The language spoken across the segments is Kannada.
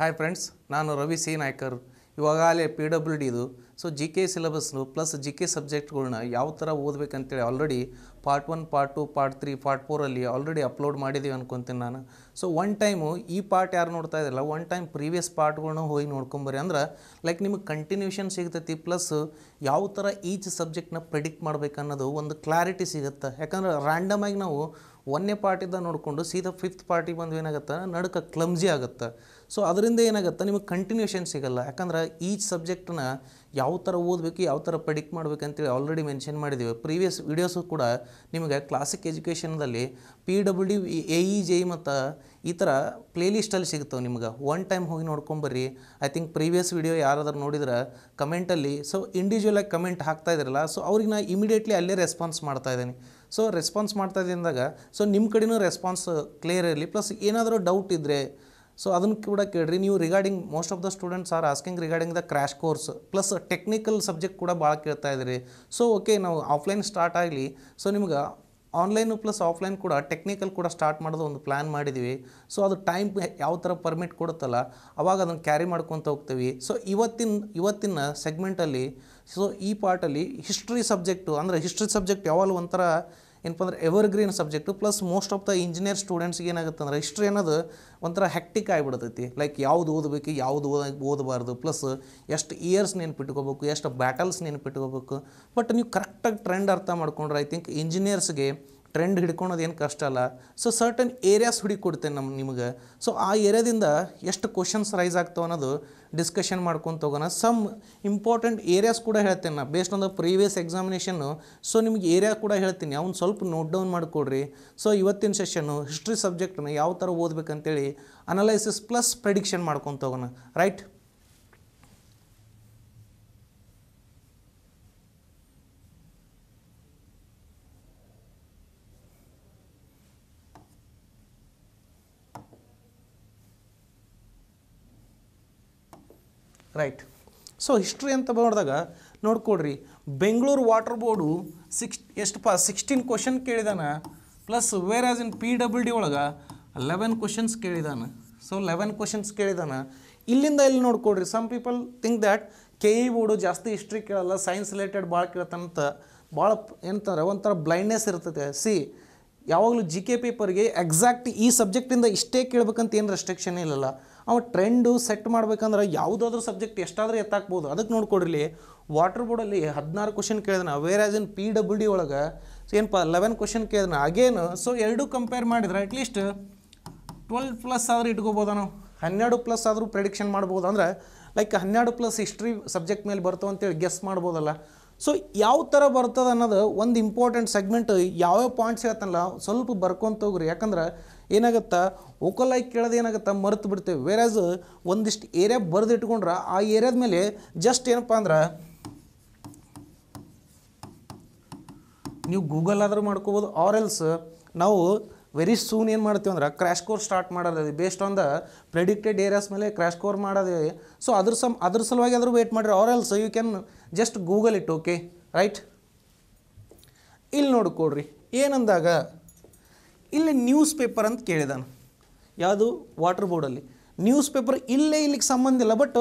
ಹಾಯ್ ಫ್ರೆಂಡ್ಸ್ ನಾನು ರವಿ ಸಿ ನಾಯ್ಕರ್ ಇವಾಗಲೇ ಪಿ ಡಬ್ಲ್ಯೂ ಡಿದು ಸೊ ಜಿ ಕೆ ಸಿಲೆಬಸ್ನು ಪ್ಲಸ್ ಜಿ ಕೆ ಸಬ್ಜೆಕ್ಟ್ಗಳನ್ನ ಯಾವ ಥರ ಓದಬೇಕಂತೇಳಿ already part one part two part three part ಫೋರಲ್ಲಿ ಆಲ್ರೆಡಿ ಅಪ್ಲೋಡ್ ಮಾಡಿದ್ದೀವಿ ಅನ್ಕೊತೀನಿ ನಾನು ಸೊ ಒನ್ ಟೈಮು ಈ ಪಾರ್ಟ್ ಯಾರು ನೋಡ್ತಾ ಇದ್ದಿಲ್ಲ ಒನ್ ಟೈಮ್ ಪ್ರೀವಿಯಸ್ ಪಾರ್ಟ್ಗಳನ್ನ ಹೋಗಿ ನೋಡ್ಕೊಂಬರಿ ಅಂದ್ರೆ ಲೈಕ್ ನಿಮಗೆ ಕಂಟಿನ್ಯೂಷನ್ ಸಿಗ್ತೈತಿ ಪ್ಲಸ್ ಯಾವ ಥರ ಈಚ್ ಸಬ್ಜೆಕ್ಟ್ನ ಪ್ರಿಡಿಕ್ಟ್ ಅನ್ನೋದು ಒಂದು ಕ್ಲಾರಿಟಿ ಸಿಗುತ್ತೆ ಯಾಕಂದ್ರೆ ರ್ಯಾಂಡಮಾಗಿ ನಾವು ಒಂದನೇ ಪಾರ್ಟಿಂದ ನೋಡಿಕೊಂಡು ಸೀದಾ ಫಿಫ್ತ್ ಪಾರ್ಟಿಗೆ ಬಂದು ಏನಾಗುತ್ತೆ ನಡುಕ ಕ್ಲಮ್ಜಿ ಆಗುತ್ತೆ ಸೊ ಅದರಿಂದ ಏನಾಗುತ್ತೆ ನಿಮಗೆ ಕಂಟಿನ್ಯೂಷನ್ ಸಿಗಲ್ಲ ಯಾಕಂದ್ರೆ ಈಚ್ ಸಬ್ಜೆಕ್ಟನ್ನ ಯಾವ ಥರ ಓದಬೇಕು ಯಾವ ಥರ ಪ್ರೆಡಿಕ್ಟ್ ಮಾಡಬೇಕಂತೇಳಿ ಆಲ್ರೆಡಿ ಮೆನ್ಷನ್ ಮಾಡಿದ್ದೀವಿ ಪ್ರೀವಿಯಸ್ ವೀಡಿಯೋಸು ಕೂಡ ನಿಮಗೆ ಕ್ಲಾಸಿಕ್ ಎಜುಕೇಷನ್ದಲ್ಲಿ P W D A E J ಮತ್ತು ಈ ಥರ ಪ್ಲೇಲಿಸ್ಟಲ್ಲಿ ಸಿಗ್ತವೆ ನಿಮ್ಗೆ ಒನ್ ಟೈಮ್ ಹೋಗಿ ನೋಡ್ಕೊಂಬರ್ರಿ ಐ ಥಿಂಕ್ ಪ್ರೀವಿಯಸ್ ವೀಡಿಯೋ ಯಾರಾದರೂ ನೋಡಿದ್ರೆ ಕಮೆಂಟಲ್ಲಿ ಸೊ ಆಗಿ ಕಮೆಂಟ್ ಹಾಕ್ತಾ ಇದ್ರಲ್ಲ ಸೊ ಅವ್ರಿಗೆ ನಾನು ಇಮಿಡಿಯೇಟ್ಲಿ ಅಲ್ಲೇ ರೆಸ್ಪಾನ್ಸ್ ಮಾಡ್ತಾ ಇದ್ದೀನಿ ಸೊ ರೆಸ್ಪಾನ್ಸ್ ಮಾಡ್ತಾ ಇದ್ದಾಗ ಸೊ ನಿಮ್ಮ ಕಡೆಯೂ ರೆಸ್ಪಾನ್ಸ್ ಕ್ಲಿಯರ್ ಇರಲಿ ಪ್ಲಸ್ ಏನಾದರೂ ಡೌಟ್ ಇದ್ದರೆ ಸೊ ಅದನ್ನು ಕೂಡ ಕೇಳಿರಿ ನೀವು regarding most of the students are asking regarding the crash course plus technical subject ಕೂಡ ಭಾಳ ಕೇಳ್ತಾ ಇದ್ದೀರಿ ಸೊ ಓಕೆ ನಾವು ಆಫ್ಲೈನ್ ಸ್ಟಾರ್ಟ್ ಆಗಲಿ ಸೊ ನಿಮ್ಗೆ ಆನ್ಲೈನು ಪ್ಲಸ್ ಆಫ್ಲೈನ್ ಕೂಡ ಟೆಕ್ನಿಕಲ್ ಕೂಡ ಸ್ಟಾರ್ಟ್ ಮಾಡೋದು ಒಂದು ಪ್ಲ್ಯಾನ್ ಮಾಡಿದ್ದೀವಿ ಸೊ ಅದು ಟೈಮ್ ಯಾವ ಥರ ಪರ್ಮಿಟ್ ಕೊಡುತ್ತಲ್ಲ ಅವಾಗ ಅದನ್ನು ಕ್ಯಾರಿ ಮಾಡ್ಕೊತ ಹೋಗ್ತೀವಿ ಸೊ ಇವತ್ತಿನ ಇವತ್ತಿನ ಸೆಗ್ಮೆಂಟಲ್ಲಿ ಸೊ ಈ ಪಾರ್ಟಲ್ಲಿ ಹಿಸ್ಟ್ರಿ ಸಬ್ಜೆಕ್ಟು ಅಂದರೆ ಹಿಸ್ಟ್ರಿ ಸಬ್ಜೆಕ್ಟ್ ಯಾವಾಗಲೂ ಒಂಥರ ಏನಪ್ಪ ಅಂದ್ರೆ evergreen subject plus most of the engineer ಸ್ಟೂಡೆಂಟ್ಸ್ಗೆ ಏನಾಗುತ್ತೆ ಅಂದ್ರೆ ಹಿಸ್ಟ್ರಿ ಅನ್ನೋದು ಒಂಥರ ಹೆಕ್ಟಿಕ್ ಆಗಿಬಿಡ್ತೈತಿ ಲೈಕ್ ಯಾವುದು ಓದಬೇಕು ಯಾವುದು ಓದ ಓದಬಾರ್ದು ಪ್ಲಸ್ ಎಷ್ಟು ಇಯರ್ಸ್ ನೆನ್ಪಿಟ್ಕೋಬೇಕು ಎಷ್ಟು ಬ್ಯಾಟಲ್ಸ್ ನೆನ್ಪಿಟ್ಕೋಬೇಕು ಬಟ್ ನೀವು ಕರೆಕ್ಟಾಗಿ ಟ್ರೆಂಡ್ ಅರ್ಥ ಮಾಡ್ಕೊಂಡ್ರೆ ಐ ಥಿಂಕ್ ಇಂಜಿನಿಯರ್ಸ್ಗೆ ಟ್ರೆಂಡ್ ಹಿಡ್ಕೊಳೋದು ಕಷ್ಟ ಅಲ್ಲ ಸೊ ಸರ್ಟನ್ ಏರಿಯಾಸ್ ಹುಡುಕಿ ನಮ್ಮ ನಿಮಗೆ ಸೊ ಆ ಏರಿಯಾದಿಂದ ಎಷ್ಟು ಕ್ವಶನ್ಸ್ ರೈಸ್ ಆಗ್ತವೆ ಅನ್ನೋದು ಡಿಸ್ಕಷನ್ ಮಾಡ್ಕೊಂಡು ಹೋಗೋಣ ಸಮ್ ಇಂಪಾರ್ಟೆಂಟ್ ಏರಿಯಾಸ್ ಕೂಡ ಹೇಳ್ತೇನೆ ನಾ ಬೇಸ್ಡ್ ಆನ್ ದ ಪ್ರೀವಿಯಸ್ ಎಕ್ಸಾಮಿನೇಷನ್ನು ಸೊ ನಿಮ್ಗೆ ಏರಿಯಾ ಕೂಡ ಹೇಳ್ತೀನಿ ಅವ್ನು ಸ್ವಲ್ಪ ನೋಟ್ ಡೌನ್ ಮಾಡಿಕೊಡ್ರಿ ಸೊ ಇವತ್ತಿನ ಸೆಷನ್ನು ಹಿಸ್ಟ್ರಿ ಸಬ್ಜೆಕ್ಟನ್ನು ಯಾವ ಥರ ಓದಬೇಕಂತೇಳಿ ಅನಲೈಸಿಸ್ ಪ್ಲಸ್ ಪ್ರೆಡಿಕ್ಷನ್ ಮಾಡ್ಕೊಂಡು ಹೋಗೋಣ ರೈಟ್ ರೈಟ್ ಸೊ ಹಿಸ್ಟ್ರಿ ಅಂತ ನೋಡಿದಾಗ ನೋಡ್ಕೊಡ್ರಿ ಬೆಂಗಳೂರು ವಾಟರ್ ಬೋರ್ಡು ಸಿಕ್ಸ್ ಎಷ್ಟು ಪಾ ಸಿಕ್ಸ್ಟೀನ್ ಕ್ವಶನ್ ಕೇಳಿದಾನ plus whereas in P W D ಒಳಗೆ ಲೆವೆನ್ ಕ್ವಶನ್ಸ್ ಕೇಳಿದಾನ ಸೊ ಲೆವೆನ್ ಕ್ವಶನ್ಸ್ ಕೇಳಿದಾನ ಇಲ್ಲಿಂದ ಇಲ್ಲಿ ನೋಡ್ಕೊಡ್ರಿ some people think that K E board ಜಾಸ್ತಿ ಹಿಸ್ಟ್ರಿ ಕೇಳಲ್ಲ ಸೈನ್ಸ್ ರಿಲೇಟೆಡ್ ಭಾಳ ಕೇಳ್ತಾನಂತ ಭಾಳ ಏನಂತಾರೆ ಒಂಥರ ಬ್ಲೈಂಡ್ನೆಸ್ ಇರ್ತದೆ ಸಿ ಯಾವಾಗಲೂ ಜಿ ಕೆ ಪೇಪರ್ಗೆ ಎಕ್ಸಾಕ್ಟ್ ಈ ಸಬ್ಜೆಕ್ಟಿಂದ ಇಷ್ಟೇ ಕೇಳಬೇಕಂತ ಏನು ರೆಸ್ಟ್ರಿಕ್ಷನ್ ಇಲ್ಲಲ್ಲ ಅವ ಟ್ರೆಂಡು ಸೆಟ್ ಮಾಡ್ಬೇಕಂದ್ರೆ ಯಾವುದಾದ್ರೂ ಸಬ್ಜೆಕ್ಟ್ ಎಷ್ಟಾದರೂ ಎತ್ತಾಕ್ಬೋದು ಅದಕ್ಕೆ ನೋಡ್ಕೊಡ್ರಿ ವಾಟರ್ ಬೋರ್ಡಲ್ಲಿ ಹದಿನಾರು ಕ್ವಶನ್ ಕೇಳಿದ್ನ whereas in P W D ಒಳಗೆ ಏನಪ್ಪ ಲೆವೆನ್ ಕ್ವಶನ್ ಕೇಳಿದ್ನ ಅಗೇನು ಸೊ ಎರಡೂ ಕಂಪೇರ್ ಮಾಡಿದ್ರೆ ಅಟ್ಲೀಸ್ಟ್ ಟ್ವೆಲ್ ಪ್ಲಸ್ ಆದರೂ ಇಟ್ಕೋಬೋದ ನಾವು ಹನ್ನೆರಡು ಪ್ಲಸ್ ಆದರೂ ಪ್ರೆಡಿಕ್ಷನ್ ಮಾಡ್ಬೋದು ಅಂದ್ರೆ ಲೈಕ್ ಹನ್ನೆರಡು ಪ್ಲಸ್ ಹಿಸ್ಟ್ರಿ ಸಬ್ಜೆಕ್ಟ್ ಮೇಲೆ ಬರ್ತವೆ ಅಂತೇಳಿ ಗೆಸ್ ಮಾಡ್ಬೋದಲ್ಲ ಸೊ ಯಾವ ಥರ ಬರ್ತದೆ ಅನ್ನೋದು ಒಂದು ಇಂಪಾರ್ಟೆಂಟ್ ಸೆಗ್ಮೆಂಟ್ ಯಾವ್ಯಾವ ಪಾಯಿಂಟ್ಸ್ ಹೇಳ್ತಾನಲ್ಲ ಸ್ವಲ್ಪ ಬರ್ಕೊಂತ ಹೋಗ್ರಿ ಯಾಕಂದ್ರೆ ಏನಾಗುತ್ತಾ ಆಗಿ ಕೇಳೋದು ಏನಾಗುತ್ತೆ ಮರೆತು ಬಿಡ್ತೇವೆ ಆಸ್ ಒಂದಿಷ್ಟು ಏರಿಯಾ ಇಟ್ಕೊಂಡ್ರೆ ಆ ಏರಿಯಾದ ಮೇಲೆ ಜಸ್ಟ್ ಏನಪ್ಪ ಅಂದ್ರೆ ನೀವು ಗೂಗಲ್ ಆದರೂ ಮಾಡ್ಕೋಬೋದು ಆರ್ ಎಲ್ಸ್ ನಾವು ವೆರಿ ಸೂನ್ ಏನು ಮಾಡ್ತೀವಿ ಅಂದ್ರೆ ಕ್ರ್ಯಾಶ್ ಕೋರ್ ಸ್ಟಾರ್ಟ್ ಮಾಡೋದು based on the predicted areas ಮೇಲೆ ಕ್ರ್ಯಾಶ್ ಕೋರ್ ಮಾಡೋದು ಸೊ ಅದ್ರ ಸಮ್ ಅದ್ರ ಸಲುವಾಗಿ ಆದರೂ ವೇಟ್ ಮಾಡಿರಿ or else you can just Google it okay right ಇಲ್ಲಿ ನೋಡ್ಕೊಡ್ರಿ ಏನಂದಾಗ ಇಲ್ಲಿ ನ್ಯೂಸ್ ಪೇಪರ್ ಅಂತ ಕೇಳಿದಾನು ಯಾವುದು ವಾಟರ್ ಬೋರ್ಡಲ್ಲಿ ನ್ಯೂಸ್ ಪೇಪರ್ ಇಲ್ಲೇ ಇಲ್ಲಿಗೆ ಸಂಬಂಧ ಇಲ್ಲ ಬಟ್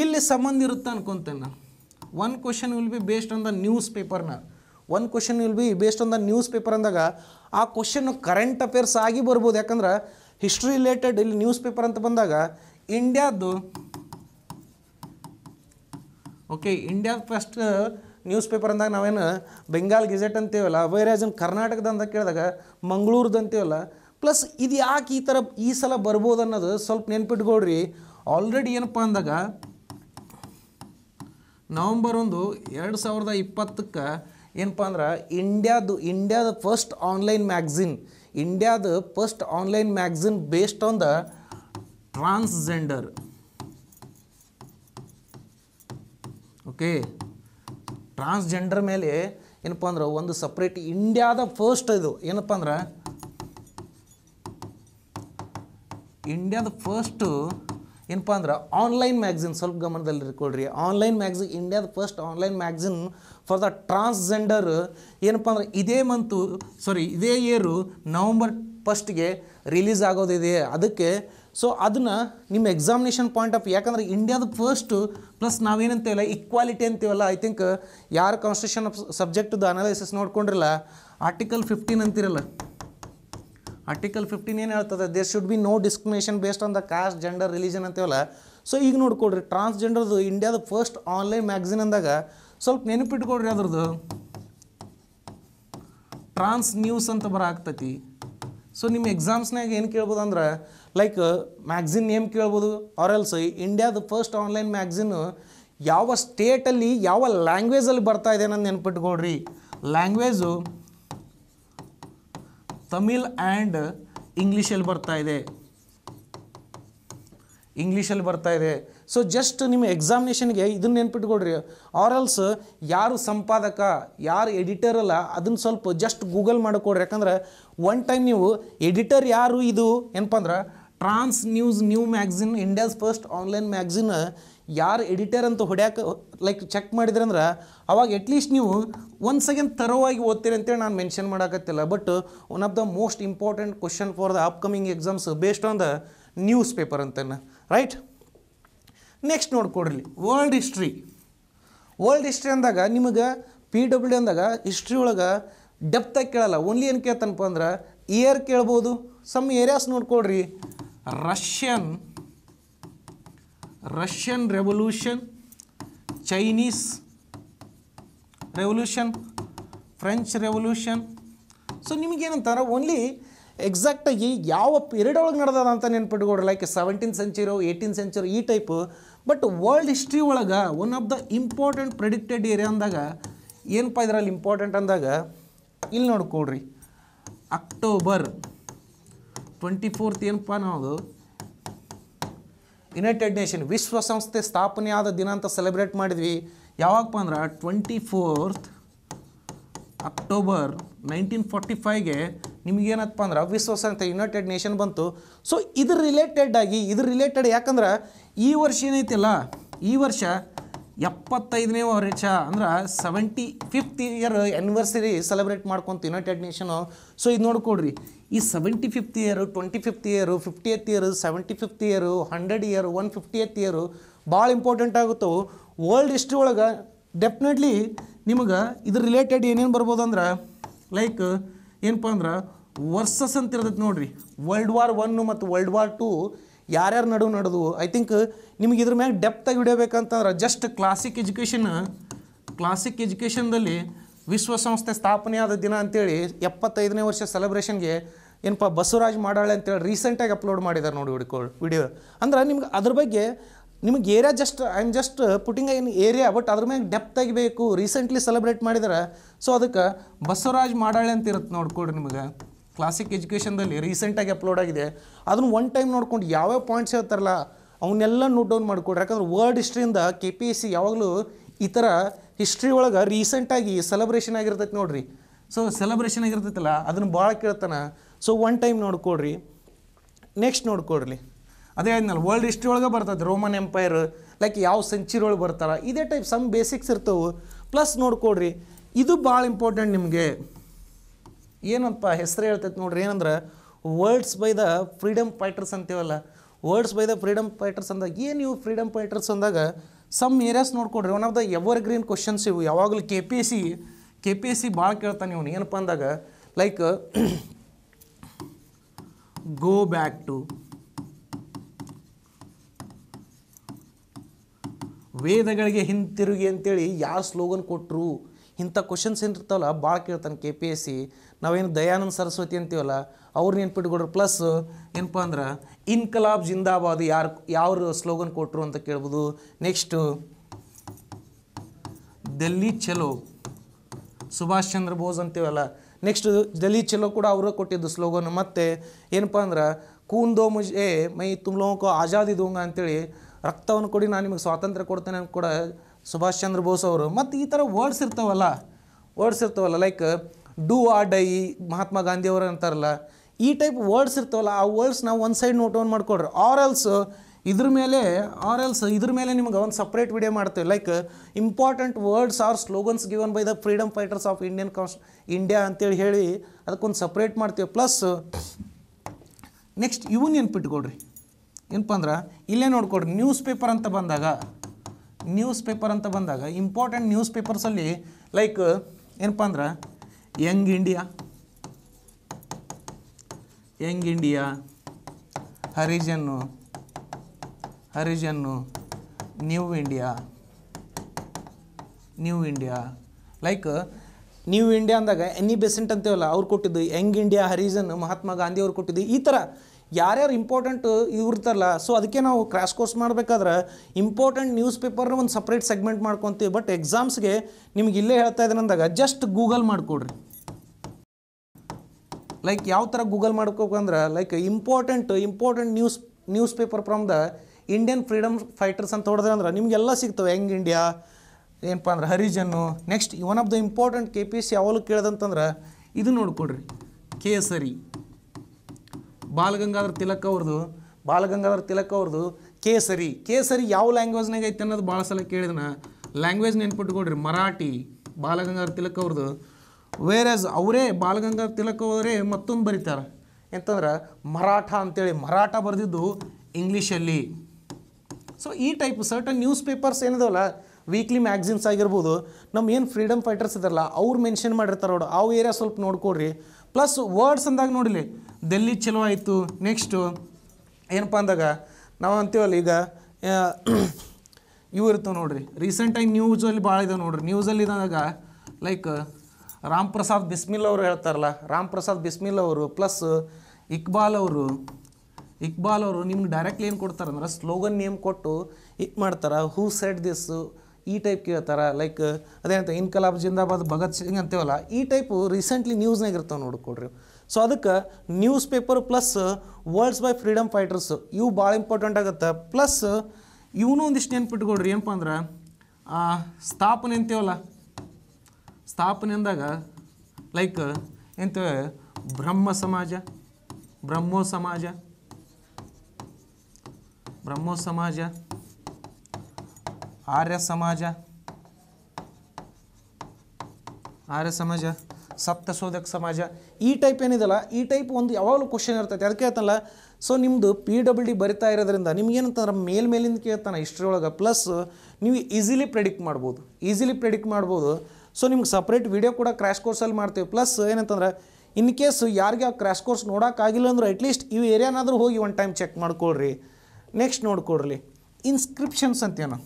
ಇಲ್ಲಿ ಸಂಬಂಧ ಇರುತ್ತೆ ಅನ್ಕೊತೇನೆ ನಾನು one question will be based on the ನ್ಯೂಸ್ ಪೇಪರ್ನ one question will be based on the newspaper ಅಂದಾಗ ಆ ಕ್ವಶನ್ನು ಕರೆಂಟ್ ಅಫೇರ್ಸ್ ಆಗಿ ಬರ್ಬೋದು ಯಾಕಂದ್ರೆ ಹಿಸ್ಟ್ರಿ ರಿಲೇಟೆಡ್ ಇಲ್ಲಿ ನ್ಯೂಸ್ ಪೇಪರ್ ಅಂತ ಬಂದಾಗ ಇಂಡಿಯಾದ್ದು okay India first newspaper ಅಂದಾಗ ನಾವೇನು ಬೆಂಗಾಲ್ ಗೆಜೆಟ್ ಅಂತೀವಲ್ಲ ಅಭಯರಾಜನ್ ಕರ್ನಾಟಕದ ಅಂತ ಕೇಳಿದಾಗ ಮಂಗಳೂರ್ದು ಅಂತೀವಲ್ಲ ಪ್ಲಸ್ ಇದು ಯಾಕೆ ಈ ಥರ ಈ ಸಲ ಬರ್ಬೋದು ಅನ್ನೋದು ಸ್ವಲ್ಪ ನೆನ್ಪಿಟ್ಕೊಳ್ರಿ ಆಲ್ರೆಡಿ ಏನಪ್ಪ ಅಂದಾಗ ನವಂಬರ್ ಒಂದು ಎರಡು ಸಾವಿರದ ಇಪ್ಪತ್ತಕ್ಕೆ ಏನಪ್ಪ ಅಂದ್ರೆ ಇಂಡ್ಯಾದು ಇಂಡ್ಯಾದ ಫಸ್ಟ್ ಆನ್ಲೈನ್ ಮ್ಯಾಗ್ಝಿನ್ ಇಂಡ್ಯಾದ first online magazine based on the transgender okay transgender ಮೇಲೆ ಏನಪ್ಪ ಅಂದ್ರೆ ಒಂದು ಸಪ್ರೇಟ್ ಇಂಡಿಯಾದ ಫಸ್ಟ್ ಇದು ಏನಪ್ಪ ಅಂದ್ರೆ ಇಂಡಿಯಾದ ಫಸ್ಟು ಏನಪ್ಪ ಅಂದ್ರೆ ಆನ್ಲೈನ್ ಮ್ಯಾಗ್ಝಿನ್ ಸ್ವಲ್ಪ ಗಮನದಲ್ಲಿ ಇಟ್ಕೊಳ್ರಿ ಆನ್ಲೈನ್ ಮ್ಯಾಗ್ಝಿನ್ ಇಂಡಿಯಾದ first online magazine for the transgender ಏನಪ್ಪ ಅಂದ್ರೆ ಇದೇ ಮಂತು ಸಾರಿ ಇದೇ ಇಯರು ನವಂಬರ್ ಫಸ್ಟ್ಗೆ ರಿಲೀಸ್ ಆಗೋದಿದೆ ಅದಕ್ಕೆ ಸೊ ಅದನ್ನು ನಿಮ್ಮ ಎಕ್ಸಾಮಿನೇಷನ್ ಪಾಯಿಂಟ್ ಆಫ್ ಯಾಕಂದರೆ ಇಂಡಿಯಾದ ಫಸ್ಟು ಪ್ಲಸ್ ನಾವೇನಂತೀವಲ್ಲ ಇಕ್ವಾಲಿಟಿ ಅಂತೀವಲ್ಲ ಐ ಥಿಂಕ್ ಯಾರು ಕಾನ್ಸ್ಟಿಟ್ಯೂಷನ್ ಆಫ್ ಸಬ್ಜೆಕ್ಟ್ದು ಅನಾಲಿಸಿಸ್ ನೋಡ್ಕೊಂಡಿರಲ್ಲ ಆರ್ಟಿಕಲ್ ಫಿಫ್ಟೀನ್ ಅಂತಿರಲ್ಲ ಆರ್ಟಿಕಲ್ ಫಿಫ್ಟೀನ್ ಏನು ಹೇಳ್ತದೆ there should be no discrimination based on the caste gender religion ಅಂತೀವಲ್ಲ ಸೊ ಈಗ ನೋಡ್ಕೊಡ್ರಿ ಟ್ರಾನ್ಸ್ಜೆಂಡರ್ದು ಇಂಡಿಯಾದ ಫಸ್ಟ್ ಆನ್ಲೈನ್ ಮ್ಯಾಗ್ಝಿನ್ ಅಂದಾಗ ಸ್ವಲ್ಪ ನೆನಪಿಟ್ಕೊಡ್ರಿ ಅದ್ರದ್ದು ಟ್ರಾನ್ಸ್ ನ್ಯೂಸ್ ಅಂತ ಬರ ಆಗ್ತೈತಿ ಸೊ ನಿಮ್ಮ ಎಕ್ಸಾಮ್ಸ್ನಾಗ ಏನು ಕೇಳ್ಬೋದು ಅಂದ್ರೆ ಲೈಕ್ ಮ್ಯಾಗ್ಝಿನ್ ನೇಮ್ ಕೇಳ್ಬೋದು ಎಲ್ಸ್ ಇಂಡಿಯಾದ ಫಸ್ಟ್ ಆನ್ಲೈನ್ ಮ್ಯಾಗ್ಝಿನ್ ಯಾವ ಸ್ಟೇಟಲ್ಲಿ ಯಾವ ಲ್ಯಾಂಗ್ವೇಜಲ್ಲಿ ಬರ್ತಾ ಇದೆ ಅನ್ನೋದು ನೆನ್ಪಿಟ್ಕೊಡ್ರಿ ಲ್ಯಾಂಗ್ವೇಜು ತಮಿಳ್ ಆ್ಯಂಡ್ ಇಂಗ್ಲೀಷಲ್ಲಿ ಬರ್ತಾ ಇದೆ ಇಂಗ್ಲೀಷಲ್ಲಿ ಬರ್ತಾ ಇದೆ ಸೊ ಜಸ್ಟ್ ನಿಮ್ಮ ಎಕ್ಸಾಮಿನೇಷನ್ಗೆ ಇದನ್ನ ನೆನ್ಪಿಟ್ಕೊಡ್ರಿ ಎಲ್ಸ್ ಯಾರು ಸಂಪಾದಕ ಯಾರು ಎಡಿಟರ್ ಅಲ್ಲ ಅದನ್ನ ಸ್ವಲ್ಪ ಜಸ್ಟ್ ಗೂಗಲ್ ಮಾಡಿಕೊಡ್ರಿ ಯಾಕಂದ್ರೆ ಒನ್ ಟೈಮ್ ನೀವು ಎಡಿಟರ್ ಯಾರು ಇದು ಏನಪ್ಪ ಅಂದ್ರೆ trans news new magazine India's first online magazine ಯಾರು ಎಡಿಟರ್ ಅಂತ ಹೊಡ್ಯಾಕೆ ಲೈಕ್ ಚೆಕ್ ಮಾಡಿದ್ರಂದ್ರೆ ಅಂದ್ರೆ ಅವಾಗ ಎಟ್ಲೀಸ್ಟ್ ನೀವು ಒಂದು ಸೆಕೆಂಡ್ ತರವಾಗಿ ಓದ್ತೀರಿ ಅಂತೇಳಿ ನಾನು ಮೆನ್ಷನ್ ಮಾಡೋಕತ್ತಿಲ್ಲ but one of the most important question for the upcoming exams based on the newspaper ಅಂತ ರೈಟ್ ನೆಕ್ಸ್ಟ್ ನೋಡ್ಕೊಡ್ರಿ ವರ್ಲ್ಡ್ ಹಿಸ್ಟ್ರಿ ವರ್ಲ್ಡ್ ಹಿಸ್ಟ್ರಿ ಅಂದಾಗ ನಿಮಗೆ ಪಿ ಡಬ್ಲ್ಯೂ ಅಂದಾಗ ಹಿಸ್ಟ್ರಿ ಒಳಗೆ ಡೆಪ್ತಾಗಿ ಕೇಳಲ್ಲ ಓನ್ಲಿ ಏನು ಕೇಳ್ತಾನಪ್ಪ ಅಂದ್ರೆ ಇಯರ್ ಕೇಳ್ಬೋದು ಸಮ್ ಏರಿಯಾಸ್ ನೋಡ್ಕೊಡ್ರಿ Russian Russian revolution Chinese revolution French revolution so ನಿಮಗೇನಂತಾರೆ ಓನ್ಲಿ ಎಕ್ಸಾಕ್ಟಾಗಿ ಯಾವ ಪೀರಿಯಡ್ ಒಳಗೆ ನಡೆದದ ಅಂತ ನೆನ್ಪಿಟ್ಕೊಡ್ರಿ like seventeen century eighteen century ಈ ಟೈಪು ಬಟ್ ವರ್ಲ್ಡ್ ಹಿಸ್ಟ್ರಿ ಒಳಗೆ one of the important predicted area ಅಂದಾಗ ಏನಪ್ಪ ಇದರಲ್ಲಿ ಇಂಪಾರ್ಟೆಂಟ್ ಅಂದಾಗ ಇಲ್ಲಿ ನೋಡ್ಕೊಳ್ರಿ ಅಕ್ಟೋಬರ್ ಟ್ವೆಂಟಿ ಫೋರ್ತ್ ಏನಪ್ಪ ನಾವು ಯುನೈಟೆಡ್ ನೇಷನ್ ವಿಶ್ವಸಂಸ್ಥೆ ಸ್ಥಾಪನೆ ಆದ ದಿನ ಅಂತ ಸೆಲೆಬ್ರೇಟ್ ಮಾಡಿದ್ವಿ ಯಾವಾಗಪ್ಪ ಅಂದ್ರೆ twenty fourth October nineteen forty ಫೈವ್ಗೆ ನಿಮಗೇನಪ್ಪ ಅಂದ್ರೆ ವಿಶ್ವಸಂಸ್ಥೆ ಯುನೈಟೆಡ್ ನೇಷನ್ ಬಂತು ಸೊ ಇದ್ರ ರಿಲೇಟೆಡ್ ಆಗಿ ಇದ್ರ ರಿಲೇಟೆಡ್ ಯಾಕಂದ್ರೆ ಈ ವರ್ಷ ಏನೈತಿಲ್ಲ ಈ ವರ್ಷ ಎಪ್ಪತ್ತೈದನೇ ವರ್ಷ ಅಂದ್ರೆ seventy fifth year anniversary celebrate ಮಾಡ್ಕೊಂತ ಯುನೈಟೆಡ್ ನೇಷನು ಸೊ ಇದು ನೋಡ್ಕೊಡ್ರಿ ಈ seventy fifth year twenty fifth year fiftieth year seventy fifth year hundred year one fiftieth year ಭಾಳ ಇಂಪಾರ್ಟೆಂಟ್ ಆಗುತ್ತೆ ವರ್ಲ್ಡ್ ಹಿಸ್ಟ್ರಿ ಒಳಗೆ ಡೆಫಿನೆಟ್ಲಿ ನಿಮಗೆ ಇದ್ರ ರಿಲೇಟೆಡ್ ಏನೇನು ಬರ್ಬೋದು ಅಂದ್ರೆ ಲೈಕ್ ಏನಪ್ಪ ಅಂದ್ರೆ ವರ್ಸಸ್ ಅಂತ ಇರ್ತೈತೆ ನೋಡ್ರಿ ವರ್ಲ್ಡ್ ವಾರ್ ಒನ್ನು ಮತ್ತು ವರ್ಲ್ಡ್ ವಾರ್ ಟು ಯಾರ್ಯಾರು ನಡುವೆ ನಡೆದು ಐ ಥಿಂಕ್ ನಿಮ್ಗೆ ಇದ್ರ ಮ್ಯಾಗ ಡೆಪ್ತಾಗಿ ಹಿಡಿಯಬೇಕಂತಂದ್ರೆ ಜಸ್ಟ್ ಕ್ಲಾಸಿಕ್ ಎಜುಕೇಷನ್ ಕ್ಲಾಸಿಕ್ ಎಜುಕೇಷನ್ದಲ್ಲಿ ವಿಶ್ವಸಂಸ್ಥೆ ಸ್ಥಾಪನೆ ಆದ ದಿನ ಅಂತೇಳಿ ಎಪ್ಪತ್ತೈದನೇ ವರ್ಷ ಸೆಲೆಬ್ರೇಷನ್ಗೆ ಏನಪ್ಪ ಬಸವರಾಜ್ ಮಾಡಾಳೆ ಅಂತೇಳಿ ರೀಸೆಂಟಾಗಿ ಅಪ್ಲೋಡ್ ಮಾಡಿದ್ದಾರೆ ನೋಡಿ ಹುಡುಕೋ ವಿಡಿಯೋ ಅಂದ್ರೆ ನಿಮ್ಗೆ ಅದ್ರ ಬಗ್ಗೆ ನಿಮಗೆ area just I am just putting in area but ಅದ್ರ ಮ್ಯಾಗೆ ಡೆಪ್ತ್ ಬೇಕು ರೀಸೆಂಟ್ಲಿ ಸೆಲೆಬ್ರೇಟ್ ಮಾಡಿದ್ರೆ ಸೊ ಅದಕ್ಕೆ ಬಸವರಾಜ್ ಮಾಡಾಳೆ ಅಂತ ಇರುತ್ತೆ ನೋಡ್ಕೊಡ್ರಿ ನಿಮಗೆ ಕ್ಲಾಸಿಕ್ ಎಜುಕೇಷನ್ದಲ್ಲಿ ರೀಸೆಂಟಾಗಿ ಅಪ್ಲೋಡ್ ಆಗಿದೆ ಅದನ್ನ ಒನ್ ಟೈಮ್ ನೋಡ್ಕೊಂಡು ಯಾವ್ಯಾವ ಪಾಯಿಂಟ್ಸ್ ಹೇಳ್ತಾರಲ್ಲ ಅವನ್ನೆಲ್ಲ ನೋಟ್ ಡೌನ್ ಮಾಡಿಕೊಡ್ರಿ ಯಾಕಂದ್ರೆ ವರ್ಲ್ಡ್ ಹಿಸ್ಟ್ರಿಯಿಂದ ಕೆ ಪಿ ಎಸ್ ಸಿ ಯಾವಾಗಲೂ ಈ ಥರ ಹಿಸ್ಟ್ರಿ ಒಳಗೆ ರೀಸೆಂಟಾಗಿ ಸೆಲೆಬ್ರೇಷನ್ ಆಗಿರ್ತೈತೆ ನೋಡ್ರಿ ಸೊ ಸೆಲೆಬ್ರೇಷನ್ ಆಗಿರ್ತೈತಲ್ಲ ಅದನ್ನು ಭಾಳ ಕೇಳ್ತಾನೆ ಸೊ ಒನ್ ಟೈಮ್ ನೋಡ್ಕೊಡ್ರಿ ನೆಕ್ಸ್ಟ್ ನೋಡ್ಕೊಡ್ರಿ ಅದೇ ಆದ್ಮೇಲೆ ವರ್ಲ್ಡ್ ಹಿಸ್ಟ್ರಿ ಒಳಗೆ ಬರ್ತದೆ ರೋಮನ್ ಎಂಪೈರ್ ಲೈಕ್ ಯಾವ ಸೆಂಚುರಿ ಒಳಗೆ ಬರ್ತಾರೆ ಇದೇ ಟೈಪ್ ಸಮ್ ಬೇಸಿಕ್ಸ್ ಇರ್ತವೆ ಪ್ಲಸ್ ನೋಡ್ಕೊಡ್ರಿ ಇದು ಭಾಳ ಇಂಪಾರ್ಟೆಂಟ್ ನಿಮಗೆ ಏನಪ್ಪ ಹೆಸರು ಹೇಳ್ತೈತೆ ನೋಡ್ರಿ ಏನಂದ್ರೆ words by the freedom fighters ಅಂತೀವಲ್ಲ words by the freedom fighters ಅಂದಾಗ ಏನು ಇವು ಫ್ರೀಡಮ್ ಫೈಟರ್ಸ್ ಅಂದಾಗ ಸಮ್ ಏರಿಯಾಸ್ ನೋಡ್ಕೊಡ್ರಿ one of the evergreen questions ಇವು ಯಾವಾಗಲೂ K P S C K P S C ಭಾಳ ಕೇಳ್ತಾನೆ ಇವನು ಏನಪ್ಪ ಅಂದಾಗ ಲೈಕ್ go back to ವೇದಗಳಿಗೆ ಹಿಂತಿರುಗಿ ಅಂತೇಳಿ ಯಾವ ಸ್ಲೋಗನ್ ಕೊಟ್ಟರು ಇಂಥ ಕ್ವಶನ್ಸ್ ಇರ್ತಾವಲ್ಲ ಭಾಳ ಕೇಳ್ತಾನೆ ಕೆ ಪಿ ಎಸ್ ಸಿ ನಾವೇನು ದಯಾನಂದ ಸರಸ್ವತಿ ಅಂತೀವಲ್ಲ ಅವ್ರು ನೆನ್ಪಿಟ್ಕೊಡ್ರು ಪ್ಲಸ್ ಏನಪ್ಪ ಅಂದ್ರೆ ಇನ್ಕಲಾಬ್ ಜಿಂದಾಬಾದ್ ಯಾರು ಯಾವ ಸ್ಲೋಗನ್ ಕೊಟ್ಟರು ಅಂತ ಕೇಳ್ಬೋದು ನೆಕ್ಸ್ಟ್ ದೆಲ್ಲಿ ಚಲೋ ಸುಭಾಷ್ ಚಂದ್ರ ಬೋಸ್ ಅಂತೀವಲ್ಲ ನೆಕ್ಸ್ಟ್ ಜಲಿ ಚಲೋ ಕೂಡ ಅವರು ಕೊಟ್ಟಿದ್ದು ಸ್ಲೋಗನ್ ಮತ್ತು ಏನಪ್ಪ ಅಂದ್ರೆ ಕೂಂದೋ ಮುಜೆ ಮೈ ತುಮ್ಲೋಕೋ ಆಜಾದಿ ದೋಂಗ ಅಂತೇಳಿ ರಕ್ತವನ್ನು ಕೊಡಿ ನಾನು ನಿಮಗೆ ಸ್ವಾತಂತ್ರ್ಯ ಕೊಡ್ತೇನೆ ಅಂತ ಕೂಡ ಸುಭಾಷ್ ಚಂದ್ರ ಬೋಸ್ ಅವರು ಮತ್ತು ಈ ಥರ ವರ್ಡ್ಸ್ ಇರ್ತಾವಲ್ಲ ವರ್ಡ್ಸ್ ಇರ್ತಾವಲ್ಲ like do or die Mahatma ಗಾಂಧಿಯವರು ಅಂತಾರಲ್ಲ ಈ ಟೈಪ್ ವರ್ಡ್ಸ್ ಇರ್ತಾವಲ್ಲ ಆ ವರ್ಡ್ಸ್ ನಾವು ಒಂದು ಸೈಡ್ ನೋಟ್ ಆನ್ ಮಾಡ್ಕೊಡ್ರಿ ಆರ್ ಎಲ್ಸ್ ಇದ್ರ ಮೇಲೆ ಆರ್ ಎಲ್ಸ್ ಇದ್ರ ಮೇಲೆ ನಿಮ್ಗೆ ಒಂದು ಸಪ್ರೇಟ್ ವಿಡಿಯೋ ಮಾಡ್ತೇವೆ like important words or slogans given by the freedom fighters of Indian cons India ಅಂತೇಳಿ ಹೇಳಿ ಅದಕ್ಕೊಂದು ಸಪ್ರೇಟ್ ಮಾಡ್ತೇವೆ ಪ್ಲಸ್ ನೆಕ್ಸ್ಟ್ ಇವು ನೆನ್ಪಿಟ್ಕೊಡ್ರಿ ಏನಪ್ಪ ಅಂದ್ರೆ ಇಲ್ಲೇ ನೋಡ್ಕೊಡ್ರಿ ನ್ಯೂಸ್ ಪೇಪರ್ ಅಂತ ಬಂದಾಗ ನ್ಯೂಸ್ ಪೇಪರ್ ಅಂತ ಬಂದಾಗ ಇಂಪಾರ್ಟೆಂಟ್ ನ್ಯೂಸ್ ಪೇಪರ್ಸಲ್ಲಿ ಲೈಕ್ ಏನಪ್ಪ ಅಂದ್ರೆ Young India Young India Harijan Harijan New India New India like New India ಅಂದಾಗ ಎನಿ ಬೆಸೆಂಟ್ ಅಂತೇವಲ್ಲ ಅವ್ರು ಕೊಟ್ಟಿದ್ದು ಯಂಗ್ ಇಂಡಿಯಾ ಹರಿಜನ್ ಮಹಾತ್ಮ ಗಾಂಧಿ ಅವ್ರು ಕೊಟ್ಟಿದ್ದು ಈ ಥರ ಯಾರ್ಯಾರು ಇಂಪಾರ್ಟೆಂಟ್ ಇವ್ರತಲ್ಲ ಸೊ ಅದಕ್ಕೆ ನಾವು ಕ್ರಾಶ್ ಕೋರ್ಸ್ ಮಾಡಬೇಕಾದ್ರೆ ಇಂಪಾರ್ಟೆಂಟ್ ನ್ಯೂಸ್ ಪೇಪರ್ನ ಒಂದು ಸಪ್ರೇಟ್ ಸೆಗ್ಮೆಂಟ್ ಮಾಡ್ಕೊತೀವಿ ಬಟ್ ಎಕ್ಸಾಮ್ಸ್ಗೆ ನಿಮ್ಗೆ ಇಲ್ಲೇ ಹೇಳ್ತಾ ಇದ್ದೀನಿ ಅಂದಾಗ ಜಸ್ಟ್ ಗೂಗಲ್ ಮಾಡಿಕೊಡ್ರಿ ಲೈಕ್ ಯಾವ ಥರ ಗೂಗಲ್ ಮಾಡ್ಕೋಬೇಕಂದ್ರೆ like important important news newspaper from the Indian freedom fighters ಅಂತ ಹೊಡೆದ್ರೆ ಅಂದ್ರೆ ನಿಮಗೆಲ್ಲ ಸಿಗ್ತವೆ ಹೆಂಗ್ ಇಂಡಿಯಾ ಏನಪ್ಪ ಅಂದ್ರೆ Harijan next one of the important K P S C ಯಾವಾಗಲೂ ಕೇಳ್ದಂತಂದ್ರೆ ಇದು ನೋಡ್ಕೊಡ್ರಿ ಕೇಸರಿ ಬಾಲಗಂಗಾಧರ್ ತಿಲಕ್ ಅವ್ರದು ಬಾಲಗಂಗಾಧರ್ ತಿಲಕ್ ಅವ್ರದ್ದು ಕೇಸರಿ ಕೇಸರಿ ಯಾವ ಲ್ಯಾಂಗ್ವೇಜ್ನಾಗ ಐತೆ ಅನ್ನೋದು ಭಾಳ ಸಲ ಕೇಳಿದನ ಲ್ಯಾಂಗ್ವೇಜ್ ನೆನ್ಪಿಟ್ಕೊಡ್ರಿ ಮರಾಠಿ ಬಾಲಗಂಗಾಧರ್ ತಿಲಕ್ ಅವ್ರದ್ದು ವೇರ್ ಆಸ್ ಅವರೇ ಬಾಲಗಂಗಾಧರ್ ತಿಲಕ್ ಅವರೇ ಮತ್ತೊಂದು ಬರೀತಾರೆ ಎಂತಂದ್ರೆ ಮರಾಠ ಅಂತೇಳಿ ಮರಾಠ ಬರೆದಿದ್ದು ಇಂಗ್ಲೀಷಲ್ಲಿ ಸೊ ಈ ಟೈಪ್ ಸರ್ಟನ್ ನ್ಯೂಸ್ ಪೇಪರ್ಸ್ ಏನಿದಾವಲ್ಲ ವೀಕ್ಲಿ ಮ್ಯಾಗ್ಝಿನ್ಸ್ ಆಗಿರ್ಬೋದು ನಮ್ಮ ಏನು ಫ್ರೀಡಮ್ ಫೈಟರ್ಸ್ ಇದಾರಲ್ಲ ಅವ್ರು ಮೆನ್ಷನ್ ಮಾಡಿರ್ತಾರೆ ನೋಡು ಆ ಏರಿಯಾ ಸ್ವಲ್ಪ ನೋಡ್ಕೊಡ್ರಿ ಪ್ಲಸ್ ವರ್ಡ್ಸ್ ಅಂದಾಗ ನೋಡಿಲಿ ದೆಲ್ಲಿ ಚಲೋ ಆಯಿತು ನೆಕ್ಸ್ಟು ಏನಪ್ಪ ಅಂದಾಗ ನಾವು ಅಂತೀವಲ್ಲ ಈಗ ಇವು ಇರ್ತಾವೆ ನೋಡ್ರಿ ರೀಸೆಂಟ್ ನ್ಯೂಸಲ್ಲಿ ಭಾಳ ಇದಾವೆ ನೋಡ್ರಿ ನ್ಯೂಸಲ್ಲಿ ಇದ್ದಾಗ ಲೈಕ್ ರಾಮ್ ಪ್ರಸಾದ್ ಬಿಸ್ಮಿಲ್ ಅವರು ಹೇಳ್ತಾರಲ್ಲ ರಾಮ್ ಪ್ರಸಾದ್ ಬಿಸ್ಮಿಲ್ ಅವರು ಪ್ಲಸ್ ಇಕ್ಬಾಲ್ ಅವರು ಇಕ್ಬಾಲ್ ಅವರು ನಿಮ್ಗೆ ಡೈರೆಕ್ಟ್ಲಿ ಏನು ಕೊಡ್ತಾರಂದ್ರೆ ಸ್ಲೋಗನ್ ನೇಮ್ ಕೊಟ್ಟು ಇಕ್ ಮಾಡ್ತಾರೆ ಹೂ ಸೆಟ್ ದಿಸ್ ಈ ಟೈಪ್ ಕೇಳ್ತಾರೆ ಲೈಕ್ ಅದೇನಂತ ಇನ್ಕಲಾಬ್ ಜಿಂದಾಬಾದ್ ಭಗತ್ ಸಿಂಗ್ ಅಂತೇವಲ್ಲ ಈ ಟೈಪು ರೀಸೆಂಟ್ಲಿ ನ್ಯೂಸ್ನಾಗ ಇರ್ತಾವೆ ನೋಡ್ಕೊಳ್ರಿ ಸೊ ಅದಕ್ಕೆ newspaper plus words by freedom fighters ಇವು ಭಾಳ ಇಂಪಾರ್ಟೆಂಟ್ ಆಗುತ್ತೆ ಪ್ಲಸ್ ಇವನು ಒಂದಿಷ್ಟು ನೆನ್ಪಿಟ್ಕೊಡ್ರಿ ಏನಪ್ಪ ಅಂದ್ರೆ ಸ್ಥಾಪನೆ ಅಂತೇವಲ್ಲ ಸ್ಥಾಪನೆ ಅಂದಾಗ ಲೈಕ್ ಎಂತ ಬ್ರಹ್ಮ ಸಮಾಜ ಬ್ರಹ್ಮೋ ಸಮಾಜ ಬ್ರಹ್ಮೋ ಸಮಾಜ ಆರ್ಯ ಸಮಾಜ ಆರ್ಯ ಸಮಾಜ ಸಪ್ತಶೋಧಕ ಸಮಾಜ ಈ ಟೈಪ್ ಏನಿದೆಲ್ಲ ಈ ಟೈಪ್ ಒಂದು ಯಾವಾಗಲೂ ಕ್ವಶನ್ ಇರ್ತೈತೆ ಅದಕ್ಕೆ ಹೇಳ್ತಲ್ಲ ಸೊ ನಿಮ್ಮದು ಪಿ ಡಬ್ಲ್ಯೂ ಡಿ ಬರಿತಾ ಇರೋದ್ರಿಂದ ನಿಮಗೇನಂತಂದ್ರೆ ಮೇಲ್ ಮೇಲಿಂದ ಕೇಳ್ತಾನೆ ಹಿಸ್ಟ್ರಿ ಒಳಗೆ ಪ್ಲಸ್ ನೀವು ಈಸಿಲಿ ಪ್ರೆಡಿಕ್ಟ್ ಮಾಡ್ಬೋದು ಈಸಿಲಿ ಪ್ರೆಡಿಕ್ಟ್ ಮಾಡ್ಬೋದು ಸೊ ನಿಮ್ಗೆ ಸಪ್ರೇಟ್ ವೀಡಿಯೋ ಕೂಡ ಕ್ರ್ಯಾಶ್ ಕೋರ್ಸಲ್ಲಿ ಮಾಡ್ತೀವಿ ಪ್ಲಸ್ ಏನಂತಂದ್ರೆ ಇನ್ ಕೇಸ್ ಯಾರಿಗೆ ಆ ಕ್ರ್ಯಾಶ್ ಕೋರ್ಸ್ ನೋಡೋಕ್ಕಾಗಿಲ್ಲ ಅಂದ್ರೆ ಅಟ್ಲೀಸ್ಟ್ ಈ ಏರಿಯಾನಾದರೂ ಹೋಗಿ ಒನ್ ಟೈಮ್ ಚೆಕ್ ಮಾಡ್ಕೊಳ್ರಿ ನೆಕ್ಸ್ಟ್ ನೋಡ್ಕೊಡ್ರಿ ಇನ್ಸ್ಕ್ರಿಪ್ಷನ್ಸ್ ಅಂತೇನು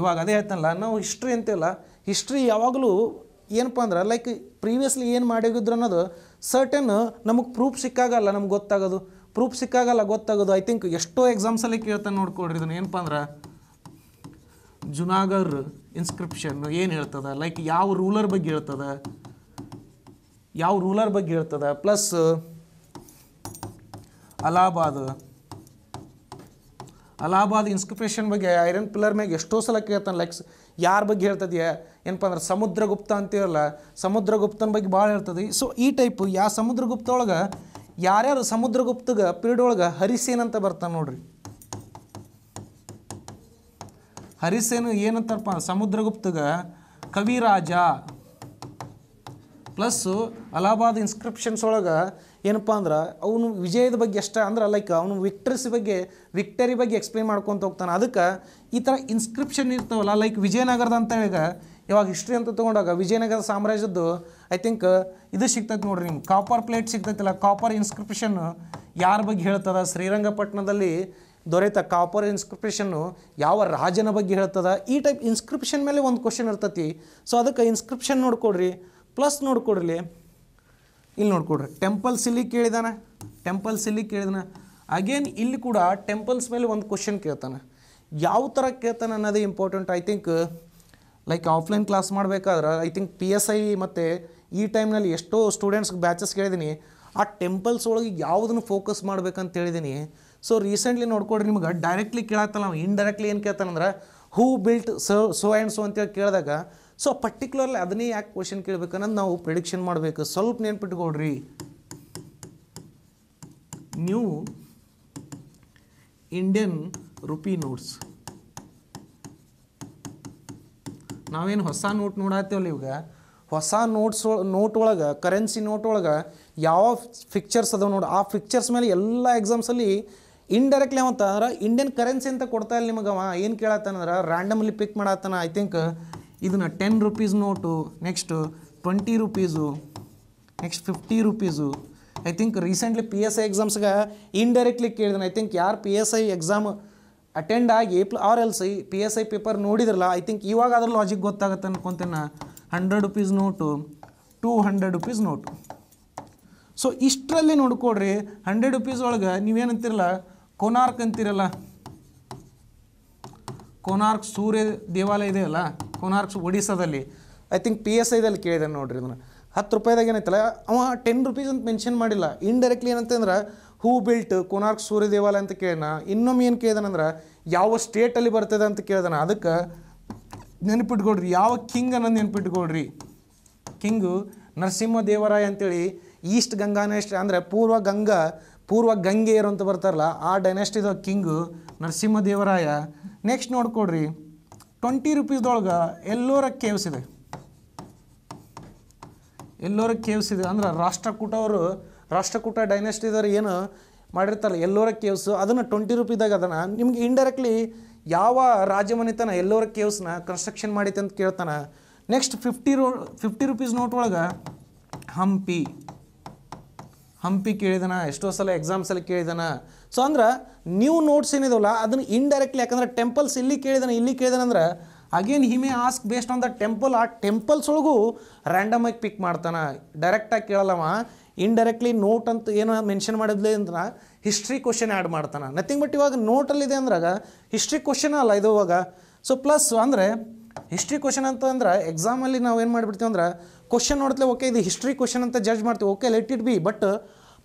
ಇವಾಗ ಅದೇ ಆಯ್ತಲ್ಲ ನಾವು ಹಿಸ್ಟ್ರಿ ಅಂತೆಲ್ಲ ಹಿಸ್ಟ್ರಿ ಯಾವಾಗಲೂ ಏನಪ್ಪ ಅಂದ್ರೆ ಲೈಕ್ ಪ್ರೀವಿಯಸ್ಲಿ ಏನು ಮಾಡಿದ್ರು ಅನ್ನೋದು ಸರ್ಟನ್ ನಮಗೆ ಪ್ರೂಫ್ ಸಿಕ್ಕಾಗಲ್ಲ ನಮ್ಗೆ ಗೊತ್ತಾಗೋದು ಪ್ರೂಫ್ ಸಿಕ್ಕಾಗಲ್ಲ ಗೊತ್ತಾಗೋದು ಐ ಥಿಂಕ್ ಎಷ್ಟೋ ಎಕ್ಸಾಮ್ಸಲ್ಲಿ ಕೇಳ್ತಾನೆ ನೋಡ್ಕೊಡ್ರಿ ಇದನ್ನು ಏನಪ್ಪ ಅಂದ್ರೆ ಜುನಾಗರ್ ಇನ್ಸ್ಕ್ರಿಪ್ಷನ್ ಏನು ಹೇಳ್ತದೆ ಲೈಕ್ ಯಾವ ರೂಲರ್ ಬಗ್ಗೆ ಹೇಳ್ತದೆ ಯಾವ ರೂಲರ್ ಬಗ್ಗೆ ಹೇಳ್ತದೆ ಪ್ಲಸ್ ಅಲಹಾಬಾದ್ ಅಲಹಾಬಾದ್ ಇನ್ಸ್ಕ್ರಿಪ್ಷನ್ ಬಗ್ಗೆ ಐರನ್ ಪಿಲ್ಲರ್ ಮ್ಯಾಗೆ ಎಷ್ಟೋ ಸಲ ಕೇಳ್ತಾನೆ ಲೈಕ್ಸ್ ಯಾರ ಬಗ್ಗೆ ಹೇಳ್ತದೆಯಾ ಏನಪ್ಪ ಅಂದ್ರೆ ಸಮುದ್ರಗುಪ್ತ ಅಂತೀವಲ್ಲ ಸಮುದ್ರಗುಪ್ತನ ಬಗ್ಗೆ ಭಾಳ ಹೇಳ್ತದೆ ಸೊ ಈ ಟೈಪ್ ಯಾ ಸಮುದ್ರಗುಪ್ತ ಒಳಗೆ ಯಾರ್ಯಾರು ಸಮುದ್ರಗುಪ್ತಗ ಪೀರಿಯಡ್ ಒಳಗೆ ಹರಿಸೇನ್ ಅಂತ ಬರ್ತಾನೆ ನೋಡ್ರಿ ಹರಿಸೇನು ಏನಂತಾರಪ್ಪ ಸಮುದ್ರಗುಪ್ತಗ ಕವಿರಾಜ ಪ್ಲಸ್ಸು ಅಲಹಾಬಾದ್ ಇನ್ಸ್ಕ್ರಿಪ್ಷನ್ಸ್ ಒಳಗೆ ಏನಪ್ಪ ಅಂದ್ರೆ ಅವನು ವಿಜಯದ ಬಗ್ಗೆ ಎಷ್ಟ ಅಂದ್ರೆ ಲೈಕ್ ಅವನು ವಿಕ್ಟರ್ಸ್ ಬಗ್ಗೆ ವಿಕ್ಟರಿ ಬಗ್ಗೆ ಎಕ್ಸ್ಪ್ಲೈನ್ ಮಾಡ್ಕೊತ ಹೋಗ್ತಾನೆ ಅದಕ್ಕೆ ಈ ಥರ ಇನ್ಸ್ಕ್ರಿಪ್ಷನ್ ಇರ್ತಾವಲ್ಲ ಲೈಕ್ ವಿಜಯನಗರದ ಅಂತ ಹೇಳಿ ಇವಾಗ ಹಿಸ್ಟ್ರಿ ಅಂತ ತೊಗೊಂಡಾಗ ವಿಜಯನಗರ ಸಾಮ್ರಾಜ್ಯದ್ದು ಐ ಥಿಂಕ್ ಇದು ಸಿಗ್ತೈತೆ ನೋಡ್ರಿ ನಿಮ್ಗೆ ಕಾಪರ್ ಪ್ಲೇಟ್ ಸಿಗ್ತೈತಿಲ್ಲ ಕಾಪರ್ ಇನ್ಸ್ಕ್ರಿಪ್ಷನ್ ಯಾರ ಬಗ್ಗೆ ಹೇಳ್ತದ ಶ್ರೀರಂಗಪಟ್ಟಣದಲ್ಲಿ ದೊರೆತ ಕಾಪರ್ ಇನ್ಸ್ಕ್ರಿಪ್ಷನ್ನು ಯಾವ ರಾಜನ ಬಗ್ಗೆ ಹೇಳ್ತದ ಈ ಟೈಪ್ ಇನ್ಸ್ಕ್ರಿಪ್ಷನ್ ಮೇಲೆ ಒಂದು ಕ್ವಶನ್ ಇರ್ತತಿ ಸೊ ಅದಕ್ಕೆ ಇನ್ಸ್ಕ್ರಿಪ್ಷನ್ ನೋಡ್ಕೊಡ್ರಿ ಪ್ಲಸ್ ನೋಡ್ಕೊಡ್ರಿ ಇಲ್ಲಿ ನೋಡ್ಕೊಡ್ರಿ ಟೆಂಪಲ್ಸ್ ಇಲ್ಲಿ ಕೇಳಿದಾನೆ ಟೆಂಪಲ್ಸ್ ಇಲ್ಲಿ ಕೇಳಿದಾನೆ ಅಗೇನ್ ಇಲ್ಲಿ ಕೂಡ ಟೆಂಪಲ್ಸ್ ಮೇಲೆ ಒಂದು ಕ್ವಶನ್ ಕೇಳ್ತಾನೆ ಯಾವ ಥರ ಕೇಳ್ತಾನೆ ಅನ್ನೋದೇ important I think like offline class ಮಾಡಬೇಕಾದ್ರೆ I think P S I ಮತ್ತು ಈ ಟೈಮ್ನಲ್ಲಿ ಎಷ್ಟೋ ಸ್ಟೂಡೆಂಟ್ಸ್ಗೆ ಬ್ಯಾಚಸ್ ಕೇಳಿದ್ದೀನಿ ಆ ಟೆಂಪಲ್ಸ್ ಒಳಗೆ ಯಾವುದನ್ನು ಫೋಕಸ್ ಮಾಡ್ಬೇಕಂತ ಹೇಳಿದ್ದೀನಿ ಸೊ ರೀಸೆಂಟ್ಲಿ ನೋಡ್ಕೊಡ್ರಿ ನಿಮ್ಗೆ ಡೈರೆಕ್ಟ್ಲಿ ಕೇಳತ್ತಲ್ಲ ನಾವು ಡೈರೆಕ್ಟ್ಲಿ ಏನು ಕೇಳ್ತಾನಂದ್ರೆ who built so so and so ಅಂತೇಳಿ ಕೇಳಿದಾಗ ಸೊ ಪರ್ಟಿಕ್ಯುಲರ್ಲಿ ಅದನ್ನೇ ಯಾಕೆ ಕ್ವಶನ್ ಕೇಳಬೇಕನ್ನೋದು ನಾವು ಪ್ರಿಡಿಕ್ಷನ್ ಮಾಡಬೇಕು ಸ್ವಲ್ಪ ನೆನ್ಪಿಟ್ಕೊಡ್ರಿ ನ್ಯೂ ಇಂಡಿಯನ್ ರುಪಿ ನೋಟ್ಸ್ ನಾವೇನು ಹೊಸ ನೋಟ್ ನೋಡಾತ್ತೇವಲ್ಲ ಇವಾಗ ಹೊಸ ನೋಟ್ಸ್ ನೋಟ್ ಒಳಗೆ ಕರೆನ್ಸಿ ನೋಟ್ ಒಳಗೆ ಯಾವ ಫಿಕ್ಚರ್ಸ್ ಅದಾವೆ ನೋಡಿ ಆ ಫಿಕ್ಚರ್ಸ್ ಮೇಲೆ ಎಲ್ಲ ಎಕ್ಸಾಮ್ಸಲ್ಲಿ ಇಂಡೈರೆಕ್ಟ್ಲಿ ಅವಂತ ಅಂದ್ರೆ ಇಂಡಿಯನ್ ಕರೆನ್ಸಿ ಅಂತ ಕೊಡ್ತಾ ಇಲ್ಲ ನಿಮಗೆ ಅವ ಏನು ಕೇಳತ್ತಾನಂದ್ರೆ ರ್ಯಾಂಡಮ್ಲಿ ಪಿಕ್ ಮಾಡತ್ತಾನ ಐ ಥಿಂಕ್ ಇದನ್ನು ten rupees note next twenty rupees next fifty rupees I think recently P S I ಎಕ್ಸಾಮ್ಸ್ಗೆ ಇಂಡೈರೆಕ್ಟ್ಲಿ ಕೇಳಿದಾನೆ ಐ ಥಿಂಕ್ ಯಾರು P S I exam attend ಆಗಿ R L C P S I paper ನೋಡಿದ್ರಲ್ಲ ಐ ಥಿಂಕ್ ಇವಾಗ ಅದ್ರ ಲಾಜಿಕ್ ಗೊತ್ತಾಗುತ್ತೆ ಅನ್ಕೊತೇನೆ hundred rupees note two hundred rupees note so ಇಷ್ಟರಲ್ಲಿ ನೋಡ್ಕೊಡ್ರಿ ಹಂಡ್ರೆಡ್ ರುಪೀಸ್ ಒಳಗೆ ನೀವೇನಂತಿರಲ್ಲ ಕೊನಾರ್ಕ್ ಅಂತಿರಲ್ಲ ಕೋನಾರ್ಕ್ ಸೂರ್ಯ ದೇವಾಲಯ ಇದೆಯಲ್ಲ ಕೋನಾರ್ಕ್ ಒಡಿಸ್ಸಾದಲ್ಲಿ ಐ ಥಿಂಕ್ ಪಿ ಎಸ್ ಐದಲ್ಲಿ ಕೇಳಿದೆ ನೋಡ್ರಿ ಇದನ್ನು ಹತ್ತು ರೂಪಾಯಿದಾಗ ಏನೈತಲ್ಲ ಅವ ಟೆನ್ ರುಪೀಸ್ ಅಂತ ಮೆನ್ಷನ್ ಮಾಡಿಲ್ಲ ಇಂಡೈರೆಕ್ಟ್ಲಿ ಏನಂತಂದ್ರೆ ಹೂ ಬಿಲ್ಟ್ ಕೋನಾರ್ಕ್ ಸೂರ್ಯ ದೇವಾಲಯ ಅಂತ ಕೇಳಿದ ಇನ್ನೊಮ್ಮೆ ಏನು ಕೇಳಿದನಂದ್ರೆ ಯಾವ ಸ್ಟೇಟಲ್ಲಿ ಬರ್ತದೆ ಅಂತ ಕೇಳಿದಾನ ಅದಕ್ಕೆ ನೆನಪಿಟ್ಕೊಡ್ರಿ ಯಾವ ಕಿಂಗ್ ಅನ್ನೋದು ನೆನಪಿಟ್ಕೊಡ್ರಿ ಕಿಂಗು ನರಸಿಂಹ ದೇವರಾಯ ಅಂತೇಳಿ ಈಸ್ಟ್ ಗಂಗಾನೇಶ್ಟ್ ಅಂದರೆ ಪೂರ್ವ ಗಂಗಾ ಪೂರ್ವ ಗಂಗೆಯರು ಅಂತ ಬರ್ತಾರಲ್ಲ ಆ ಡೈನೆಸ್ಟಿದ ಕಿಂಗು ನರಸಿಂಹ ದೇವರಾಯ ನೆಕ್ಸ್ಟ್ ನೋಡ್ಕೊಡ್ರಿ ಟ್ವೆಂಟಿ ರುಪೀಸ್ದೊಳಗೆ ಎಲ್ಲೋರ ಕೇವ್ಸ್ ಇದೆ ಎಲ್ಲೋರ ಕೇವ್ಸ್ ಇದೆ ಅಂದ್ರೆ ರಾಷ್ಟ್ರಕೂಟ ಅವರು ರಾಷ್ಟ್ರಕೂಟ ಡೈನೆಸ್ಟಿದವ್ರು ಏನು ಮಾಡಿರ್ತಾರಲ್ಲ ಎಲ್ಲೋರ ಕೇವ್ಸ್ ಅದನ್ನು ಟ್ವೆಂಟಿ ರುಪೀದಾಗ ಅದನ್ನು ನಿಮ್ಗೆ ಇಂಡೈರೆಕ್ಟ್ಲಿ ಯಾವ ರಾಜಮನೆತನ ಎಲ್ಲೋರ ಕೇವ್ಸ್ನ ಕನ್ಸ್ಟ್ರಕ್ಷನ್ ಮಾಡೈತೆ ಅಂತ ಕೇಳ್ತಾನ ನೆಕ್ಸ್ಟ್ ಫಿಫ್ಟಿ ರೂ ಫಿಫ್ಟಿ ರುಪೀಸ್ ನೋಟ್ ಒಳಗೆ ಹಂಪಿ ಹಂಪಿ ಕೇಳಿದನ ಎಷ್ಟೋ ಸಲ ಎಕ್ಸಾಮ್ಸಲ್ಲಿ ಕೇಳಿದನ ಸೊ ಅಂದ್ರೆ ನ್ಯೂ ನೋಟ್ಸ್ ಏನಿದವಲ್ಲ ಅದನ್ನ ಇಂಡೈರೆಕ್ಟ್ಲಿ ಯಾಕಂದ್ರೆ ಟೆಂಪಲ್ಸ್ ಇಲ್ಲಿ ಕೇಳಿದಾನೆ ಇಲ್ಲಿ ಕೇಳಿದಾನೆ ಅಂದ್ರೆ again he may ask based on the temple ಆ ಟೆಂಪಲ್ಸ್ ಒಳಗೂ ರ್ಯಾಂಡಮ್ ಆಗಿ ಪಿಕ್ ಮಾಡ್ತಾನೆ ಡೈರೆಕ್ಟಾಗಿ ಕೇಳಲ್ಲವ ಇಂಡೈರೆಕ್ಟ್ಲಿ ನೋಟ್ ಅಂತ ಏನೋ ಮೆನ್ಷನ್ ಮಾಡಿದ್ಲೇ ಅಂದ್ರೆ ಹಿಸ್ಟ್ರಿ ಕ್ವಶನ್ ಆ್ಯಡ್ ಮಾಡ್ತಾನೆ ನಥಿಂಗ್ ಬಟ್ ಇವಾಗ ಇದೆ ಅಂದ್ರಾಗ ಹಿಸ್ಟ್ರಿ ಕ್ವಶನ್ ಅಲ್ಲ ಇದು ಇವಾಗ ಸೊ ಪ್ಲಸ್ ಅಂದರೆ ಹಿಸ್ಟ್ರಿ ಕ್ವಶನ್ ಅಂತ ಅಂದ್ರೆ ಎಕ್ಸಾಮಲ್ಲಿ ನಾವು ಏನು ಮಾಡಿಬಿಡ್ತೀವಿ ಅಂದ್ರೆ ಕ್ವಶನ್ ನೋಡ್ತಲೇ ಓಕೆ ಇದು ಹಿಸ್ಟ್ರಿ ಕ್ವಶನ್ ಅಂತ ಜಡ್ಜ್ ಮಾಡ್ತೀವಿ okay let it be but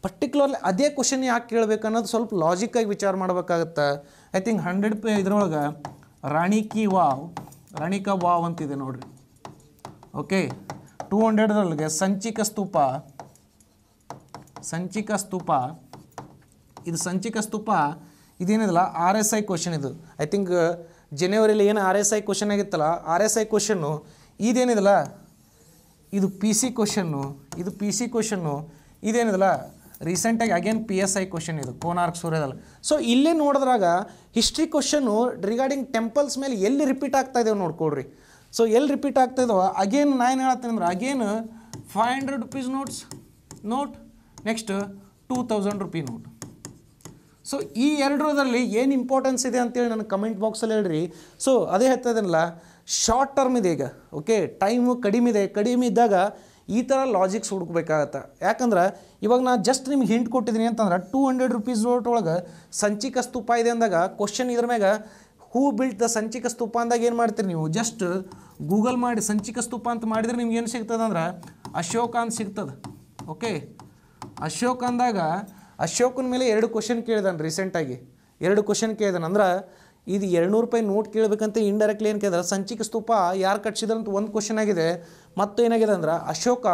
particularly ಅದೇ ಕ್ವಶನ್ ಯಾಕೆ ಕೇಳಬೇಕು ಅನ್ನೋದು ಸ್ವಲ್ಪ ಆಗಿ ವಿಚಾರ ಮಾಡಬೇಕಾಗತ್ತೆ ಐ ಥಿಂಕ್ ಹಂಡ್ರೆಡ್ ಪೇ ಇದ್ರೊಳಗೆ ರಾಣಿ ಕಿ ವಾವ್ ರಾಣಿಕ ವಾವ್ ಅಂತಿದೆ ನೋಡ್ರಿ ಓಕೆ ಟೂ ಹಂಡ್ರೆಡ್ರೊಳಗೆ ಸಂಚಿಕ ಸ್ತೂಪ ಸಂಚಿಕ ಸ್ತೂಪ ಇದು ಸಂಚಿಕ ಸ್ತೂಪ ಇದೇನಿದಲ್ಲ ಆರ್ ಎಸ್ ಐ ಕ್ವಶನ್ ಇದು ಐ ಥಿಂಕ್ ಜನವರಿಲಿ ಏನು ಆರ್ ಎಸ್ ಐ ಕ್ವಶನ್ ಆಗಿತ್ತಲ್ಲ ಆರ್ ಎಸ್ ಐ ಕ್ವಶನ್ನು ಇದೇನಿದಲ್ಲ ಇದು ಪಿ ಸಿ ಕ್ವಶನ್ನು ಇದು ಪಿ ಸಿ ಕ್ವಶನ್ನು ಇದೇನಿದಲ್ಲ ರೀಸೆಂಟಾಗಿ again P S I question ಇದು ಕೋನಾರ್ಕ್ ಸೂರ್ಯದಲ್ಲಿ ಸೊ ಇಲ್ಲಿ ನೋಡಿದ್ರಾಗ ಹಿಸ್ಟ್ರಿ ಕ್ವಶನು ರಿಗಾರ್ಡಿಂಗ್ ಟೆಂಪಲ್ಸ್ ಮೇಲೆ ಎಲ್ಲಿ ರಿಪೀಟ್ ಆಗ್ತಾ ಇದ್ದೇವೆ ನೋಡ್ಕೊಡ್ರಿ ಸೊ ಎಲ್ಲಿ ರಿಪೀಟ್ ಆಗ್ತಾ ಇದ್ದಾವೆ ಅಗೇನ್ ನಾನು ಏನು ಹೇಳ್ತೀನಿ ಅಂದ್ರೆ again five hundred rupees notes note next two thousand rupee note so ಈ ಎರಡರಲ್ಲಿ ಏನು ಇಂಪಾರ್ಟೆನ್ಸ್ ಇದೆ ಅಂತೇಳಿ ನನ್ನ ಕಮೆಂಟ್ ಬಾಕ್ಸಲ್ಲಿ ಹೇಳ್ರಿ ಸೊ ಅದೇ ಹೇಳ್ತಾ ಇದ್ದೀನಲ್ಲ ಶಾರ್ಟ್ ಟರ್ಮ್ ಇದೆ ಈಗ ಓಕೆ ಟೈಮು ಕಡಿಮೆ ಇದೆ ಕಡಿಮೆ ಇದ್ದಾಗ ಈ ಥರ ಲಾಜಿಕ್ಸ್ ಹುಡುಕ್ಬೇಕಾಗತ್ತೆ ಯಾಕಂದ್ರೆ ಇವಾಗ ನಾನು ಜಸ್ಟ್ ನಿಮ್ಗೆ ಹಿಂಟ್ ಕೊಟ್ಟಿದ್ದೀನಿ ಅಂತಂದ್ರೆ ಟೂ ಹಂಡ್ರೆಡ್ ರುಪೀಸ್ ನೋಟ್ ಒಳಗೆ ಸಂಚಿಕ ಸ್ತೂಪ ಇದೆ ಅಂದಾಗ ಕ್ವಶನ್ ಇದ್ರ ಮ್ಯಾಗ ಹೂ ಬಿಲ್ಟ್ ದ ಸಂಚಿಕ ಸ್ತೂಪ ಅಂದಾಗ ಏನು ಮಾಡ್ತೀರಿ ನೀವು ಜಸ್ಟ್ ಗೂಗಲ್ ಮಾಡಿ ಸಂಚಿಕ ಸ್ತೂಪ ಅಂತ ಮಾಡಿದ್ರೆ ನಿಮ್ಗೆ ಏನು ಸಿಗ್ತದೆ ಅಂದ್ರೆ ಅಶೋಕ ಅಂತ ಸಿಗ್ತದೆ ಓಕೆ ಅಶೋಕ ಅಂದಾಗ ಅಶೋಕನ ಮೇಲೆ ಎರಡು ಕ್ವಶನ್ ಕೇಳಿದಾನೆ ರೀಸೆಂಟಾಗಿ ಎರಡು ಕ್ವಶನ್ ಕೇಳಿದಾನೆ ಅಂದ್ರೆ ಇದು ಎರಡುನೂರು ರೂಪಾಯಿ ನೋಟ್ ಕೇಳಬೇಕಂತ ಇಂಡೈರೆಕ್ಟ್ಲಿ ಏನು ಕೇಳಿದ್ರೆ ಸಂಚಿಕ ಸ್ತೂಪ ಯಾರು ಅಂತ ಒಂದು ಕ್ವಶನ್ ಆಗಿದೆ ಮತ್ತು ಏನಾಗಿದೆ ಅಂದ್ರೆ ಅಶೋಕ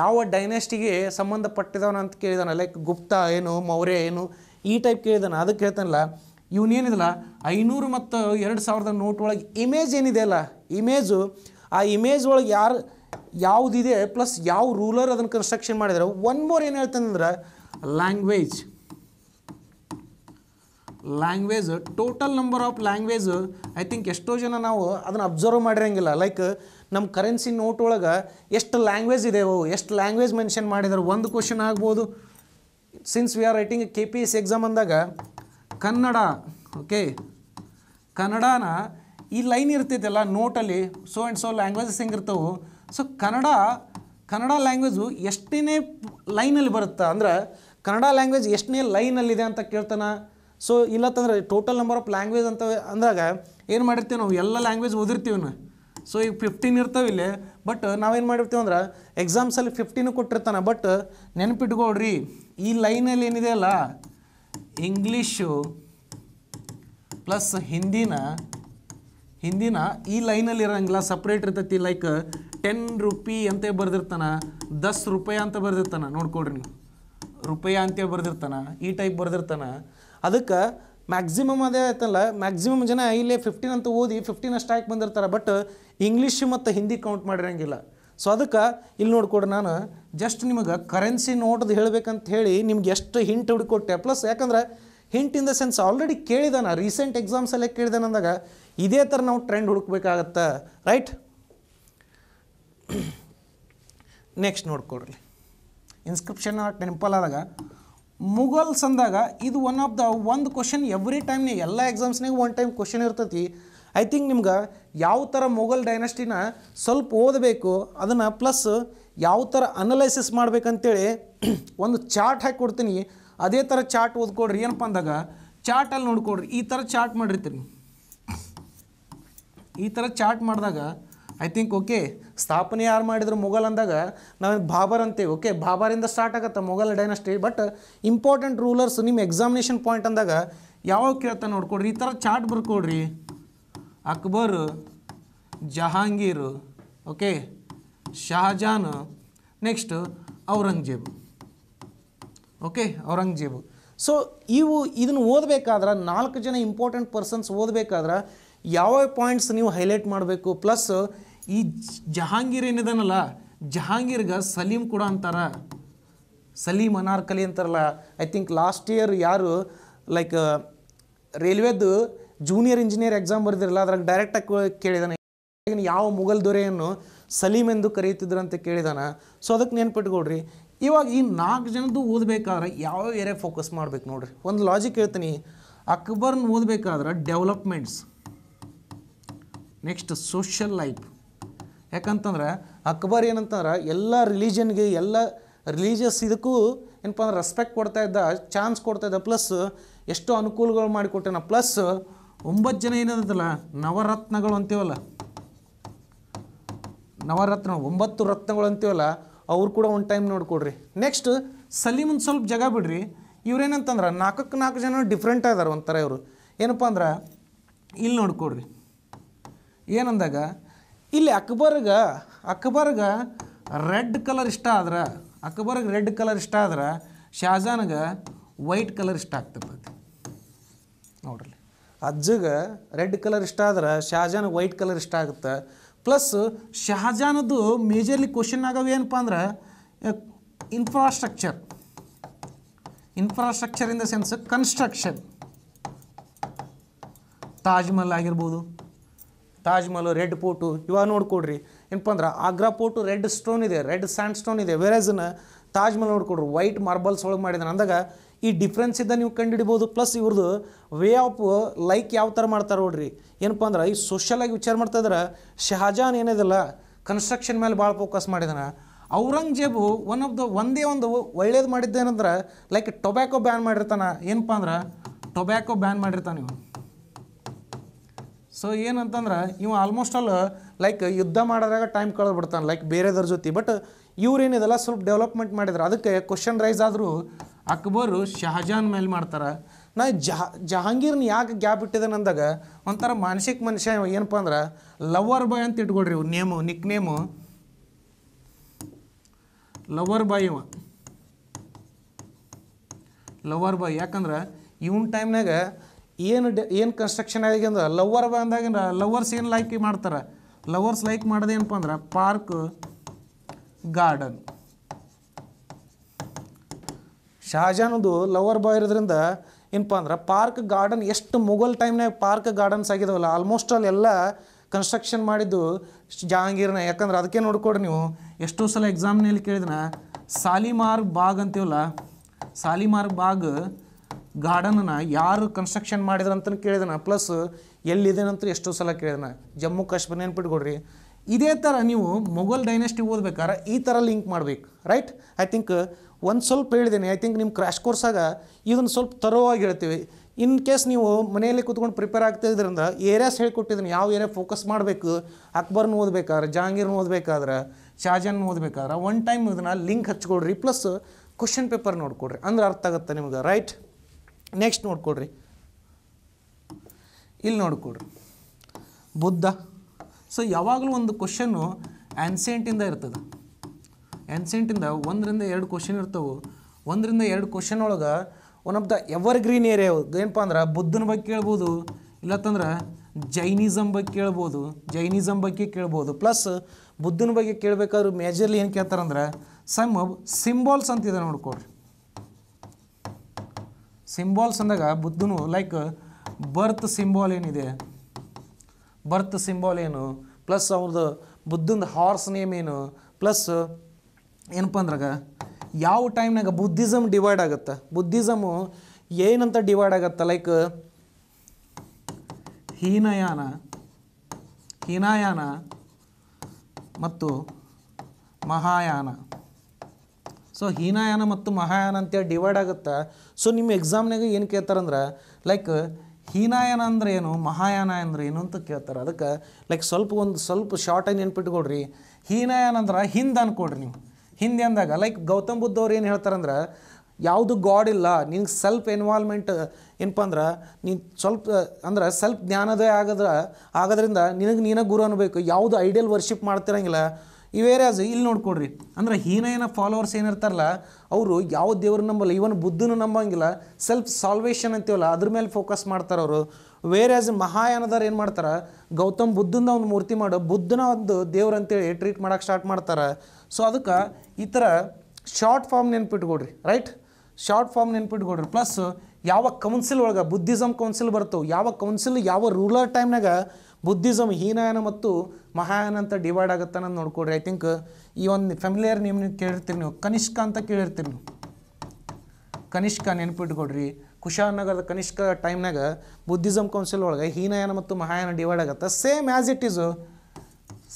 ಯಾವ ಡೈನೆಸ್ಟಿಗೆ ಸಂಬಂಧಪಟ್ಟಿದವನ ಅಂತ ಕೇಳಿದಾನೆ ಲೈಕ್ ಗುಪ್ತಾ ಏನು ಮೌರ್ಯ ಏನು ಈ ಟೈಪ್ ಕೇಳಿದಾನೆ ಅದಕ್ಕೆ ಹೇಳ್ತಾನಲ್ಲ ಇವನೇನಿದಲ್ಲ ಐನೂರು ಮತ್ತು ಎರಡು ಸಾವಿರದ ನೋಟ್ ಒಳಗೆ ಇಮೇಜ್ ಏನಿದೆ ಅಲ್ಲ ಇಮೇಜು ಆ ಇಮೇಜ್ ಒಳಗೆ ಯಾರು ಯಾವುದಿದೆ ಪ್ಲಸ್ ಯಾವ ರೂಲರ್ ಅದನ್ನು ಕನ್ಸ್ಟ್ರಕ್ಷನ್ ಮಾಡಿದರೆ ಒನ್ ಮೋರ್ ಏನು ಹೇಳ್ತಾನಂದ್ರೆ language language total number of language I think ಎಷ್ಟೋ ಜನ ನಾವು ಅದನ್ನು ಅಬ್ಸರ್ವ್ ಮಾಡಿರಂಗಿಲ್ಲ ಲೈಕ್ ನಮ್ಮ ಕರೆನ್ಸಿ ನೋಟ್ ಒಳಗೆ ಎಷ್ಟು ಲ್ಯಾಂಗ್ವೇಜ್ ಇದೇವು ಎಷ್ಟು ಲ್ಯಾಂಗ್ವೇಜ್ ಮೆನ್ಷನ್ ಮಾಡಿದರೆ ಒಂದು ಕ್ವಶನ್ ಆಗ್ಬೋದು since we are writing K P S exam ಅಂದಾಗ ಕನ್ನಡ ಓಕೆ ಕನ್ನಡನ ಈ ಲೈನ್ ಇರ್ತೈತಲ್ಲ ನೋಟಲ್ಲಿ ಸೋ ಆ್ಯಂಡ್ ಸೋ ಲ್ಯಾಂಗ್ವೇಜಸ್ ಹೆಂಗಿರ್ತವೆ ಸೊ ಕನ್ನಡ ಕನ್ನಡ ಲ್ಯಾಂಗ್ವೇಜು ಎಷ್ಟನೇ ಲೈನಲ್ಲಿ ಬರುತ್ತಾ ಅಂದ್ರೆ ಕನ್ನಡ ಲ್ಯಾಂಗ್ವೇಜ್ ಎಷ್ಟನೇ ಲೈನಲ್ಲಿದೆ ಅಂತ ಕೇಳ್ತಾನೆ ಸೊ ಇಲ್ಲತ್ತಂದ್ರೆ ಟೋಟಲ್ ನಂಬರ್ ಆಫ್ ಲ್ಯಾಂಗ್ವೇಜ್ ಅಂತ ಅಂದಾಗ ಏನು ಮಾಡಿರ್ತೀವಿ ನಾವು ಎಲ್ಲ ಲ್ಯಾಂಗ್ವೇಜ್ ಓದಿರ್ತೀವಿ ನಾ ಸೊ ಈಗ ಫಿಫ್ಟೀನ್ ಇರ್ತಾವೆ ಇಲ್ಲಿ ಬಟ್ ನಾವೇನು ಮಾಡಿರ್ತೀವಿ ಅಂದ್ರೆ ಎಕ್ಸಾಮ್ಸಲ್ಲಿ ಫಿಫ್ಟೀನು ಕೊಟ್ಟಿರ್ತಾನೆ ಬಟ್ ನೆನಪಿಟ್ಕೊಡ್ರಿ ಈ ಲೈನಲ್ಲಿ ಏನಿದೆ ಅಲ್ಲ ಇಂಗ್ಲೀಷು ಪ್ಲಸ್ ಹಿಂದಿನ ಹಿಂದಿನ ಈ ಲೈನಲ್ಲಿ ಇರೋಂಗಿಲ್ಲ ಸಪ್ರೇಟ್ ಇರ್ತೈತಿ ಲೈಕ್ ಟೆನ್ ರುಪಿ ಅಂತೇ ಬರೆದಿರ್ತಾನೆ ದಸ್ ರೂಪಾಯಿ ಅಂತ ಬರೆದಿರ್ತಾನೆ ನೋಡ್ಕೊಡ್ರಿ ನೀವು ರೂಪಾಯಿ ಅಂತ ಬರೆದಿರ್ತಾನೆ ಈ ಟೈಪ್ ಬರೆದಿರ್ತಾನೆ ಅದಕ್ಕೆ ಮ್ಯಾಕ್ಸಿಮಮ್ ಅದೇ ಆಯ್ತಲ್ಲ ಮ್ಯಾಕ್ಸಿಮಮ್ ಜನ ಇಲ್ಲೇ ಫಿಫ್ಟೀನ್ ಅಂತ ಓದಿ ಫಿಫ್ಟೀನ್ ಅಷ್ಟು ಹಾಕಿ ಬಂದಿರ್ತಾರೆ ಬಟ್ ಇಂಗ್ಲೀಷ್ ಮತ್ತು ಹಿಂದಿ ಕೌಂಟ್ ಮಾಡಿರಂಗಿಲ್ಲ ಸೊ ಅದಕ್ಕೆ ಇಲ್ಲಿ ನೋಡ್ಕೊಡ್ರಿ ನಾನು ಜಸ್ಟ್ ನಿಮಗೆ ಕರೆನ್ಸಿ ನೋಟ್ದು ಹೇಳಬೇಕಂತ ಹೇಳಿ ನಿಮ್ಗೆ ಎಷ್ಟು ಹಿಂಟ್ ಹುಡುಕೊಟ್ಟೆ ಪ್ಲಸ್ ಯಾಕಂದ್ರೆ hint in the sense already ಕೇಳಿದಾನ ರೀಸೆಂಟ್ ಎಕ್ಸಾಮ್ಸಲ್ಲೇ ಕೇಳಿದಾನ ಅಂದಾಗ ಇದೇ ಥರ ನಾವು ಟ್ರೆಂಡ್ ಹುಡುಕ್ಬೇಕಾಗತ್ತೆ ರೈಟ್ ನೆಕ್ಸ್ಟ್ ನೋಡ್ಕೊಡ್ರಿ ಇನ್ಸ್ಕ್ರಿಪ್ಷನ್ ಟೆಂಪಲ್ ಆದಾಗ ಮುಗಲ್ಸ್ ಅಂದಾಗ ಇದು ಒನ್ ಆಫ್ ದ ಒಂದು ಕ್ವಶನ್ ಎವ್ರಿ ಟೈಮ್ನೇ ಎಲ್ಲ ಎಕ್ಸಾಮ್ಸ್ನಾಗ ಒನ್ ಟೈಮ್ ಕ್ವಶನ್ ಇರ್ತೈತಿ ಐ ಥಿಂಕ್ ನಿಮ್ಗೆ ಯಾವ ಥರ ಮೊಘಲ್ ಡೈನಸ್ಟಿನ ಸ್ವಲ್ಪ ಓದಬೇಕು ಅದನ್ನು ಪ್ಲಸ್ ಯಾವ ಥರ ಅನಲೈಸಿಸ್ ಮಾಡ್ಬೇಕಂತೇಳಿ ಒಂದು ಚಾರ್ಟ್ ಹಾಕಿ ಕೊಡ್ತೀನಿ ಅದೇ ಥರ ಚಾರ್ಟ್ ಓದ್ಕೊಡ್ರಿ ಏನಪ್ಪ ಅಂದಾಗ ಚಾರ್ಟಲ್ಲಿ ನೋಡ್ಕೊಡ್ರಿ ಈ ಥರ ಚಾರ್ಟ್ ಮಾಡಿರ್ತೀನಿ ಈ ಥರ ಚಾರ್ಟ್ ಮಾಡಿದಾಗ ಐ ಥಿಂಕ್ ಓಕೆ ಸ್ಥಾಪನೆ ಯಾರು ಮಾಡಿದ್ರು ಮೊಘಲ್ ಅಂದಾಗ ನಾವು ಬಾಬರ್ ಅಂತೀವಿ ಓಕೆ ಬಾಬರಿಂದ ಸ್ಟಾರ್ಟ್ ಆಗುತ್ತೆ Mughal dynasty but important rulers ನಿಮ್ಮ ಎಕ್ಸಾಮಿನೇಷನ್ ಪಾಯಿಂಟ್ ಅಂದಾಗ ಯಾವಾಗ ಕೇಳ್ತಾ ನೋಡ್ಕೊಡ್ರಿ ಈ ಥರ ಚಾರ್ಟ್ ಬರ್ಕೊಡ್ರಿ Akbar Jahangir okay Shahjahan next Aurangzeb okay Aurangzeb so ಇವು ಇದನ್ನು ಓದಬೇಕಾದ್ರೆ ನಾಲ್ಕು ಜನ ಇಂಪಾರ್ಟೆಂಟ್ ಪರ್ಸನ್ಸ್ ಓದಬೇಕಾದ್ರೆ ಯಾವ ಪಾಯಿಂಟ್ಸ್ ನೀವು ಹೈಲೈಟ್ ಮಾಡಬೇಕು ಪ್ಲಸ್ ಈ ಜಹಾಂಗೀರ್ ಏನಿದಾನಲ್ಲ ಜಹಾಂಗೀರ್ಗೆ ಸಲೀಂ ಕೂಡ ಅಂತಾರ ಸಲೀಂ ಅನಾರ್ಕಲಿ ಅಂತಾರಲ್ಲ ಐ ಥಿಂಕ್ ಲಾಸ್ಟ್ ಇಯರ್ ಯಾರು ಲೈಕ್ ರೈಲ್ವೇದು ಜೂನಿಯರ್ ಇಂಜಿನಿಯರ್ ಎಕ್ಸಾಮ್ ಬರೆದಿರಲ್ಲ ಅದ್ರಾಗ ಡೈರೆಕ್ಟಾಗಿ ಕೇಳಿದಾನೆ ಯಾವ ಮುಘಲ್ ದೊರೆಯನ್ನು ಸಲೀಮ್ ಎಂದು ಕರೆಯುತ್ತಿದ್ರು ಅಂತ ಕೇಳಿದಾನ ಸೊ ಅದಕ್ಕೆ ನೆನ್ಪಿಟ್ಕೊಡ್ರಿ ಇವಾಗ ಈ ನಾಲ್ಕು ಜನದ್ದು ಓದಬೇಕಾದ್ರೆ ಯಾವ ಏರಿಯಾ ಫೋಕಸ್ ಮಾಡ್ಬೇಕು ನೋಡ್ರಿ ಒಂದು ಲಾಜಿಕ್ ಹೇಳ್ತೀನಿ ಅಕ್ಬರ್ನ ಓದಬೇಕಾದ್ರೆ ಡೆವಲಪ್ಮೆಂಟ್ಸ್ ನೆಕ್ಸ್ಟ್ ಸೋಷಿಯಲ್ ಲೈಫ್ ಯಾಕಂತಂದ್ರೆ ಅಕ್ಬರ್ ಏನಂತಂದ್ರೆ ಎಲ್ಲ ರಿಲೀಜನ್ಗೆ ಎಲ್ಲ ರಿಲೀಜಿಯಸ್ ಇದಕ್ಕೂ ಏನಪ್ಪ ಅಂದ್ರೆ ರೆಸ್ಪೆಕ್ಟ್ ಕೊಡ್ತಾ ಇದ್ದ ಚಾನ್ಸ್ ಕೊಡ್ತಾ ಇದ್ದ ಪ್ಲಸ್ ಎಷ್ಟು ಅನುಕೂಲಗಳು ಮಾಡಿಕೊಟ್ಟೆನ ಪ್ಲಸ್ ಒಂಬತ್ತು ಜನ ಏನದಲ್ಲ ನವರತ್ನಗಳು ಅಂತೀವಲ್ಲ ನವರತ್ನ ಒಂಬತ್ತು ರತ್ನಗಳು ಅಂತೀವಲ್ಲ ಅವ್ರು ಕೂಡ ಒಂದು ಟೈಮ್ ನೋಡಿಕೊಡ್ರಿ ನೆಕ್ಸ್ಟ್ ಸಲೀಮನ್ ಸ್ವಲ್ಪ ಜಾಗ ಬಿಡ್ರಿ ಇವ್ರೇನಂತಂದ್ರೆ ನಾಲ್ಕಕ್ಕೆ ನಾಲ್ಕು ಜನ ಡಿಫ್ರೆಂಟ್ ಇದ್ದಾರೆ ಒಂಥರ ಇವರು ಏನಪ್ಪ ಅಂದ್ರೆ ಇಲ್ಲಿ ನೋಡ್ಕೊಡ್ರಿ ಏನಂದಾಗ ಇಲ್ಲಿ ಅಕ್ಬರ್ಗೆ ಅಕ್ಬರ್ಗೆ ರೆಡ್ ಕಲರ್ ಇಷ್ಟ ಆದ್ರೆ ಅಕ್ಬರ್ಗೆ ರೆಡ್ ಕಲರ್ ಇಷ್ಟ ಆದ್ರೆ ಶಹಜಾನ್ಗೆ ವೈಟ್ ಕಲರ್ ಇಷ್ಟ ಆಗ್ತಿರ್ತೈತಿ ನೋಡ್ರಿ ಅಜ್ಜಗೆ ರೆಡ್ ಕಲರ್ ಇಷ್ಟ ಆದ್ರೆ ಶಹಜಾನ್ ವೈಟ್ ಕಲರ್ ಇಷ್ಟ ಆಗುತ್ತೆ ಪ್ಲಸ್ ಶಹಜಾನದ್ದು ಮೇಜರ್ಲಿ ಕ್ವಶನ್ ಆಗವೆ ಏನಪ್ಪ ಅಂದ್ರೆ infrastructure infrastructure in the sense construction Taj Mahal ಆಗಿರ್ಬೋದು ತಾಜ್ಮಹಲ್ ರೆಡ್ ಪೋರ್ಟು ಇವಾಗ ನೋಡ್ಕೊಡ್ರಿ ಏನಪ್ಪ ಅಂದ್ರೆ ಆಗ್ರಾ ಪೋರ್ಟು ರೆಡ್ ಸ್ಟೋನ್ ಇದೆ ರೆಡ್ ಸ್ಯಾಂಡ್ ಸ್ಟೋನ್ ಇದೆ ವೆರೇಜ್ನ ತಾಜ್ಮಹಲ್ ನೋಡ್ಕೊಡ್ರಿ ವೈಟ್ ಮಾರ್ಬಲ್ಸ್ ಒಳಗೆ ಮಾಡಿದಾನೆ ಅಂದಾಗ ಈ ಡಿಫ್ರೆನ್ಸ್ ಇದ್ದ ನೀವು ಹಿಡ್ಬೋದು ಪ್ಲಸ್ ಇವ್ರದ್ದು ವೇ ಆಫ್ ಲೈಕ್ ಯಾವ ಥರ ಮಾಡ್ತಾರೆ ನೋಡ್ರಿ ಏನಪ್ಪ ಅಂದ್ರೆ ಈ ಸೋಷಲಾಗಿ ವಿಚಾರ ಇದ್ರೆ ಶಹಜಾನ್ ಏನಿದೆಲ್ಲ ಕನ್ಸ್ಟ್ರಕ್ಷನ್ ಮೇಲೆ ಭಾಳ ಫೋಕಸ್ ಮಾಡಿದಾನೆ ಔರಂಗಜೇಬು ಒನ್ ಆಫ್ ದ ಒಂದೇ ಒಂದು ಒಳ್ಳೇದು ಮಾಡಿದ್ದೇನೆಂದ್ರೆ ಲೈಕ್ ಟೊಬ್ಯಾಕೋ ಬ್ಯಾನ್ ಮಾಡಿರ್ತಾನೆ ಏನಪ್ಪ ಅಂದ್ರೆ ಟೊಬ್ಯಾಕೋ ಬ್ಯಾನ್ ಮಾಡಿರ್ತಾನೆ ನೀವು ಸೊ ಏನಂತಂದ್ರೆ ಇವ ಆಲ್ಮೋಸ್ಟ್ ಆಲ್ ಲೈಕ್ ಯುದ್ಧ ಮಾಡೋದಾಗ ಟೈಮ್ ಕಳೆದ್ಬಿಡ್ತಾನೆ ಲೈಕ್ ಬೇರೆದ್ರ ಜೊತೆ ಬಟ್ ಇವ್ರೇನಿದೆಲ್ಲ ಸ್ವಲ್ಪ ಡೆವಲಪ್ಮೆಂಟ್ ಮಾಡಿದ್ರು ಅದಕ್ಕೆ ಕ್ವಶನ್ ರೈಸ್ ಆದರೂ ಅಕ್ಬರು ಶಹಜಾನ್ ಮೇಲೆ ಮಾಡ್ತಾರೆ ನಾ ಜಹ ಜಹಾಂಗೀರ್ನ ಯಾಕೆ ಗ್ಯಾಪ್ ಇಟ್ಟಿದ್ದಾನೆ ಅಂದಾಗ ಒಂಥರ ಮಾನಸಿಕ ಮನುಷ್ಯ ಏನಪ್ಪ ಅಂದ್ರೆ ಲವರ್ ಬಾಯ್ ಅಂತ ಇಟ್ಕೊಡ್ರಿ ಇವು name nick name lover boy ಇವ ಲವರ್ ಬಾಯ್ ಯಾಕಂದ್ರೆ ಇವನ್ ಟೈಮ್ನಾಗ ಏನು ಡೆ ಏನು ಕನ್ಸ್ಟ್ರಕ್ಷನ್ ಆಗಿಂದ ಲವ್ವರ್ ಬಂದಾಗಿಂದ ಲವರ್ಸ್ ಏನು ಲೈಕ್ ಮಾಡ್ತಾರೆ ಲವರ್ಸ್ ಲೈಕ್ ಏನಪ್ಪ ಅಂದ್ರೆ ಪಾರ್ಕ್ ಗಾರ್ಡನ್ ಶಹಜಾನದು ಲವರ್ ಬಾಯ್ ಇರೋದ್ರಿಂದ ಏನಪ್ಪ ಅಂದ್ರೆ ಪಾರ್ಕ್ ಗಾರ್ಡನ್ ಎಷ್ಟು ಮೊಘಲ್ ಟೈಮ್ನಾಗ ಪಾರ್ಕ್ ಗಾರ್ಡನ್ಸ್ ಆಗಿದಾವಲ್ಲ ಆಲ್ಮೋಸ್ಟ್ ಆಲ್ ಎಲ್ಲ ಕನ್ಸ್ಟ್ರಕ್ಷನ್ ಮಾಡಿದ್ದು ಜಹಾಂಗೀರ್ನ ಯಾಕಂದ್ರೆ ಅದಕ್ಕೆ ನೋಡ್ಕೊಡ್ರಿ ನೀವು ಎಷ್ಟೋ ಸಲ ಎಕ್ಸಾಮ್ನಲ್ಲಿ ಕೇಳಿದ್ರೆ ಸಾಲಿಮಾರ್ ಬಾಗ್ ಅಂತೀವಲ್ಲ ಸಾಲಿಮಾರ್ ಬಾಗ್ ಗಾರ್ಡನನ್ನು ಯಾರು ಕನ್ಸ್ಟ್ರಕ್ಷನ್ ಅಂತ ಕೇಳಿದನ ಪ್ಲಸ್ ಎಲ್ಲಿದೇನಂತ ಎಷ್ಟೋ ಸಲ ಕೇಳಿದನ ಜಮ್ಮು ಕಾಶ್ಮೀರ ನೆನ್ಪಿಟ್ಕೊಡ್ರಿ ಇದೇ ಥರ ನೀವು ಮೊಘಲ್ ಡೈನೆಸ್ಟಿ ಓದ್ಬೇಕಾದ್ರೆ ಈ ಥರ ಲಿಂಕ್ ಮಾಡ್ಬೇಕು ರೈಟ್ ಐ ಥಿಂಕ್ ಒಂದು ಸ್ವಲ್ಪ ಹೇಳಿದ್ದೀನಿ ಐ ಥಿಂಕ್ ನಿಮ್ಮ ಕ್ರ್ಯಾಶ್ ಕೋರ್ಸಾಗ ಇದನ್ನು ಸ್ವಲ್ಪ ತರೋವಾಗಿ ಹೇಳ್ತೀವಿ ಇನ್ ಕೇಸ್ ನೀವು ಮನೆಯಲ್ಲಿ ಕೂತ್ಕೊಂಡು ಪ್ರಿಪೇರ್ ಆಗ್ತಾ ಇದ್ರಿಂದ ಏರಿಯಾಸ್ ಹೇಳ್ಕೊಟ್ಟಿದ್ದೀನಿ ಯಾವ ಏರಿಯಾ ಫೋಕಸ್ ಮಾಡಬೇಕು ಅಕ್ಬರ್ನ ಓದಬೇಕಾದ್ರೆ ಜಹಾಂಗೀರ್ನ ಓದಬೇಕಾದ್ರೆ ಶಾಜಾನ್ ಓದಬೇಕಾದ್ರೆ ಒನ್ ಟೈಮ್ ಇದನ್ನ ಲಿಂಕ್ ಹಚ್ಕೊಡ್ರಿ ಪ್ಲಸ್ ಕ್ವಶನ್ ಪೇಪರ್ ನೋಡ್ಕೊಡ್ರಿ ಅಂದ್ರೆ ಅರ್ಥ ಆಗುತ್ತೆ ನಿಮ್ಗೆ ರೈಟ್ ನೆಕ್ಸ್ಟ್ ನೋಡ್ಕೊಳ್ರಿ ಇಲ್ಲಿ ನೋಡ್ಕೊಳ್ರಿ ಬುದ್ಧ ಸೊ ಯಾವಾಗಲೂ ಒಂದು ಕ್ವಶನ್ನು ಆ್ಯನ್ಸೆಂಟಿಂದ ಇರ್ತದೆ ಆ್ಯನ್ಸೆಂಟಿಂದ ಒಂದರಿಂದ ಎರಡು ಕ್ವಶನ್ ಇರ್ತವೆ ಒಂದರಿಂದ ಎರಡು ಕ್ವಶನ್ ಒಳಗೆ one of the evergreen area ಏನಪ್ಪ ಅಂದ್ರೆ ಬುದ್ಧನ ಬಗ್ಗೆ ಕೇಳ್ಬೋದು ಇಲ್ಲತ್ತಂದ್ರೆ ಜೈನಿಸಮ್ ಬಗ್ಗೆ ಕೇಳ್ಬೋದು ಜೈನಿಸಮ್ ಬಗ್ಗೆ ಕೇಳ್ಬೋದು ಪ್ಲಸ್ ಬುದ್ಧನ ಬಗ್ಗೆ ಕೇಳಬೇಕಾದ್ರೂ ಮೇಜರ್ಲಿ ಏನು ಕೇಳ್ತಾರಂದ್ರೆ ಸಮ್ ಸಿಂಬಾಲ್ಸ್ ಅಂತಿದೆ ನೋಡ್ಕೊಳ್ರಿ ಸಿಂಬಾಲ್ಸ್ ಅಂದಾಗ ಬುದ್ಧನು ಲೈಕ್ ಬರ್ತ್ ಸಿಂಬಾಲ್ ಏನಿದೆ ಬರ್ತ್ ಸಿಂಬಾಲ್ ಏನು ಪ್ಲಸ್ ಅವ್ರದ್ದು ಬುದ್ಧನ ಹಾರ್ಸ್ ನೇಮ್ ಏನು ಪ್ಲಸ್ ಏನಪ್ಪ ಅಂದ್ರಾಗ ಯಾವ ಟೈಮ್ನಾಗ ಬುದ್ಧಿಸಮ್ ಡಿವೈಡ್ ಆಗುತ್ತೆ ಬುದ್ಧಿಸಮು ಏನಂತ ಡಿವೈಡ್ ಆಗತ್ತೆ ಲೈಕ್ ಹೀನಯಾನ ಹೀನಾಯಾನ ಮತ್ತು ಮಹಾಯಾನ ಸೊ ಹೀನಾಯಾನ ಮತ್ತು ಮಹಾಯಾನ ಅಂತೇಳಿ ಡಿವೈಡ್ ಆಗುತ್ತೆ ಸೊ ನಿಮ್ಮ ಎಕ್ಸಾಮ್ನಾಗ ಏನು ಕೇಳ್ತಾರಂದ್ರೆ ಲೈಕ್ ಹೀನಾಯಾನ ಅಂದ್ರೆ ಏನು ಮಹಾಯಾನ ಅಂದ್ರೆ ಏನು ಅಂತ ಕೇಳ್ತಾರೆ ಅದಕ್ಕೆ ಲೈಕ್ ಸ್ವಲ್ಪ ಒಂದು ಸ್ವಲ್ಪ ಶಾರ್ಟಾಗಿ ನೆನ್ಪಿಟ್ಕೊಡ್ರಿ ಹೀನಾಯಾನ ಅಂದ್ರೆ ಹಿಂದೆ ಅನ್ಕೊಡ್ರಿ ನೀವು ಹಿಂದೆ ಅಂದಾಗ ಲೈಕ್ ಗೌತಮ್ ಬುದ್ಧ ಅವ್ರು ಏನು ಹೇಳ್ತಾರಂದ್ರೆ ಯಾವುದು ಗಾಡ್ ಇಲ್ಲ ನಿನ್ಗೆ ಸ್ವಲ್ಪ ಇನ್ವಾಲ್ವ್ಮೆಂಟ್ ಏನಪ್ಪ ಅಂದ್ರೆ ನೀನು ಸ್ವಲ್ಪ ಅಂದ್ರೆ ಸ್ವಲ್ಪ ಜ್ಞಾನದೇ ಆಗದ್ರ ಆಗೋದ್ರಿಂದ ನಿನಗೆ ನೀನೇ ಗುರು ಅನ್ಬೇಕು ಯಾವುದು ಐಡಿಯಲ್ ವರ್ಷಿಪ್ ಮಾಡ್ತಿರಂಗಿಲ್ಲ ಈ ಆಸ್ ಇಲ್ಲಿ ನೋಡ್ಕೊಡ್ರಿ ಅಂದರೆ ಹೀನಯನ ಫಾಲೋವರ್ಸ್ ಏನಿರ್ತಾರಲ್ಲ ಅವರು ಯಾವ ದೇವರು ನಂಬಲ್ಲ ಇವನ್ ಬುದ್ಧನ ನಂಬಂಗಿಲ್ಲ ಸೆಲ್ಫ್ ಸಾಲ್ವೇಷನ್ ಅಂತೀವಲ್ಲ ಅದ್ರ ಮೇಲೆ ಫೋಕಸ್ ಮಾಡ್ತಾರೆ ಅವರು ವೇರ್ ಆಸ್ ಮಹಾಯಾನದವ್ರು ಏನು ಮಾಡ್ತಾರೆ ಗೌತಮ್ ಬುದ್ಧನ ಒಂದು ಮೂರ್ತಿ ಮಾಡೋ ಬುದ್ಧನ ಒಂದು ದೇವ್ರು ಅಂತೇಳಿ ಟ್ರೀಟ್ ಮಾಡೋಕೆ ಸ್ಟಾರ್ಟ್ ಮಾಡ್ತಾರೆ ಸೊ ಅದಕ್ಕೆ ಈ ಥರ ಶಾರ್ಟ್ ಫಾರ್ಮ್ ನೆನ್ಪಿಟ್ಕೊಡ್ರಿ ರೈಟ್ ಶಾರ್ಟ್ ಫಾರ್ಮ್ ನೆನ್ಪಿಟ್ಕೊಡ್ರಿ ಪ್ಲಸ್ ಯಾವ ಕೌನ್ಸಿಲ್ ಒಳಗೆ ಬುದ್ಧಿಸಮ್ ಕೌನ್ಸಿಲ್ ಬರ್ತವೆ ಯಾವ ಕೌನ್ಸಿಲ್ ಯಾವ ರೂರಲ್ ಟೈಮ್ನಾಗ ಬುದ್ಧಿಸಮ್ ಹೀನಾಯನ ಮತ್ತು ಮಹಾಯಾನ ಅಂತ ಡಿವೈಡ್ ಆಗುತ್ತೆ ಅನ್ನೋದು ನೋಡ್ಕೊಡ್ರಿ ಐ ಥಿಂಕ್ ಈ ಒಂದು ಫ್ಯಾಮಿಲಿಯರ್ ನೇಮ್ ನೀವು ಕೇಳಿರ್ತೀರಿ ನೀವು ಕನಿಷ್ಕ ಅಂತ ಕೇಳಿರ್ತೀರಿ ನೀವು ಕನಿಷ್ಕ ನೆನಪಿಟ್ಕೊಡ್ರಿ ಕುಶಾಲನಗರದ ಕನಿಷ್ಕ ಟೈಮ್ನಾಗ ಬುದ್ಧಿಸಮ್ ಕೌನ್ಸಿಲ್ ಒಳಗೆ ಹೀನಾಯನ ಮತ್ತು ಮಹಾಯಾನ ಡಿವೈಡ್ ಆಗುತ್ತೆ same as it is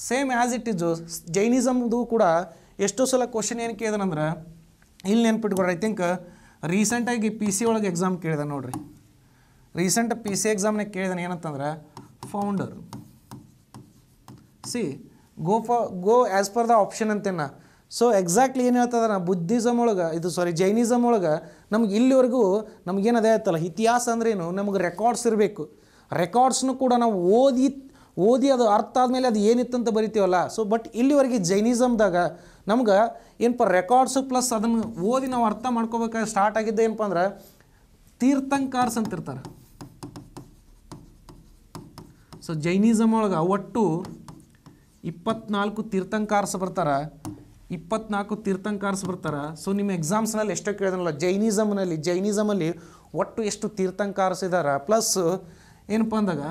same as it is ಜೈನಿಸಮ್ದು ಕೂಡ ಎಷ್ಟೋ ಸಲ ಕ್ವಶನ್ ಏನು ಕೇಳಿದನಂದ್ರೆ ಇಲ್ಲಿ ನೆನ್ಪಿಟ್ಕೊಡ್ರಿ ಐ ಥಿಂಕ್ ರೀಸೆಂಟಾಗಿ ಪಿ ಸಿ ಒಳಗೆ ಎಕ್ಸಾಮ್ ಕೇಳಿದೆ ನೋಡ್ರಿ ರೀಸೆಂಟ್ ಪಿ ಸಿ ಎಕ್ಸಾಮ್ನಾಗ ಕೇಳಿದಾನೆ ಏನಂತಂದ್ರೆ ಫೌಂಡರ್ ಸಿ ಗೋ ಫ ಗೋ ಆ್ಯಸ್ ಪರ್ ದ ಆಪ್ಷನ್ ಅಂತೇನಾ ಸೊ ಎಕ್ಸಾಕ್ಟ್ಲಿ ಏನು ಹೇಳ್ತದ ಬುದ್ಧಿಸಮ್ ಒಳಗೆ ಇದು ಸಾರಿ ಜೈನಿಸಮ್ ಒಳಗೆ ನಮ್ಗೆ ಇಲ್ಲಿವರೆಗೂ ನಮಗೇನದೇ ಆಯ್ತಲ್ಲ ಇತಿಹಾಸ ಅಂದ್ರೇನು ನಮಗೆ ರೆಕಾರ್ಡ್ಸ್ ಇರಬೇಕು ರೆಕಾರ್ಡ್ಸ್ನು ಕೂಡ ನಾವು ಓದಿ ಓದಿ ಅದು ಅರ್ಥ ಆದಮೇಲೆ ಅದು ಏನಿತ್ತು ಅಂತ ಬರಿತೀವಲ್ಲ ಸೊ ಬಟ್ ಇಲ್ಲಿವರೆಗೆ ಜೈನಿಸಮ್ದಾಗ ನಮ್ಗೆ ಏನಪ್ಪ ರೆಕಾರ್ಡ್ಸು ಪ್ಲಸ್ ಅದನ್ನು ಓದಿ ನಾವು ಅರ್ಥ ಮಾಡ್ಕೋಬೇಕಾದ್ರೆ ಸ್ಟಾರ್ಟ್ ಆಗಿದ್ದೆ ಏನಪ್ಪ ಅಂದ್ರೆ ತೀರ್ಥಂಕಾರ್ಸ್ ಅಂತಿರ್ತಾರೆ ಸೊ ಜೈನಿಸಮ್ ಒಳಗೆ ಒಟ್ಟು ಇಪ್ಪತ್ನಾಲ್ಕು ತೀರ್ಥಂಕಾರ್ಸ್ ಬರ್ತಾರೆ ಇಪ್ಪತ್ನಾಲ್ಕು ತೀರ್ಥಂಕಾರ್ಸ್ ಬರ್ತಾರೆ ಸೊ ನಿಮ್ಮ ಎಕ್ಸಾಮ್ಸ್ನಲ್ಲಿ ಎಷ್ಟೋ ಕೇಳಿದ್ರಲ್ಲ ಜೈನಿಸಮ್ನಲ್ಲಿ ಜೈನಿಸಮಲ್ಲಿ ಒಟ್ಟು ಎಷ್ಟು ತೀರ್ಥಂಕಾರ್ಸ್ ಇದ್ದಾರೆ ಪ್ಲಸ್ ಏನಪ್ಪ ಅಂದಾಗ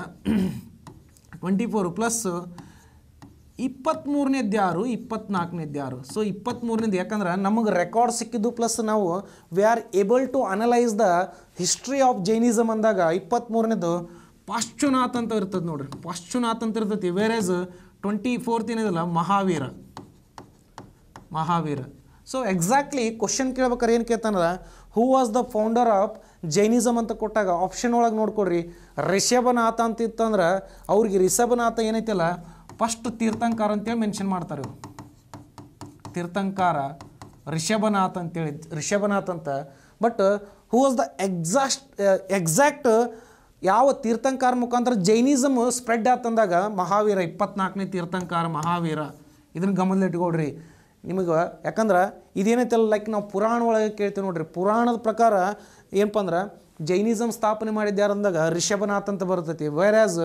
ಟ್ವೆಂಟಿ ಫೋರು ಪ್ಲಸ್ ಇಪ್ಪತ್ತ್ಮೂರನೇದ್ದು ಯಾರು ಇಪ್ಪತ್ನಾಲ್ಕನೇದ್ದು ಯಾರು ಸೊ ಇಪ್ಪತ್ತ್ಮೂರನೇದು ಯಾಕಂದ್ರೆ ನಮಗೆ ರೆಕಾರ್ಡ್ ಸಿಕ್ಕಿದ್ದು ಪ್ಲಸ್ ನಾವು we are able to analyse the history of Jainism ಅಂದಾಗ ಇಪ್ಪತ್ತ್ಮೂರನೇದು ಪಾಶ್ಚುನಾಥ್ ಅಂತ ಇರ್ತದೆ ನೋಡ್ರಿ ಪಾಶ್ಚುನಾಥ್ ಅಂತ ಇರ್ತೈತಿ ವೆರೇಜ್ ಟ್ವೆಂಟಿ ಫೋರ್ತ್ ಏನಿದಲ್ಲ Mahavira Mahavira so exactly question ಕೇಳ್ಬೇಕಾರೆ ಏನು ಕೇಳ್ತಾನಲ್ಲ who was the founder of Jainism ಅಂತ ಕೊಟ್ಟಾಗ ಆಪ್ಷನ್ ಒಳಗೆ ನೋಡ್ಕೊಡ್ರಿ ರಿಷಭನಾಥ ಅಂತ ಇತ್ತಂದ್ರೆ ಅವ್ರಿಗೆ ರಿಷಭನಾಥ ಏನೈತಿಲ್ಲ ಫಸ್ಟ್ ತೀರ್ಥಂಕಾರ ಅಂತೇಳಿ ಮೆನ್ಷನ್ ಮಾಡ್ತಾರೆ ಇವರು ತೀರ್ಥಂಕಾರ ರಿಷಭನಾಥ್ ಅಂತೇಳಿ ರಿಷಭನಾಥ್ ಅಂತ but who was the exhaust exact ಯಾವ ತೀರ್ಥಂಕಾರ ಮುಖಾಂತರ ಜೈನಿಸಮ್ ಸ್ಪ್ರೆಡ್ ಆತಂದಾಗ ಮಹಾವೀರ ಇಪ್ಪತ್ನಾಲ್ಕನೇ ತೀರ್ಥಂಕಾರ ಮಹಾವೀರ ಇದನ್ನು ಗಮನದಲ್ಲಿಟ್ಕೊಡ್ರಿ ನಿಮಗೆ ಯಾಕಂದ್ರೆ ಇದೇನೈತಲ್ಲ ಲೈಕ್ ನಾವು ಪುರಾಣ ಒಳಗೆ ಕೇಳ್ತೀವಿ ನೋಡ್ರಿ ಪುರಾಣದ ಪ್ರಕಾರ ಏನಪ್ಪ ಅಂದ್ರೆ ಜೈನಿಸಮ್ ಸ್ಥಾಪನೆ ಮಾಡಿದ್ಯಾರಂದಾಗ ಅಂದಾಗ ರಿಷಭನಾಥ್ ಅಂತ ಬರ್ತೈತಿ ವೇರ್ ಆ್ಯಸ್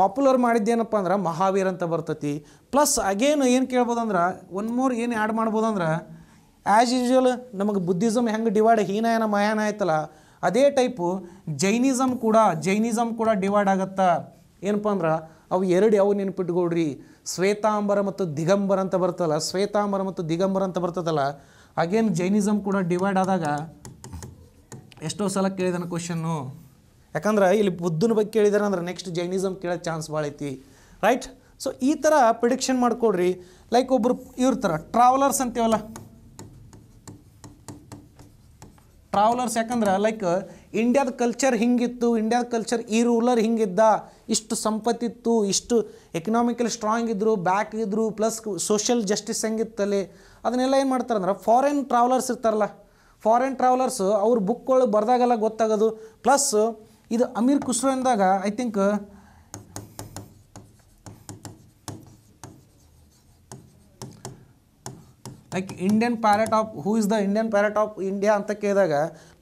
ಪಾಪ್ಯುಲರ್ ಮಾಡಿದ್ದೇನಪ್ಪ ಅಂದ್ರೆ ಮಹಾವೀರ ಅಂತ ಬರ್ತೈತಿ ಪ್ಲಸ್ ಅಗೇನ್ ಏನು ಕೇಳ್ಬೋದಂದ್ರೆ ಒನ್ ಮೋರ್ ಏನು ಆ್ಯಡ್ ಮಾಡ್ಬೋದಂದ್ರೆ ಆ್ಯಸ್ ಯೂಶ್ವಲ್ ನಮಗೆ ಬುದ್ಧಿಸಮ್ ಹೆಂಗೆ ಡಿವೈಡ್ ಹೀನಾಯನ ಮಯಾನ ಆಯ್ತಲ್ಲ ಅದೇ ಟೈಪು ಜೈನಿಸಮ್ ಕೂಡ ಜೈನಿಸಮ್ ಕೂಡ ಡಿವೈಡ್ ಆಗತ್ತಾ ಏನಪ್ಪ ಅಂದ್ರೆ ಅವು ಎರಡು ಯಾವ ನೆನ್ಪಿಟ್ಕೊಡ್ರಿ ಶ್ವೇತಾಂಬರ ಮತ್ತು ದಿಗಂಬರ ಅಂತ ಬರ್ತಲ್ಲ ಶ್ವೇತಾಂಬರ ಮತ್ತು ದಿಗಂಬರ ಅಂತ ಬರ್ತದಲ್ಲ ಅಗೇನ್ ಜೈನಿಸಮ್ ಕೂಡ ಡಿವೈಡ್ ಆದಾಗ ಎಷ್ಟೋ ಸಲ ಕೇಳಿದಾನೆ ಕ್ವಶನ್ನು ಯಾಕಂದ್ರೆ ಇಲ್ಲಿ ಬುದ್ಧನ ಬಗ್ಗೆ ಕೇಳಿದಾರೆ ಅಂದ್ರೆ ನೆಕ್ಸ್ಟ್ ಜೈನಿಸಮ್ ಕೇಳೋ ಚಾನ್ಸ್ ಭಾಳ ಐತಿ ರೈಟ್ ಸೊ ಈ ಥರ ಪ್ರಿಡಿಕ್ಷನ್ ಮಾಡಿಕೊಡ್ರಿ ಲೈಕ್ ಒಬ್ಬರು ಥರ ಟ್ರಾವೆಲರ್ಸ್ ಅಂತೀವಲ್ಲ ಟ್ರಾವೆಲರ್ಸ್ ಯಾಕಂದ್ರೆ ಲೈಕ್ ಇಂಡಿಯಾದ ಕಲ್ಚರ್ ಹಿಂಗಿತ್ತು ಇಂಡಿಯಾದ ಕಲ್ಚರ್ ಈ ರೂಲರ್ ಹಿಂಗಿದ್ದ ಇಷ್ಟು ಸಂಪತ್ತಿತ್ತು ಇಷ್ಟು ಎಕನಾಮಿಕಲಿ ಸ್ಟ್ರಾಂಗ್ ಇದ್ದರು ಬ್ಯಾಕ್ ಇದ್ದರು ಪ್ಲಸ್ ಸೋಷಿಯಲ್ ಜಸ್ಟಿಸ್ ಹೆಂಗಿತ್ತಲ್ಲಿ ಅದನ್ನೆಲ್ಲ ಏನು ಮಾಡ್ತಾರಂದ್ರೆ ಫಾರಿನ್ ಟ್ರಾವೆಲರ್ಸ್ ಇರ್ತಾರಲ್ಲ ಫಾರಿನ್ ಟ್ರಾವೆಲರ್ಸ್ ಅವ್ರ ಬುಕ್ಗಳು ಬರೆದಾಗೆಲ್ಲ ಗೊತ್ತಾಗೋದು ಪ್ಲಸ್ ಇದು ಅಮೀರ್ ಖುಷ್ರು ಅಂದಾಗ I think like Indian parrot of who is the Indian parrot of India ಅಂತ ಕೇಳಿದಾಗ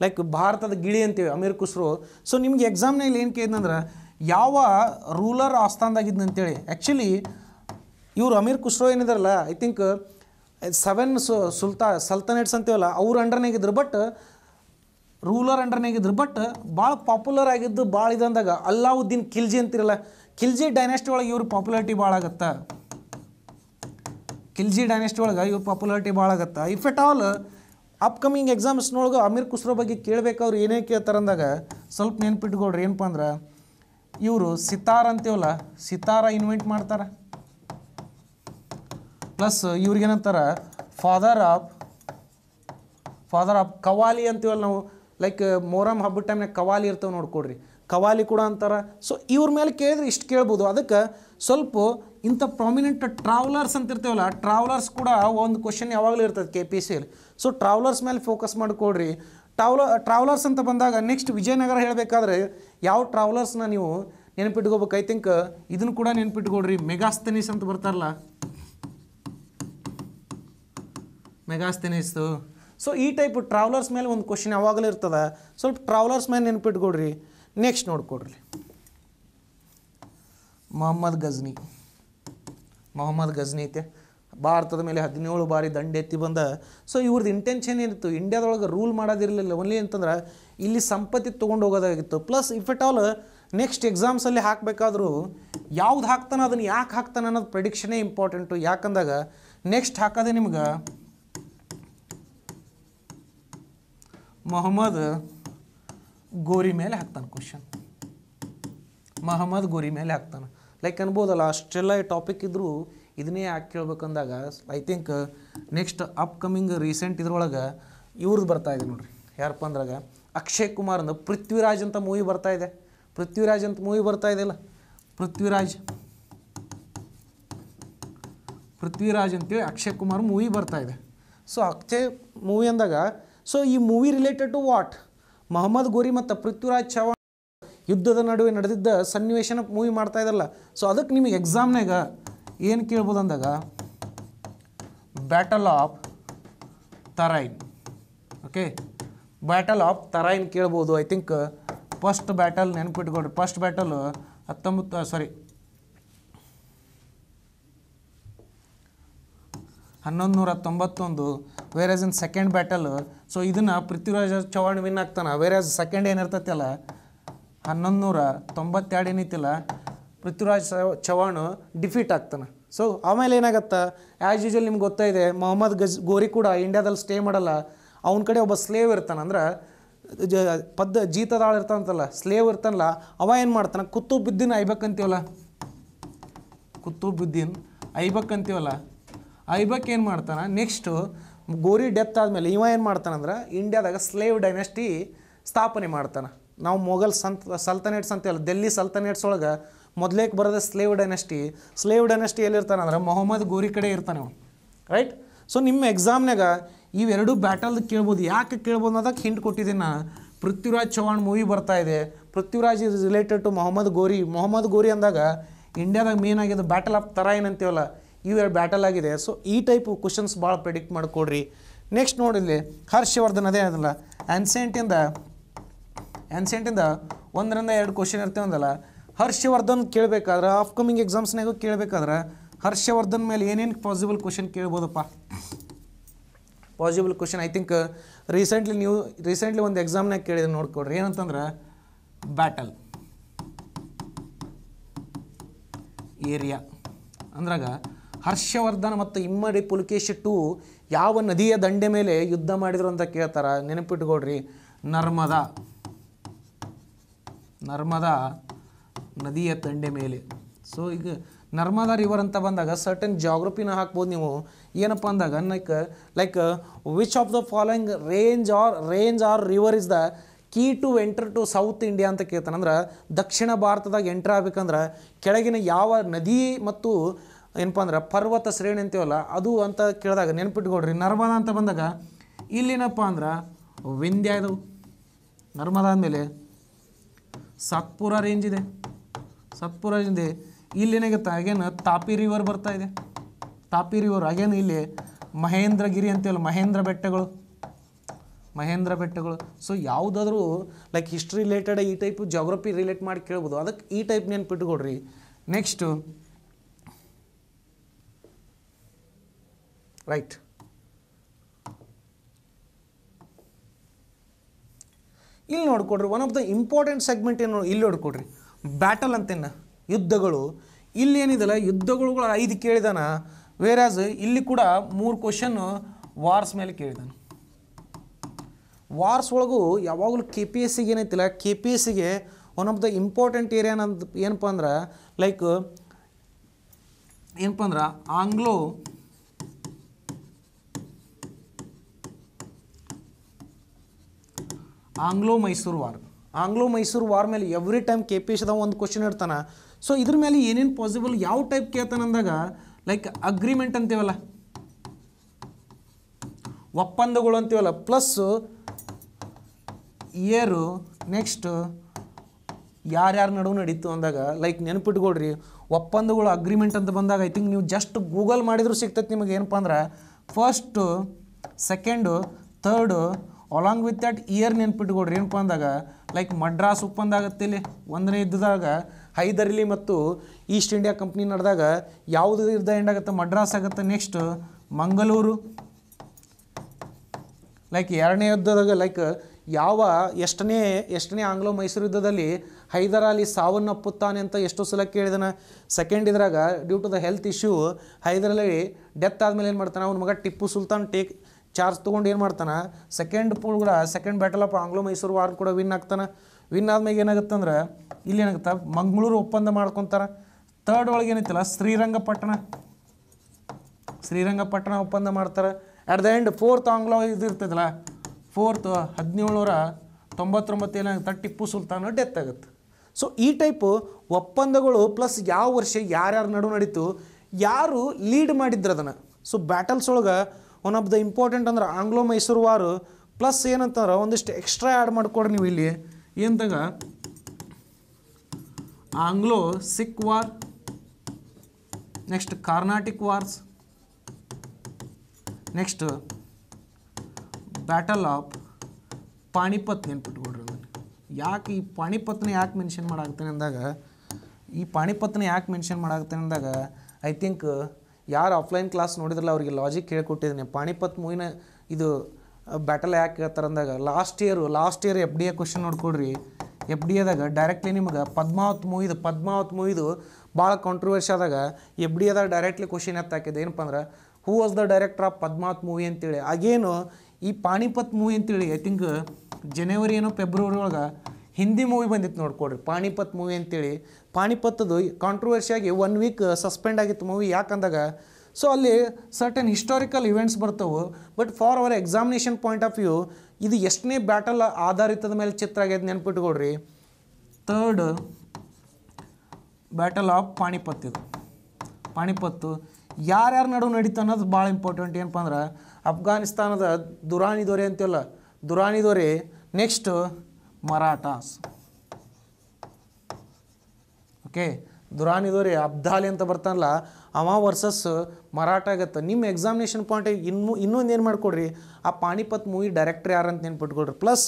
ಲೈಕ್ ಭಾರತದ ಗಿಳಿ ಅಂತೀವಿ ಅಮೀರ್ ಖುಸ್ರು ಸೊ ನಿಮ್ಗೆ ಎಕ್ಸಾಮ್ನಲ್ಲಿ ಏನು ಕೇಳಿದಂದ್ರೆ ಯಾವ ರೂಲರ್ ಆಸ್ಥಾನದಾಗಿದ್ದು ಅಂತೇಳಿ ಆ್ಯಕ್ಚುಲಿ ಇವರು ಅಮೀರ್ ಕುಸ್ರೋ ಏನಿದ್ರಲ್ಲ ಐ ಥಿಂಕ್ ಸೆವೆನ್ ಸು ಸುಲ್ತಾ ಸಲ್ತನೇಟ್ಸ್ ಅಂತೀವಲ್ಲ ಅವ್ರ ಅಂಡರ್ನಾಗಿದ್ರು ಬಟ್ ರೂಲರ್ ಅಂಡರ್ನಾಗಿದ್ರು ಬಟ್ ಭಾಳ ಪಾಪ್ಯುಲರ್ ಆಗಿದ್ದು ಭಾಳ ಇದಂದಾಗ ಅಲ್ಲಾವುದ್ದೀನ್ ಖಿಲ್ಜಿ ಅಂತಿರಲ್ಲ ಖಿಲ್ಜಿ ಡೈನಾಸ್ಟಿ ಒಳಗೆ ಇವರು ಪಾಪ್ಯುಲಾರಿಟಿ ಭಾಳ ಆಗತ್ತೆ ಖಿಲ್ಜಿ ಡೈನೆಸ್ಟಿ ಒಳಗೆ ಇವ್ರ ಪಾಪ್ಯುಲಾರಿಟಿ ಭಾಳ ಆಗತ್ತೆ ಇಫ್ ಎಟ್ ಆಲ್ ಅಪ್ಕಮಿಂಗ್ ಎಕ್ಸಾಮ್ಸ್ನೊಳಗೆ ಅಮೀರ್ ಖುಸ್ರೋ ಬಗ್ಗೆ ಕೇಳಬೇಕವ್ರು ಏನೇ ಕೇಳ್ತಾರಂದಾಗ ಸ್ವಲ್ಪ ನೆನ್ಪಿಟ್ಕೊಳ್ರಿ ಏನಪ್ಪ ಅಂದ್ರೆ ಇವರು ಸಿತಾರ ಅಂತೀವಲ್ಲ ಸಿತಾರ ಇನ್ವೆಂಟ್ ಮಾಡ್ತಾರೆ ಪ್ಲಸ್ ಇವ್ರಿಗೇನಂತಾರೆ father of father of qawwali ಅಂತೀವಲ್ಲ ನಾವು ಲೈಕ್ ಮೊಹರಮ್ ಹಬ್ಬದ ಟೈಮ್ನಾಗ ಕವಾಲಿ ಇರ್ತವೆ ನೋಡ್ಕೊಡ್ರಿ ಕವಾಲಿ ಕೂಡ ಅಂತಾರೆ ಸೊ ಇವ್ರ ಮೇಲೆ ಕೇಳಿದ್ರೆ ಇಷ್ಟು ಕೇಳ್ಬೋದು ಅದಕ್ಕೆ ಸ್ವಲ್ಪ ಇಂಥ ಪ್ರಾಮಿನೆಂಟ್ ಟ್ರಾವೆಲರ್ಸ್ ಅಂತ ಇರ್ತೇವಲ್ಲ ಟ್ರಾವ್ಲರ್ಸ್ ಕೂಡ ಒಂದು ಕ್ವಶನ್ ಯಾವಾಗಲೂ ಇರ್ತದೆ ಕೆ ಪಿ ಸಿಯಲ್ಲಿ ಸೊ ಟ್ರಾವೆಲರ್ಸ್ ಮೇಲೆ ಫೋಕಸ್ ಮಾಡಿಕೊಡ್ರಿ ಟ್ರಾವ್ಲ ಟ್ರಾವೆಲರ್ಸ್ ಅಂತ ಬಂದಾಗ ನೆಕ್ಸ್ಟ್ ವಿಜಯನಗರ ಹೇಳಬೇಕಾದ್ರೆ ಯಾವ ಟ್ರಾವೆಲರ್ಸ್ನ ನೀವು ನೆನಪಿಟ್ಕೋಬೇಕು ಐ ಥಿಂಕ್ ಇದನ್ನು ಕೂಡ ನೆನಪಿಟ್ಕೊಡ್ರಿ ಮೆಗಾಸ್ತನೀಸ್ ಅಂತ ಬರ್ತಾರಲ್ಲ ಮೆಗಾಸ್ತಿನೀಸು ಸೊ ಈ ಟೈಪ್ ಟ್ರಾವೆಲರ್ಸ್ ಮೇಲೆ ಒಂದು ಕ್ವಶನ್ ಯಾವಾಗಲೂ ಇರ್ತದೆ ಸ್ವಲ್ಪ ಟ್ರಾವೆಲರ್ಸ್ ಮೇಲೆ ನೆನಪಿಟ್ಕೊಡ್ರಿ ನೆಕ್ಸ್ಟ್ ನೋಡ್ಕೊಡ್ರಿ ಮೊಹಮ್ಮದ್ ಗಜ್ನಿ ಮೊಹಮ್ಮದ್ ಗಜ್ನಿ ಐತೆ ಭಾರತದ ಮೇಲೆ ಹದಿನೇಳು ಬಾರಿ ದಂಡೆತ್ತಿ ಬಂದ ಸೊ ಇವ್ರದ್ದು ಇಂಟೆನ್ಷನ್ ಏನಿತ್ತು ಇಂಡಿಯಾದೊಳಗೆ ರೂಲ್ ಮಾಡೋದಿರಲಿಲ್ಲ ಒನ್ಲಿ ಅಂತಂದ್ರೆ ಇಲ್ಲಿ ಸಂಪತ್ತಿ ತೊಗೊಂಡು ಹೋಗೋದಾಗಿತ್ತು plus if at all next ಎಕ್ಸಾಮ್ಸಲ್ಲಿ ಹಾಕಬೇಕಾದ್ರೂ ಯಾವ್ದು ಹಾಕ್ತಾನೆ ಅದನ್ನು ಯಾಕೆ ಹಾಕ್ತಾನೆ ಅನ್ನೋದು ಪ್ರಿಡಿಕ್ಷನೇ ಇಂಪಾರ್ಟೆಂಟು ಯಾಕಂದಾಗ ನೆಕ್ಸ್ಟ್ ಹಾಕೋದೆ ನಿಮ್ಗೆ ಮೊಹಮ್ಮದ್ ಗೋರಿ ಮೇಲೆ ಹಾಕ್ತಾನೆ ಕ್ವಶನ್ ಮೊಹಮ್ಮದ್ ಗೋರಿ ಮೇಲೆ ಹಾಕ್ತಾನೆ ಲೈಕ್ ಅನ್ಬೋದಲ್ಲ ಅಷ್ಟೆಲ್ಲ ಟಾಪಿಕ್ ಇದ್ದರೂ ಇದನ್ನೇ ಯಾಕೆ ಕೇಳ್ಬೇಕಂದಾಗ I think next upcoming recent ಇದ್ರೊಳಗೆ ಇವ್ರದ್ದು ಬರ್ತಾ ಇದೆ ನೋಡ್ರಿ ಯಾರಪ್ಪ ಅಂದ್ರಾಗ ಅಕ್ಷಯ್ ಕುಮಾರ್ ಅಂದ್ರೆ ಪೃಥ್ವಿರಾಜ್ ಅಂತ ಮೂವಿ ಬರ್ತಾ ಇದೆ ಪೃಥ್ವಿರಾಜ್ ಅಂತ ಮೂವಿ ಬರ್ತಾ ಇದೆಯಲ್ಲ ಪೃಥ್ವಿರಾಜ್ ಪೃಥ್ವಿರಾಜ್ ಅಂತೇಳಿ ಅಕ್ಷಯ್ ಕುಮಾರ್ ಮೂವಿ ಬರ್ತಾ ಇದೆ ಸೊ ಅಕ್ಷಯ್ ಮೂವಿ ಅಂದಾಗ ಸೊ ಈ movie related to what Mohammad Ghori ಮತ್ತು ಪೃಥ್ವಿರಾಜ್ ಚೌಹಾಣ್ ಯುದ್ಧದ ನಡುವೆ ನಡೆದಿದ್ದ ಸನ್ನಿವೇಶನ ಮೂವಿ ಮಾಡ್ತಾ ಇದ್ದಲ್ಲ ಸೊ ಅದಕ್ಕೆ ನಿಮಗೆ ಎಕ್ಸಾಮ್ನಾಗ ಏನು ಕೇಳ್ಬೋದು ಅಂದಾಗ battle of Tarain okay battle of Tarain ಕೇಳ್ಬೋದು ಐ ಥಿಂಕ್ ಫಸ್ಟ್ ಬ್ಯಾಟಲ್ ನೆನಪಿಟ್ಕೊಳ್ರಿ ಫಸ್ಟ್ ಬ್ಯಾಟಲ್ ಹತ್ತೊಂಬತ್ತು ಸಾರಿ ಹನ್ನೊಂದು ನೂರ ತೊಂಬತ್ತೊಂದು whereas in second battle so ಇದನ್ನು ಪೃಥ್ವಿರಾಜ ಚೌಹಾಣ್ ವಿನ್ ಆಗ್ತಾನೆ ವೇರ್ ಆಸ್ ಸೆಕೆಂಡ್ ಏನಿರ್ತೈತಲ್ಲ ಹನ್ನೊಂದು ನೂರ ತೊಂಬತ್ತೆರಡು ಏನೈತಿಲ್ಲ ಪೃಥ್ವಿರಾಜ್ ಚವಾಣ್ ಡಿಫೀಟ್ ಆಗ್ತಾನೆ ಸೊ ಆಮೇಲೆ ಏನಾಗತ್ತೆ ಆ್ಯಸ್ ಯೂಶಲ್ ನಿಮ್ಗೆ ಗೊತ್ತಾಯಿದೆ ಮೊಹಮ್ಮದ್ ಗಜ್ ಗೋರಿ ಕೂಡ ಇಂಡ್ಯಾದಲ್ಲಿ ಸ್ಟೇ ಮಾಡಲ್ಲ ಅವನ ಕಡೆ ಒಬ್ಬ ಸ್ಲೇವ್ ಇರ್ತಾನೆ ಅಂದ್ರೆ ಜ ಪದ್ದ ಜೀತದಾಳು ಇರ್ತಾನಂತಲ್ಲ ಸ್ಲೇವ್ ಇರ್ತಾನಲ್ಲ ಅವ ಏನು ಮಾಡ್ತಾನೆ ಕುತ್ತುಬುದ್ದೀನ್ ಐಬಕ್ಕಂತೀವಲ್ಲ ಕುತ್ತುಬುದ್ದೀನ್ ಐಬಕ್ಕಂತೀವಲ್ಲ ಐಬಕ್ ಏನು ಮಾಡ್ತಾನೆ ನೆಕ್ಸ್ಟು ಗೋರಿ ಡೆತ್ ಆದಮೇಲೆ ಇವ ಏನು ಮಾಡ್ತಾನಂದ್ರೆ ಇಂಡ್ಯಾದಾಗ ಸ್ಲೇವ್ ಡೈನೆಸ್ಟಿ ಸ್ಥಾಪನೆ ಮಾಡ್ತಾನೆ ನಾವು ಮೊಘಲ್ ಸಂತ ಸಲ್ತನೇಟ್ಸ್ ಅಂತೇಳಿ ಡೆಲ್ಲಿ ಸಲ್ತನೇಟ್ಸ್ ಒಳಗೆ ಮೊದಲೇಕ್ ಬರೋದ ಸ್ಲೇವ್ ಡೈನಸ್ಟಿ ಸ್ಲೇವ್ ಡೈನಸ್ಟಿ ಎಲ್ಲಿರ್ತಾನೆ ಅಂದ್ರೆ ಮೊಹಮ್ಮದ್ ಗೋರಿ ಕಡೆ ಇರ್ತಾನೆ ಅವನು ರೈಟ್ ಸೊ ನಿಮ್ಮ ಎಕ್ಸಾಮ್ನಾಗ ಇವೆರಡು ಬ್ಯಾಟಲ್ದು ಕೇಳ್ಬೋದು ಯಾಕೆ ಕೇಳ್ಬೋದು ಅನ್ನೋದಕ್ಕೆ ಹಿಂಟ್ ಕೊಟ್ಟಿದ್ದೀನಿ ಪೃಥ್ವಿರಾಜ್ ಚೌಹಾಣ್ ಮೂವಿ ಬರ್ತಾ ಇದೆ Prithviraj is related to Mohammad Ghori Mohammad ಗೋರಿ ಅಂದಾಗ ಇಂಡಿಯಾದಾಗ ಮೇನ್ ಆಗಿದ್ದು ಬ್ಯಾಟಲ್ ಆಫ್ ಥರ ಏನಂತೀವಲ್ಲ ಇವೆರಡು ಬ್ಯಾಟಲ್ ಆಗಿದೆ ಸೊ ಈ ಟೈಪ್ ಕ್ವಶನ್ಸ್ ಭಾಳ ಪ್ರಿಡಿಕ್ಟ್ ಮಾಡಿಕೊಡ್ರಿ ನೆಕ್ಸ್ಟ್ ನೋಡಿಲ್ಲಿ ಹರ್ಷವರ್ಧನ್ ಅದೇ ಅದಲ್ಲ ಆ್ಯನ್ಸೆಂಟಿಂದ ಆನ್ಸೆಂಟಿಂದ ಒಂದರಿಂದ ಎರಡು ಕ್ವಶನ್ ಇರ್ತೇವೆ ಅಂದಲ್ಲ ಹರ್ಷವರ್ಧನ್ ಕೇಳಬೇಕಾದ್ರೆ ಅಪ್ಕಮಿಂಗ್ ಎಕ್ಸಾಮ್ಸ್ನಾಗೂ ಕೇಳಬೇಕಾದ್ರೆ ಹರ್ಷವರ್ಧನ್ ಮೇಲೆ ಏನೇನು ಪಾಸಿಬಲ್ ಕ್ವಶನ್ ಕೇಳ್ಬೋದಪ್ಪ possible question I think recently ನೀವು ರೀಸೆಂಟ್ಲಿ ಒಂದು ಎಕ್ಸಾಮ್ನಾಗ ಕೇಳಿದ್ರೆ ನೋಡ್ಕೊಡ್ರಿ ಏನಂತಂದ್ರೆ ಬ್ಯಾಟಲ್ ಏರಿಯಾ ಅಂದ್ರಾಗ ಹರ್ಷವರ್ಧನ್ ಮತ್ತು ಇಮ್ಮಡಿ ಪುಲಕೇಶಿ ಟು ಯಾವ ನದಿಯ ದಂಡೆ ಮೇಲೆ ಯುದ್ಧ ಮಾಡಿದ್ರು ಅಂತ ಕೇಳ್ತಾರೆ ನೆನಪಿಟ್ಕೊಡ್ರಿ ನರ್ಮದಾ ನರ್ಮದಾ ನದಿಯ ತಂಡೆ ಮೇಲೆ ಸೊ ಈಗ ನರ್ಮದಾ ರಿವರ್ ಅಂತ ಬಂದಾಗ ಸರ್ಟನ್ ಜಾಗ್ರಫಿನ ಹಾಕ್ಬೋದು ನೀವು ಏನಪ್ಪ ಅಂದಾಗ like like which of the following range are range are river is the key to enter to south India ಅಂತ ಕೇಳ್ತಾನಂದ್ರೆ ಅಂದ್ರೆ ದಕ್ಷಿಣ ಭಾರತದಾಗ ಎಂಟ್ರ್ ಆಗ್ಬೇಕಂದ್ರೆ ಕೆಳಗಿನ ಯಾವ ನದಿ ಮತ್ತು ಏನಪ್ಪ ಅಂದ್ರೆ ಪರ್ವತ ಶ್ರೇಣಿ ಅಂತೀವಲ್ಲ ಅದು ಅಂತ ಕೇಳಿದಾಗ ನೆನ್ಪಿಟ್ಕೊಡ್ರಿ ನರ್ಮದಾ ಅಂತ ಬಂದಾಗ ಇಲ್ಲೇನಪ್ಪ ಅಂದ್ರೆ ವಿಂಧ್ಯ ಇದು ನರ್ಮದಾ ಅಂದಮೇಲೆ ಸತ್ಪುರ ರೇಂಜ್ ಇದೆ ಸತ್ಪುರ ರೇಂಜ್ ಇದೆ ಇಲ್ಲಿ ಏನಾಗುತ್ತೆ ಅಗೇನು ತಾಪಿ ರಿವರ್ ಬರ್ತಾ ಇದೆ ತಾಪಿ ರಿವರ್ ಅಗೇನ್ ಇಲ್ಲಿ ಮಹೇಂದ್ರಗಿರಿ ಅಂತೇಳಿ ಮಹೇಂದ್ರ ಬೆಟ್ಟಗಳು ಮಹೇಂದ್ರ ಬೆಟ್ಟಗಳು ಸೊ ಯಾವುದಾದ್ರೂ ಲೈಕ್ ಹಿಸ್ಟ್ರಿ ರಿಲೇಟೆಡ್ ಈ ಟೈಪ್ ಜೋಗ್ರಫಿ ರಿಲೇಟ್ ಮಾಡಿ ಕೇಳ್ಬೋದು ಅದಕ್ಕೆ ಈ ಟೈಪ್ ನೆನ್ಪಿಟ್ಕೊಡ್ರಿ ನೆಕ್ಸ್ಟು ರೈಟ್ ಇಲ್ಲಿ ನೋಡಿಕೊಡ್ರಿ one of the important segment ಏನು ಇಲ್ಲಿ ನೋಡ್ಕೊಡ್ರಿ ಬ್ಯಾಟಲ್ ಅಂತೇನ ಯುದ್ಧಗಳು ಇಲ್ಲೇನಿದಲ್ಲ ಯುದ್ಧಗಳು ಐದು ಕೇಳಿದಾನ ಆಸ್ ಇಲ್ಲಿ ಕೂಡ ಮೂರು ಕ್ವಶನ್ ವಾರ್ಸ್ ಮೇಲೆ ಕೇಳಿದಾನೆ ವಾರ್ಸ್ ಒಳಗೂ ಯಾವಾಗಲೂ ಕೆ ಪಿ ಎಸ್ ಸಿಗೆ ಏನೈತಿಲ್ಲ ಕೆ ಪಿ ಎಸ್ ಸಿಗೆ one of the important area ಏನಪ್ಪ ಅಂದ್ರೆ ಲೈಕ್ ಏನಪ್ಪ ಅಂದ್ರೆ Anglo Anglo Mysore war Anglo Mysore war ಮೇಲೆ ಎವ್ರಿ ಟೈಮ್ ಕೆ ಪಿ ಶಾ ಒಂದು ಕ್ವಶನ್ ಇರ್ತಾನೆ ಸೊ ಇದ್ರ ಮೇಲೆ ಏನೇನು ಪಾಸಿಬಲ್ ಯಾವ ಟೈಪ್ ಅಂದಾಗ ಲೈಕ್ ಅಗ್ರಿಮೆಂಟ್ ಅಂತೀವಲ್ಲ ಒಪ್ಪಂದಗಳು ಅಂತೀವಲ್ಲ ಪ್ಲಸ್ ಇಯರು ನೆಕ್ಸ್ಟ್ ಯಾರ್ಯಾರ ನಡುವೆ ನಡೀತು ಅಂದಾಗ ಲೈಕ್ ನೆನಪಿಟ್ಕೊಳ್ರಿ ಒಪ್ಪಂದಗಳು ಅಗ್ರಿಮೆಂಟ್ ಅಂತ ಬಂದಾಗ ಐ ತಿಂಕ್ ನೀವು ಜಸ್ಟ್ ಗೂಗಲ್ ಮಾಡಿದರೂ ಸಿಗ್ತೈತೆ ನಿಮಗೆ ಏನಪ್ಪ ಅಂದ್ರೆ first second third along with that year ನೆನ್ಪಿಟ್ಕೊಡ್ರಿ ಏನಪ್ಪ ಅಂದಾಗ ಲೈಕ್ ಮಡ್ರಾಸ್ ಒಪ್ಪಂದಾಗತ್ತೆ ಇಲ್ಲಿ ಒಂದನೇ ಯುದ್ಧದಾಗ ಹೈದರ್ಲಿ ಮತ್ತು ಈಸ್ಟ್ ಇಂಡಿಯಾ ಕಂಪ್ನಿ ನಡೆದಾಗ ಯಾವುದು ಇರ್ದ ಎಂಡ್ ಮಡ್ರಾಸ್ ಆಗುತ್ತೆ ನೆಕ್ಸ್ಟ್ ಮಂಗಳೂರು ಲೈಕ್ ಎರಡನೇ ಯುದ್ಧದಾಗ ಲೈಕ್ ಯಾವ ಎಷ್ಟನೇ ಎಷ್ಟನೇ ಆಂಗ್ಲೋ ಮೈಸೂರು ಯುದ್ಧದಲ್ಲಿ ಹೈದರಾಲಿ ಸಾವನ್ನಪ್ಪುತ್ತಾನೆ ಅಂತ ಎಷ್ಟೋ ಸಲ ಕೇಳಿದಾನೆ ಸೆಕೆಂಡ್ ಇದ್ರಾಗ due to the health issue Hyder Ali death ಆದಮೇಲೆ ಏನು ಮಾಡ್ತಾನೆ ಅವನ ಮಗ ಟಿಪ್ಪು ಸುಲ್ತಾನ್ ಟೇಕ್ ಚಾರ್ಜ್ ತೊಗೊಂಡು ಏನು ಮಾಡ್ತಾನೆ ಸೆಕೆಂಡ್ ಪೂಲ್ ಕೂಡ second battle of Anglo Mysore war ಕೂಡ ವಿನ್ ಆಗ್ತಾನೆ ವಿನ್ ಆದ್ಮೇಲೆ ಏನಾಗುತ್ತೆ ಅಂದ್ರೆ ಇಲ್ಲಿ ಏನಾಗುತ್ತೆ ಮಂಗಳೂರು ಒಪ್ಪಂದ ಮಾಡ್ಕೊತಾರೆ ತರ್ಡ್ ಒಳಗೆ ಏನೈತಲ್ಲ ಶ್ರೀರಂಗಪಟ್ಟಣ ಶ್ರೀರಂಗಪಟ್ಟಣ ಒಪ್ಪಂದ ಮಾಡ್ತಾರೆ at the end fourth Anglo ಇದು ಇರ್ತದಲ್ಲ ಫೋರ್ತ್ ಹದಿನೇಳುನೂರ ತೊಂಬತ್ತೊಂಬತ್ತು ಏನಾಗುತ್ತೆ ಟಿಪ್ಪು ಸುಲ್ತಾನ ಡೆತ್ ಆಗುತ್ತೆ ಸೊ ಈ ಟೈಪ್ ಒಪ್ಪಂದಗಳು ಪ್ಲಸ್ ಯಾವ ವರ್ಷ ಯಾರ್ಯಾರ ನಡು ನಡೀತು ಯಾರು ಲೀಡ್ ಮಾಡಿದ್ರು ಅದನ್ನು ಸೊ ಬ್ಯಾಟಲ್ಸ್ ಒಳಗೆ ಒನ್ ಆಫ್ ದ ಇಂಪಾರ್ಟೆಂಟ್ ಅಂದ್ರೆ ಆಂಗ್ಲೋ ಮೈಸೂರು ವಾರು ಪ್ಲಸ್ ಏನಂತಂದ್ರೆ ಒಂದಿಷ್ಟು ಎಕ್ಸ್ಟ್ರಾ ಆ್ಯಡ್ ಮಾಡಿಕೊಡ್ರಿ ನೀವು ಇಲ್ಲಿ ಏನಂತಾಗ Anglo Sikh war next Carnatic wars next battle of Panipat ನೆನ್ಪಿಟ್ಕೊಡ್ರಿ ಅದನ್ನು ಯಾಕೆ ಈ ಪಾಣಿಪತ್ನ ಯಾಕೆ ಮೆನ್ಷನ್ ಮಾಡಾಕ್ತೇನೆ ಅಂದಾಗ ಈ ಪಾಣಿಪತ್ನ ಯಾಕೆ ಮೆನ್ಷನ್ ಮಾಡಾಕ್ತೇನೆ ಅಂದಾಗ ಐ ಥಿಂಕ್ ಯಾರು ಆಫ್ಲೈನ್ ಕ್ಲಾಸ್ ನೋಡಿದ್ರಲ್ಲ ಅವರಿಗೆ ಲಾಜಿಕ್ ಹೇಳ್ಕೊಟ್ಟಿದ್ದೀನಿ ಪಾಣಿಪತ್ ಮೂವಿನ ಇದು ಬ್ಯಾಟಲ್ ಯಾಕೆ ಹೇಳ್ತಾರೆ ಅಂದಾಗ last year last year F D A question ನೋಡ್ಕೊಡ್ರಿ ಎಫ್ ಡಿ ಎದಾಗ ಡೈರೆಕ್ಟ್ಲಿ ನಿಮಗೆ ಪದ್ಮಾವತ್ ಮೂವಿದು ಪದ್ಮಾವತ್ ಮೂವಿದು ಭಾಳ ಕಾಂಟ್ರವರ್ಸಿ ಆದಾಗ ಎಫ್ ಡಿ ಎದಾಗ ಡೈರೆಕ್ಟ್ಲಿ ಕ್ವಶನ್ ಎತ್ತಾಕಿದೆ ಏನಪ್ಪ ಅಂದ್ರೆ who was the director of Padmaavat movie ಅಂತೇಳಿ ಆಗೇನು ಈ ಪಾಣಿಪತ್ ಮೂವಿ ಅಂತೇಳಿ ಐ ಥಿಂಕ್ ಜನವರಿ ಏನೋ ಫೆಬ್ರವರಿ ಒಳಗೆ ಹಿಂದಿ ಮೂವಿ ಬಂದಿತ್ತು ನೋಡ್ಕೊಡ್ರಿ ಪಾಣಿಪತ್ ಮೂವಿ ಅಂತೇಳಿ ಪಾಣಿಪತ್ತದು ಕಾಂಟ್ರವರ್ಷಿಯಾಗಿ ಒನ್ ವೀಕ್ ಸಸ್ಪೆಂಡ್ ಆಗಿತ್ತು ಮೂವಿ ಯಾಕಂದಾಗ ಸೊ ಅಲ್ಲಿ ಸರ್ಟನ್ ಹಿಸ್ಟಾರಿಕಲ್ ಇವೆಂಟ್ಸ್ ಬರ್ತವೆ but for our examination point of view ಇದು ಎಷ್ಟನೇ ಬ್ಯಾಟಲ್ ಆಧಾರಿತದ ಮೇಲೆ ಚಿತ್ರ ಆಗ್ಯದ ನೆನ್ಪಿಟ್ಕೊಡ್ರಿ ತರ್ಡ್ ಬ್ಯಾಟಲ್ ಆಫ್ ಪಾಣಿಪತ್ ಇದು ಪಾಣಿಪತ್ತು ಯಾರ್ಯಾರ ನಡುವೆ ನಡೀತು ಅನ್ನೋದು ಭಾಳ ಇಂಪಾರ್ಟೆಂಟ್ ಏನಪ್ಪ ಅಂದ್ರೆ ಅಫ್ಘಾನಿಸ್ತಾನದ ದುರಾನಿ ದೊರೆ ಅಂತೆಲ್ಲ ದುರಾನಿ ದೊರೆ ನೆಕ್ಸ್ಟು ಮರಾಠಾಸ್ ಓಕೆ ದುರಾನಿದೋರಿ ಅಬ್ದಾಲಿ ಅಂತ ಬರ್ತಾನಲ್ಲ ಅವ ವರ್ಸಸ್ ಮರಾಠ ಆಗತ್ತೆ ನಿಮ್ಮ ಎಕ್ಸಾಮಿನೇಷನ್ ಪಾಯಿಂಟ್ ಇನ್ನು ಇನ್ನೊಂದು ಏನು ಮಾಡ್ಕೊಡ್ರಿ ಆ ಪಾಣಿಪತ್ ಮೂವಿ ಡೈರೆಕ್ಟರ್ ಯಾರು ಅಂತ ನೆನ್ಪಿಟ್ಕೊಳ್ರಿ ಪ್ಲಸ್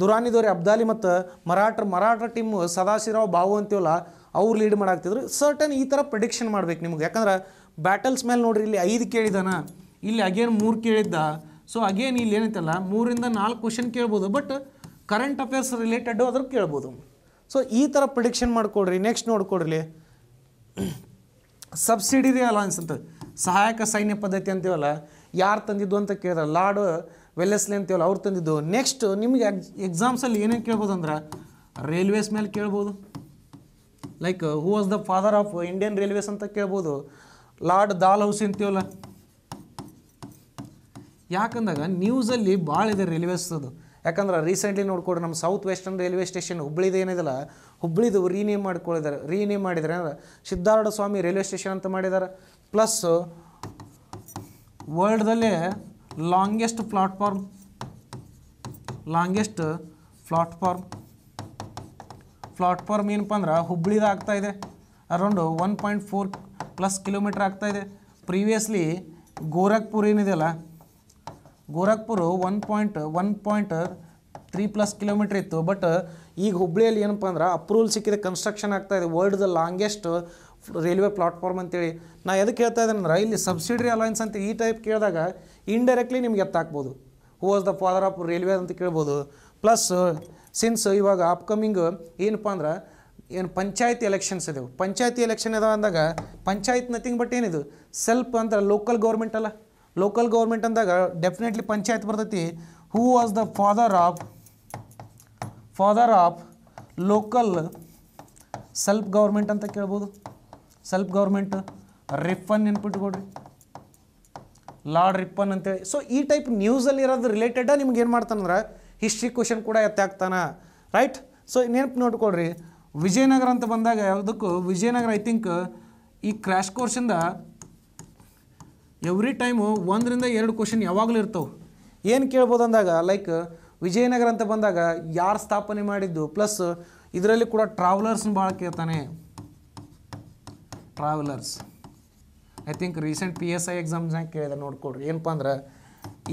ದುರಾನಿದೋರಿ ಅಬ್ದಾಲಿ ಮತ್ತು ಮರಾಠ ಮರಾಠ ಟೀಮ್ ಸದಾಶಿವರಾವ್ ಬಾವು ಅಂತೀವಲ್ಲ ಅವ್ರು ಲೀಡ್ ಮಾಡಾಕ್ತಿದ್ರು ಸರ್ಟನ್ ಈ ಥರ ಪ್ರೆಡಿಕ್ಷನ್ ಮಾಡ್ಬೇಕು ನಿಮ್ಗೆ ಯಾಕಂದ್ರೆ ಬ್ಯಾಟಲ್ಸ್ ಮೇಲೆ ನೋಡ್ರಿ ಇಲ್ಲಿ ಐದು ಕೇಳಿದಾನ ಇಲ್ಲಿ ಅಗೇನ್ ಮೂರು ಕೇಳಿದ್ದ ಸೊ ಅಗೇನ್ ಇಲ್ಲಿ ಏನೈತಲ್ಲ ಮೂರಿಂದ ನಾಲ್ಕು ಕ್ವಶನ್ ಕೇಳ್ಬೋದು ಬಟ್ ಕರೆಂಟ್ ಅಫೇರ್ಸ್ ರಿಲೇಟೆಡು ಅದ್ರ ಕೇಳ್ಬೋದು ಸೊ ಈ ಥರ ಪ್ರಿಡಿಕ್ಷನ್ ಮಾಡಿಕೊಡ್ರಿ ನೆಕ್ಸ್ಟ್ ನೋಡ್ಕೊಡ್ರಿ ಸಬ್ಸಿಡಿರಿ ಅಲ್ಲ ಅಂತ ಸಹಾಯಕ ಸೈನ್ಯ ಪದ್ಧತಿ ಅಂತೀವಲ್ಲ ಯಾರು ತಂದಿದ್ದು ಅಂತ ಕೇಳಿದ್ರೆ ಲಾರ್ಡ್ ವೆಲ್ಲೆಸ್ಲಿ ಅಂತೀವಲ್ಲ ಅವ್ರು ತಂದಿದ್ದು ನೆಕ್ಸ್ಟ್ ನಿಮಗೆ ಎಕ್ಸಾಮ್ಸಲ್ಲಿ ಏನೇನು ಕೇಳ್ಬೋದು ಅಂದ್ರೆ ರೈಲ್ವೇಸ್ ಮೇಲೆ ಕೇಳ್ಬೋದು like who was the father of Indian railways ಅಂತ ಕೇಳ್ಬೋದು ಲಾರ್ಡ್ ದಾಲ್ ಹೌಸ್ ಅಂತೀವಲ್ಲ ಯಾಕಂದಾಗ ನ್ಯೂಸಲ್ಲಿ ಭಾಳ ಇದೆ ರೈಲ್ವೇಸ್ ಅದು ಯಾಕಂದ್ರೆ ರೀಸೆಂಟ್ಲಿ ನೋಡ್ಕೊಡ್ರಿ ನಮ್ಮ ಸೌತ್ ವೆಸ್ಟರ್ನ್ ರೈಲ್ವೆ ಸ್ಟೇಷನ್ ಹುಬ್ಳಿದು ಏನಿದೆಲ್ಲ ಹುಬ್ಳಿದು ರೀನೇಮ್ ಮಾಡ್ಕೊಳ್ಳಿದ್ದಾರೆ ರೀನೇಮ್ ಮಾಡಿದರೆ ಅಂದ್ರೆ ಸಿದ್ಧಾರೂಢ ಸ್ವಾಮಿ ರೈಲ್ವೆ ಸ್ಟೇಷನ್ ಅಂತ ಮಾಡಿದ್ದಾರೆ ಪ್ಲಸ್ ವರ್ಲ್ಡ್ದಲ್ಲೇ longest platform longest platform platform ಏನಪ್ಪ ಅಂದ್ರೆ ಹುಬ್ಳಿದ ಇದೆ around one point four plus kilometre ಆಗ್ತಾಯಿದೆ ಪ್ರೀವಿಯಸ್ಲಿ ಗೋರಖ್ಪುರ್ ಏನಿದೆಯಲ್ಲ Gorakhpur one point one point three plus kilometre ಇತ್ತು ಬಟ್ ಈಗ ಹುಬ್ಬಳ್ಳಿಯಲ್ಲಿ ಏನಪ್ಪ ಅಂದ್ರೆ ಅಪ್ರೂವಲ್ ಸಿಕ್ಕಿದೆ ಕನ್ಸ್ಟ್ರಕ್ಷನ್ ಆಗ್ತಾ ಇದೆ ದ ಲಾಂಗೆಸ್ಟ್ ರೈಲ್ವೆ ಪ್ಲಾಟ್ಫಾರ್ಮ್ ಅಂತೇಳಿ ನಾ ಎದಕ್ಕೆ ಹೇಳ್ತಾ ಇದ್ದೇನೆ ಅಂದ್ರೆ ಇಲ್ಲಿ ಸಬ್ಸಿಡ್ರಿ ಅಲೈನ್ಸ್ ಅಂತ ಈ ಟೈಪ್ ಕೇಳಿದಾಗ ಇಂಡೈರೆಕ್ಟ್ಲಿ ನಿಮ್ಗೆ ಎತ್ತಾಕ್ಬೋದು who was the father of railway ಅಂತ ಕೇಳ್ಬೋದು ಪ್ಲಸ್ ಸಿನ್ಸ್ ಇವಾಗ ಅಪ್ಕಮಿಂಗ್ ಏನಪ್ಪ ಅಂದ್ರೆ ಏನು ಪಂಚಾಯತಿ ಎಲೆಕ್ಷನ್ಸ್ ಇದಾವೆ ಪಂಚಾಯತಿ ಎಲೆಕ್ಷನ್ ಇದಾವೆ ಅಂದಾಗ ಪಂಚಾಯತ್ ನಥಿಂಗ್ ಬಟ್ ಏನಿದು ಸೆಲ್ಫ್ ಅಂದ್ರೆ ಲೋಕಲ್ ಗೌರ್ಮೆಂಟ್ ಅಲ್ಲ ಲೋಕಲ್ ಗೌರ್ಮೆಂಟ್ ಅಂದಾಗ ಡೆಫಿನೆಟ್ಲಿ ಪಂಚಾಯತ್ ಬರ್ತೈತಿ who was the father of father of local self government ಅಂತ ಕೇಳ್ಬೋದು ಸೆಲ್ಫ್ ಗೌರ್ಮೆಂಟ್ ರಿಫನ್ ನೆನ್ಪಿಟ್ಕೊಡ್ರಿ ಲಾರ್ಡ್ ರಿಪ್ಪನ್ ಅಂತೇಳಿ ಸೊ ಈ ಟೈಪ್ ನ್ಯೂಸಲ್ಲಿ ಇರೋದು ರಿಲೇಟೆಡ ನಿಮ್ಗೆ ಏನು ಮಾಡ್ತಾನಂದ್ರೆ ಹಿಸ್ಟ್ರಿ ಕ್ವಶನ್ ಕೂಡ ಎತ್ತಾಗ್ತಾನೆ ರೈಟ್ ಸೊ ನೆನಪು ನೋಡ್ಕೊಳ್ರಿ ವಿಜಯನಗರ ಅಂತ ಬಂದಾಗ ಯಾವುದಕ್ಕೂ ವಿಜಯನಗರ ಐ ಥಿಂಕ್ ಈ ಕ್ರ್ಯಾಶ್ ಕೋರ್ಸಿಂದ ಎವ್ರಿ ಟೈಮು ಒಂದರಿಂದ ಎರಡು ಕ್ವಶನ್ ಯಾವಾಗಲೂ ಇರ್ತವೆ ಏನು ಕೇಳ್ಬೋದು ಅಂದಾಗ ಲೈಕ್ ವಿಜಯನಗರ ಅಂತ ಬಂದಾಗ ಯಾರು ಸ್ಥಾಪನೆ ಮಾಡಿದ್ದು ಪ್ಲಸ್ ಇದರಲ್ಲಿ ಕೂಡ ಟ್ರಾವೆಲರ್ಸ್ನ ಭಾಳ ಕೇಳ್ತಾನೆ travellers I think recent P S I ಹ್ಯಾಂಗೆ ಕೇಳಿದೆ ನೋಡ್ಕೊಡ್ರಿ ಏನಪ್ಪ ಅಂದ್ರೆ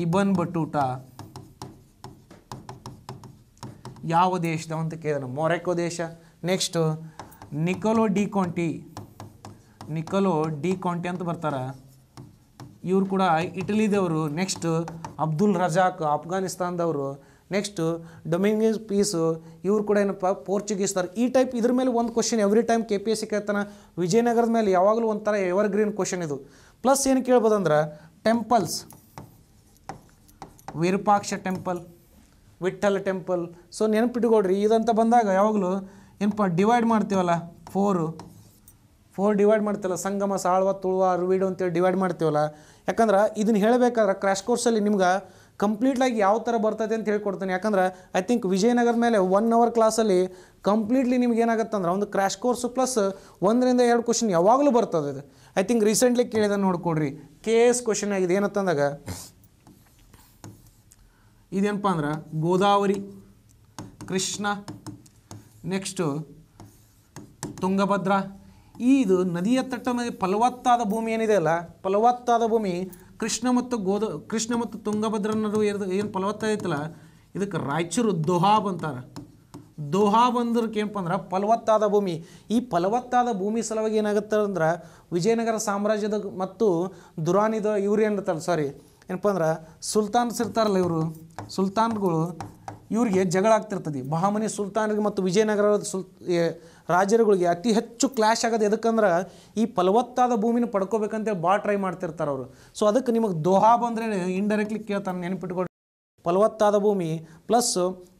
ಇಬನ್ ಬಟೂಟ ಯಾವ ದೇಶದ ಅಂತ ಕೇಳಿದ ಮೊರೆಕೋ ದೇಶ next Niccolo de Conti Niccolo de Conti ಅಂತ ಬರ್ತಾರೆ ಇವರು ಕೂಡ ಇಟಲಿದವರು ನೆಕ್ಸ್ಟ್ ಅಬ್ದುಲ್ ರಜಾಕ್ ಆಫ್ಘಾನಿಸ್ತಾನದವರು ನೆಕ್ಸ್ಟ್ ಡೊಮಿಂಗಸ್ ಪೀಸು ಇವ್ರು ಕೂಡ ಏನಪ್ಪ ಪೋರ್ಚುಗೀಸ್ತಾರೆ ಈ ಟೈಪ್ ಇದ್ರ ಮೇಲೆ ಒಂದು question every time K P S C ಕೇಳ್ತಾನೆ ವಿಜಯನಗರದ ಮೇಲೆ ಯಾವಾಗಲೂ ಒಂಥರ ಎವರ್ ಗ್ರೀನ್ ಕ್ವಶನ್ ಇದು ಪ್ಲಸ್ ಏನು ಅಂದ್ರೆ temples Virupaksha temple Vitthal temple so ನೆನಪಿಟ್ಕೊಡ್ರಿ ಇದಂತ ಬಂದಾಗ ಯಾವಾಗಲೂ ಏನಪ್ಪ ಡಿವೈಡ್ ಮಾಡ್ತೀವಲ್ಲ ಫೋರು ಫೋರ್ ಡಿವೈಡ್ ಮಾಡ್ತೀವಲ್ಲ ಸಂಗಮ ಸಾಳ್ವ ತುಳುವ ಅರ್ವಿಡು ಅಂತೇಳಿ ಡಿವೈಡ್ ಮಾಡ್ತೀವಲ್ಲ ಯಾಕಂದ್ರೆ ಇದನ್ನು ಹೇಳಬೇಕಾದ್ರೆ ಕ್ರ್ಯಾಶ್ ಕೋರ್ಸಲ್ಲಿ ನಿಮ್ಗೆ ಕಂಪ್ಲೀಟ್ಲಾಗಿ ಯಾವ ಥರ ಬರ್ತೈತೆ ಅಂತ ಹೇಳ್ಕೊಡ್ತೀನಿ ಯಾಕಂದ್ರೆ ಐ ಥಿಂಕ್ ವಿಜಯನಗರ ಮೇಲೆ ಒನ್ ಅವರ್ ಕ್ಲಾಸಲ್ಲಿ ಕಂಪ್ಲೀಟ್ಲಿ ನಿಮ್ಗೆ ಅಂದ್ರೆ ಒಂದು ಕ್ರ್ಯಾಶ್ ಕೋರ್ಸ್ ಪ್ಲಸ್ ಒಂದರಿಂದ ಎರಡು ಕ್ವಶನ್ ಯಾವಾಗಲೂ ಬರ್ತದೆ ಇದು ಐ ಥಿಂಕ್ ರೀಸೆಂಟ್ಲಿ ಕೇಳಿದ ನೋಡ್ಕೊಡ್ರಿ ಕೆ ಎಸ್ ಕ್ವಶನ್ ಆಗಿದೆ ಏನತ್ತಂದಾಗ ಇದೇನಪ್ಪ ಅಂದ್ರೆ ಗೋದಾವರಿ ಕೃಷ್ಣ ನೆಕ್ಸ್ಟು ತುಂಗಭದ್ರಾ ಈ ಇದು ನದಿಯ ತಟ್ಟನಲ್ಲಿ ಫಲವತ್ತಾದ ಭೂಮಿ ಏನಿದೆ ಅಲ್ಲ ಫಲವತ್ತಾದ ಭೂಮಿ ಕೃಷ್ಣ ಮತ್ತು ಗೋದ ಕೃಷ್ಣ ಮತ್ತು ತುಂಗಭದ್ರ ನಡುವೆ ಏನು ಫಲವತ್ತಾದ ಇದಕ್ಕೆ ರಾಯಚೂರು ದೊಹಾಬ್ ಅಂತಾರೆ ದೊಹಾಬ್ ಅಂದ್ರಕ್ಕೆ ಏನಪ್ಪ ಅಂದ್ರೆ ಫಲವತ್ತಾದ ಭೂಮಿ ಈ ಫಲವತ್ತಾದ ಭೂಮಿ ಸಲುವಾಗಿ ಏನಾಗುತ್ತೆ ಅಂದ್ರೆ ವಿಜಯನಗರ ಸಾಮ್ರಾಜ್ಯದ ಮತ್ತು ದುರಾನಿದ ಇವ್ರು ಇರ್ತಾರೆ ಸಾರಿ ಏನಪ್ಪ ಅಂದ್ರೆ ಸುಲ್ತಾನ್ಸ್ ಇರ್ತಾರಲ್ಲ ಇವರು ಸುಲ್ತಾನ್ಗಳು ಇವರಿಗೆ ಜಗಳ ಆಗ್ತಿರ್ತದೆ ಬಹಾಮನಿ ಸುಲ್ತಾನ್ಗೆ ಮತ್ತು ವಿಜಯನಗರ ಸುಲ್ ರಾಜರುಗಳಿಗೆ ಅತಿ ಹೆಚ್ಚು ಕ್ಲ್ಯಾಶ್ ಆಗೋದು ಎದಕ್ಕಂದ್ರೆ ಈ ಫಲವತ್ತಾದ ಭೂಮಿನ ಪಡ್ಕೋಬೇಕಂತೇಳಿ ಭಾಳ ಟ್ರೈ ಮಾಡ್ತಿರ್ತಾರೆ ಅವರು ಸೊ ಅದಕ್ಕೆ ನಿಮಗೆ ದೋಹಾ ಬಂದ್ರೆ ಇಂಡೈರೆಕ್ಟ್ಲಿ ಕೇಳ್ತಾನೆ ನೆನಪಿಟ್ಕೊಂಡು ಫಲವತ್ತಾದ ಭೂಮಿ ಪ್ಲಸ್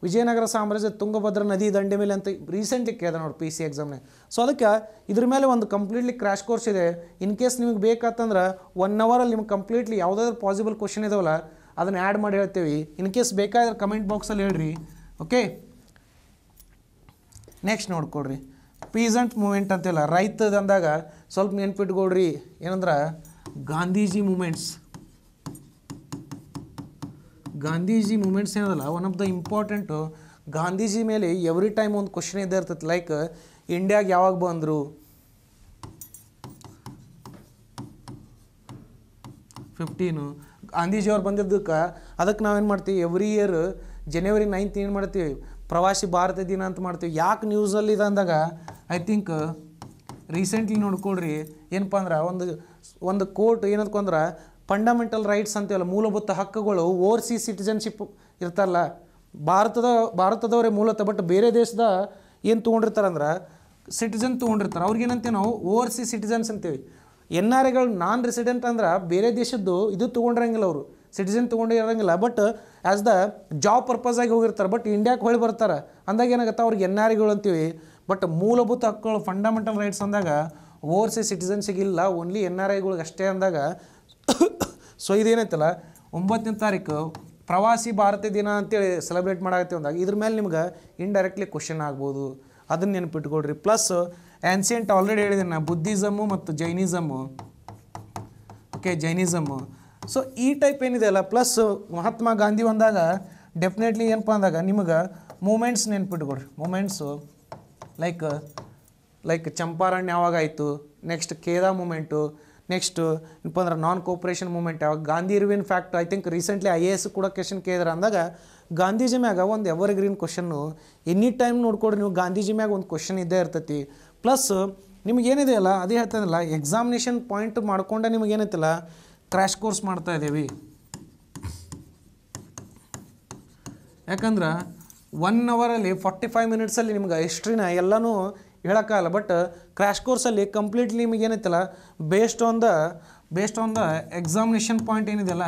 ವಿಜಯನಗರ ಸಾಮ್ರಾಜ್ಯ ತುಂಗಭದ್ರಾ ನದಿ ದಂಡೆ ಮೇಲೆ ಅಂತ ರೀಸೆಂಟ್ಲಿ ಕೇಳಿದೆ ನೋಡಿ ಪಿ ಸಿ ಎಕ್ಸಾಮ್ನ ಸೊ ಅದಕ್ಕೆ ಇದ್ರ ಮೇಲೆ ಒಂದು ಕಂಪ್ಲೀಟ್ಲಿ ಕ್ರ್ಯಾಶ್ ಕೋರ್ಸ್ ಇದೆ ಇನ್ ಕೇಸ್ ನಿಮಗೆ ಬೇಕಾತಂದ್ರೆ ಒನ್ ಅವರಲ್ಲಿ ನಿಮ್ಗೆ ಕಂಪ್ಲೀಟ್ಲಿ ಯಾವುದಾದ್ರು ಪಾಸಿಬಲ್ ಕ್ವಶನ್ ಇದಾವಲ್ಲ ಅದನ್ನು ಆ್ಯಡ್ ಮಾಡಿ ಹೇಳ್ತೀವಿ ಇನ್ ಕೇಸ್ ಬೇಕಾದ್ರೆ ಕಮೆಂಟ್ ಬಾಕ್ಸಲ್ಲಿ ಹೇಳ್ರಿ ಓಕೆ ನೆಕ್ಸ್ಟ್ ನೋಡ್ಕೊಡ್ರಿ ಪೀಸಂಟ್ ಮೂಮೆಂಟ್ ರೈತದ ಅಂದಾಗ ಸ್ವಲ್ಪ ನೆನ್ಪಿಟ್ಕೊಡ್ರಿ ಏನಂದ್ರೆ ಗಾಂಧೀಜಿ ಮೂಮೆಂಟ್ಸ್ ಗಾಂಧೀಜಿ ಮೂಮೆಂಟ್ಸ್ ಏನದಲ್ಲ one of the important Gandhiji ಮೇಲೆ ಎವ್ರಿ ಟೈಮ್ ಒಂದು ಕ್ವಶನ್ ಇದ್ದೇ ಇರ್ತೈತೆ ಲೈಕ್ ಇಂಡಿಯಾಗೆ ಯಾವಾಗ ಬಂದರು ಫಿಫ್ಟೀನು ಗಾಂಧೀಜಿಯವ್ರು ಬಂದಿದ್ದಕ್ಕೆ ಅದಕ್ಕೆ ನಾವೇನು ಮಾಡ್ತೀವಿ ಎವ್ರಿ ಇಯರ್ ಜನವರಿ ನೈನ್ತ್ ಏನು ಮಾಡ್ತೀವಿ ಪ್ರವಾಸಿ ಭಾರತ ದಿನ ಅಂತ ಮಾಡ್ತೀವಿ ಯಾಕೆ ನ್ಯೂಸಲ್ಲಿ ಇದೆ ಅಂದಾಗ ಐ ಥಿಂಕ್ ರೀಸೆಂಟ್ಲಿ ನೋಡ್ಕೊಳ್ರಿ ಏನಪ್ಪ ಅಂದ್ರೆ ಒಂದು ಒಂದು ಕೋರ್ಟ್ ಏನದ್ಕೊಂದ್ರೆ ಅಂದ್ರೆ ಫಂಡಮೆಂಟಲ್ ರೈಟ್ಸ್ ಅಂತೀವಲ್ಲ ಮೂಲಭೂತ ಹಕ್ಕುಗಳು ಸಿ ಸಿಟಿಜನ್ಶಿಪ್ ಇರ್ತಾರಲ್ಲ ಭಾರತದ ಭಾರತದವರೇ ಮೂಲತಃ ಬಟ್ ಬೇರೆ ದೇಶದ ಏನು ತೊಗೊಂಡಿರ್ತಾರಂದ್ರೆ ಸಿಟಿಜನ್ ತೊಗೊಂಡಿರ್ತಾರೆ ಅವ್ರಿಗೇನಂತೀವಿ ನಾವು ಓವರ್ಸಿ ಸಿಟಿಜನ್ಸ್ ಅಂತೀವಿ ಎನ್ ಆರ್ ಎಗಳು ನಾನ್ ರೆಸಿಡೆಂಟ್ ಅಂದ್ರೆ ಬೇರೆ ದೇಶದ್ದು ಇದು ತೊಗೊಂಡಿರಂಗಿಲ್ಲ ಅವರು ಸಿಟಿಸನ್ ತೊಗೊಂಡು ಬಟ್ ಆ್ಯಸ್ ದ ಜಾಬ್ ಪರ್ಪಸಾಗಿ ಹೋಗಿರ್ತಾರೆ ಬಟ್ ಇಂಡಿಯಾಕ್ಕೆ ಹೊಳಿ ಬರ್ತಾರೆ ಅಂದಾಗ ಏನಾಗುತ್ತೆ ಅವ್ರಿಗೆ ಎನ್ ಆರ್ ಗಳು ಅಂತೀವಿ ಬಟ್ ಮೂಲಭೂತ ಹಕ್ಕುಗಳು ಫಂಡಮೆಂಟಲ್ ರೈಟ್ಸ್ ಅಂದಾಗ ಓವರ್ಸಿ ಸಿಟಿಸನ್ಸಿಗೆ ಇಲ್ಲ ಓನ್ಲಿ ಎನ್ ಆರ್ ಐಗಳಿಗೆ ಅಷ್ಟೇ ಅಂದಾಗ ಸೊ ಇದೇನೈತಲ್ಲ ಒಂಬತ್ತನೇ ತಾರೀಕು ಪ್ರವಾಸಿ ಭಾರತ ದಿನ ಅಂತೇಳಿ ಸೆಲೆಬ್ರೇಟ್ ಮಾಡಾಕತ್ತೀವಿ ಅಂದಾಗ ಇದ್ರ ಮೇಲೆ ನಿಮ್ಗೆ ಇಂಡೈರೆಕ್ಟ್ಲಿ ಕ್ವಶನ್ ಆಗ್ಬೋದು ಅದನ್ನು ನೆನಪಿಟ್ಕೊಳ್ರಿ ಪ್ಲಸ್ ಆ್ಯನ್ಸಿಯಂಟ್ ಆಲ್ರೆಡಿ ಹೇಳಿದೆ ನಾನು ಬುದ್ಧಿಸಮು ಮತ್ತು ಜೈನಿಸಮು ಓಕೆ ಜೈನಿಸಮು ಸೊ ಈ ಟೈಪ್ ಏನಿದೆ ಅಲ್ಲ ಪ್ಲಸ್ ಮಹಾತ್ಮ ಗಾಂಧಿ ಬಂದಾಗ ಡೆಫಿನೆಟ್ಲಿ ಏನಪ್ಪ ಅಂದಾಗ ನಿಮಗೆ ಮೂಮೆಂಟ್ಸ್ ನೆನ್ಪಿಟ್ಕೊಡ್ರಿ ಮೂಮೆಂಟ್ಸು ಲೈಕ್ ಲೈಕ್ ಚಂಪಾರಣ್ಯ ಯಾವಾಗ ಆಯಿತು ನೆಕ್ಸ್ಟ್ ಕೇದಾ ಮೂಮೆಂಟು ನೆಕ್ಸ್ಟ್ ಏನಪ್ಪ ಅಂದ್ರೆ ನಾನ್ ಕೋಪರೇಷನ್ ಮೂಮೆಂಟ್ ಯಾವಾಗ Gandhi Irwin pact I think recently I A S ಕೂಡ ಕ್ವೆಶನ್ ಕೇಳಿದ್ರೆ ಅಂದಾಗ ಗಾಂಧೀಜಿ ಮ್ಯಾಗ ಒಂದು evergreen question any time ನೋಡ್ಕೊಡ್ರಿ ನೀವು ಗಾಂಧೀಜಿ ಮ್ಯಾಗ ಒಂದು ಕ್ವಶನ್ ಇದ್ದೇ ಇರ್ತೈತಿ ಪ್ಲಸ್ ಏನಿದೆಯಲ್ಲ ಅದೇ ಹೇಳ್ತದಲ್ಲ ಎಕ್ಸಾಮಿನೇಷನ್ ಪಾಯಿಂಟ್ ಮಾಡ್ಕೊಂಡೆ ನಿಮಗೇನೈತಲ್ಲ ಕ್ರ್ಯಾಶ್ ಕೋರ್ಸ್ ಮಾಡ್ತಾ ಇದ್ದೀವಿ ಯಾಕಂದ್ರೆ ಒನ್ ಅವರಲ್ಲಿ ಫಾರ್ಟಿ ಫೈವ್ ಮಿನಿಟ್ಸಲ್ಲಿ ನಿಮ್ಗೆ ಹಿಸ್ಟ್ರಿನ ಎಲ್ಲನೂ ಹೇಳೋಕ್ಕಾಗಲ್ಲ ಬಟ್ ಕ್ರ್ಯಾಶ್ ಕೋರ್ಸಲ್ಲಿ ಕಂಪ್ಲೀಟ್ಲಿ ನಿಮಗೆ ಏನೈತಲ್ಲ based on the based on the examination point ಏನಿದೆಯಲ್ಲ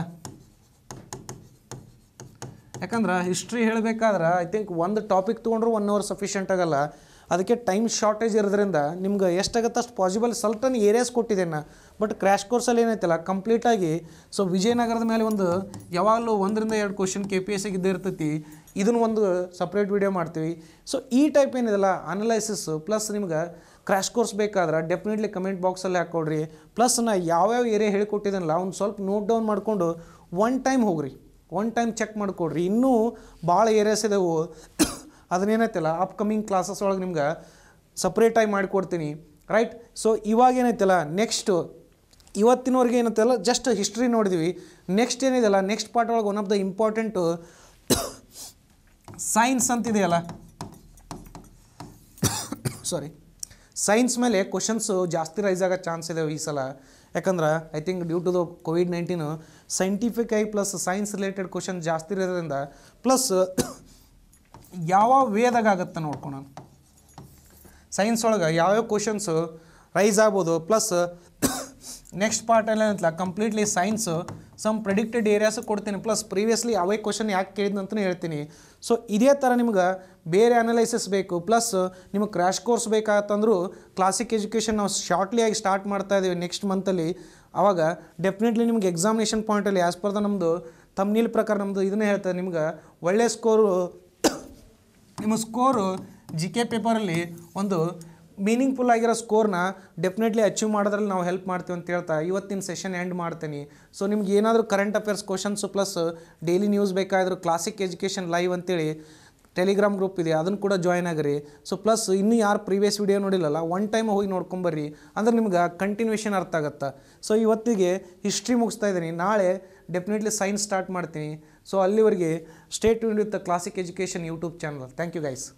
ಯಾಕಂದ್ರೆ ಹಿಸ್ಟ್ರಿ ಹೇಳಬೇಕಾದ್ರೆ ಐ ಥಿಂಕ್ ಒಂದು ಟಾಪಿಕ್ ತೊಗೊಂಡ್ರು ಒನ್ ಅವರ್ ಸಫಿಷಿಯೆಂಟ್ ಆಗಲ್ಲ ಅದಕ್ಕೆ ಟೈಮ್ ಶಾರ್ಟೇಜ್ ಇರೋದ್ರಿಂದ ನಿಮ್ಗೆ ಎಷ್ಟಾಗತ್ತೆ ಅಷ್ಟು ಪಾಸಿಬಲ್ ಸಲ್ಟನ್ ಏರಿಯಾಸ್ ಕೊಟ್ಟಿದ್ದೇನೆ ಬಟ್ ಕ್ರ್ಯಾಶ್ ಕೋರ್ಸಲ್ಲಿ ಏನೈತಲ್ಲ ಕಂಪ್ಲೀಟಾಗಿ ಸೊ ವಿಜಯನಗರದ ಮೇಲೆ ಒಂದು ಯಾವಾಗಲೂ ಒಂದರಿಂದ ಎರಡು ಕ್ವಶನ್ ಕೆ ಪಿ ಎಸ್ ಇದ್ದೇ ಇರ್ತೈತಿ ಇದನ್ನು ಒಂದು ಸಪ್ರೇಟ್ ವಿಡಿಯೋ ಮಾಡ್ತೀವಿ ಸೊ ಈ ಟೈಪ್ ಏನಿದೆಲ್ಲ ಅನಲೈಸಿಸ್ ಪ್ಲಸ್ ನಿಮ್ಗೆ ಕ್ರ್ಯಾಶ್ ಕೋರ್ಸ್ ಬೇಕಾದ್ರೆ ಡೆಫಿನೆಟ್ಲಿ ಕಮೆಂಟ್ ಬಾಕ್ಸಲ್ಲಿ ಹಾಕ್ಕೊಡ್ರಿ ಪ್ಲಸ್ ನಾ ಯಾವ್ಯಾವ ಏರಿಯಾ ಹೇಳಿಕೊಟ್ಟಿದ್ದೀನಲ್ಲ ಅವ್ನು ಸ್ವಲ್ಪ ನೋಟ್ ಡೌನ್ ಮಾಡಿಕೊಂಡು ಒನ್ ಟೈಮ್ ಹೋಗ್ರಿ ಒನ್ ಟೈಮ್ ಚೆಕ್ ಮಾಡಿಕೊಡ್ರಿ ಇನ್ನೂ ಭಾಳ ಏರಿಯಾಸ್ ಇದಾವೆ ಅದನ್ನೇನೈತಲ್ಲ ಅಪ್ಕಮಿಂಗ್ ಕ್ಲಾಸಸ್ ಒಳಗೆ ನಿಮ್ಗೆ ಸಪ್ರೇಟಾಗಿ ಮಾಡಿಕೊಡ್ತೀನಿ ರೈಟ್ ಸೊ ಇವಾಗ ಇವಾಗೇನೈತಲ್ಲ ನೆಕ್ಸ್ಟು ಇವತ್ತಿನವರೆಗೆ ಏನಂತಲ್ಲ ಜಸ್ಟ್ ಹಿಸ್ಟ್ರಿ ನೋಡಿದ್ವಿ ನೆಕ್ಸ್ಟ್ ಏನಿದೆಯಲ್ಲ ನೆಕ್ಸ್ಟ್ ಪಾರ್ಟ್ ಒಳಗೆ one of the important science ಅಂತಿದೆಯಲ್ಲ ಸಾರಿ ಸೈನ್ಸ್ ಮೇಲೆ ಕ್ವಶನ್ಸು ಜಾಸ್ತಿ ರೈಸ್ ಆಗೋ ಚಾನ್ಸ್ ಇದೆ ಈ ಸಲ ಯಾಕಂದ್ರೆ I think due to the COVID nineteen I plus science related question ಜಾಸ್ತಿ ಇರೋದ್ರಿಂದ ಪ್ಲಸ್ ಯಾವ ವೇದಾಗ ಆಗುತ್ತೆ ನೋಡ್ಕೊಳ ಸೈನ್ಸ್ ಒಳಗೆ ಯಾವ್ಯಾವ ಕ್ವಶನ್ಸು ರೈಸ್ ಆಗ್ಬೋದು ಪ್ಲಸ್ ನೆಕ್ಸ್ಟ್ ಪಾರ್ಟಲ್ಲಿ ಏನಂತಲ್ಲ completely science some predicted areas ಕೊಡ್ತೀನಿ ಪ್ಲಸ್ ಪ್ರೀವಿಯಸ್ಲಿ ಅವೇ ಕ್ವಶನ್ ಯಾಕೆ ಕೇಳಿದಂತಲೂ ಹೇಳ್ತೀನಿ ಸೊ ಇದೇ ಥರ ನಿಮ್ಗೆ ಬೇರೆ ಅನಲೈಸಿಸ್ ಬೇಕು ಪ್ಲಸ್ ನಿಮಗೆ ಕ್ರ್ಯಾಶ್ ಕೋರ್ಸ್ ಬೇಕಾತಂದ್ರೂ ಕ್ಲಾಸಿಕ್ ಎಜುಕೇಷನ್ ನಾವು ಶಾರ್ಟ್ಲಿ ಆಗಿ ಸ್ಟಾರ್ಟ್ ಮಾಡ್ತಾ ಇದ್ದೀವಿ ನೆಕ್ಸ್ಟ್ ಮಂತಲ್ಲಿ ಆವಾಗ ಡೆಫಿನೆಟ್ಲಿ ನಿಮ್ಗೆ ಎಕ್ಸಾಮಿನೇಷನ್ ಪಾಯಿಂಟಲ್ಲಿ ಆ್ಯಸ್ ಪರ್ ದ ನಮ್ಮದು ತಮ್ನಿಲ್ ಪ್ರಕಾರ ನಮ್ಮದು ಇದನ್ನೇ ಹೇಳ್ತದೆ ನಿಮ್ಗೆ ಒಳ್ಳೆಯ ಸ್ಕೋರು ನಿಮ್ಮ ಸ್ಕೋರು ಜಿ ಕೆ ಪೇಪರಲ್ಲಿ ಒಂದು ಮೀನಿಂಗ್ಫುಲ್ ಆಗಿರೋ ಸ್ಕೋರ್ನ ಡೆಫಿನೆಟ್ಲಿ ಅಚೀವ್ ಮಾಡೋದ್ರಲ್ಲಿ ನಾವು ಹೆಲ್ಪ್ ಮಾಡ್ತೀವಿ ಅಂತ ಹೇಳ್ತಾ ಇವತ್ತಿನ ಸೆಷನ್ ಎಂಡ್ ಮಾಡ್ತೀನಿ ಸೊ ನಿಮ್ಗೆ ಏನಾದರೂ current affairs questions plus daily news ಬೇಕಾದರೂ ಕ್ಲಾಸಿಕ್ ಎಜುಕೇಷನ್ ಲೈವ್ ಅಂತೇಳಿ ಟೆಲಿಗ್ರಾಮ್ ಗ್ರೂಪ್ ಇದೆ ಅದನ್ನು ಕೂಡ ಜಾಯ್ನ್ ಆಗಿರಿ ಸೊ ಪ್ಲಸ್ ಇನ್ನೂ ಯಾರು ಪ್ರೀವಿಯಸ್ ವಿಡಿಯೋ ನೋಡಿಲ್ಲಲ್ಲ ಒನ್ ಟೈಮ್ ಹೋಗಿ ನೋಡ್ಕೊಂಬರ್ರಿ ಅಂದರೆ ನಿಮ್ಗೆ ಕಂಟಿನ್ಯೂಷನ್ ಅರ್ಥ ಆಗುತ್ತೆ ಸೊ ಇವತ್ತಿಗೆ ಹಿಸ್ಟ್ರಿ ಮುಗಿಸ್ತಾ ಇದ್ದೀನಿ ನಾಳೆ ಡೆಫಿನೆಟ್ಲಿ ಸೈನ್ಸ್ ಸ್ಟಾರ್ಟ್ ಮಾಡ್ತೀನಿ ಸೊ ಅಲ್ಲಿವರೆಗೆ stay tuned with Classic Education YouTube channel thank you guys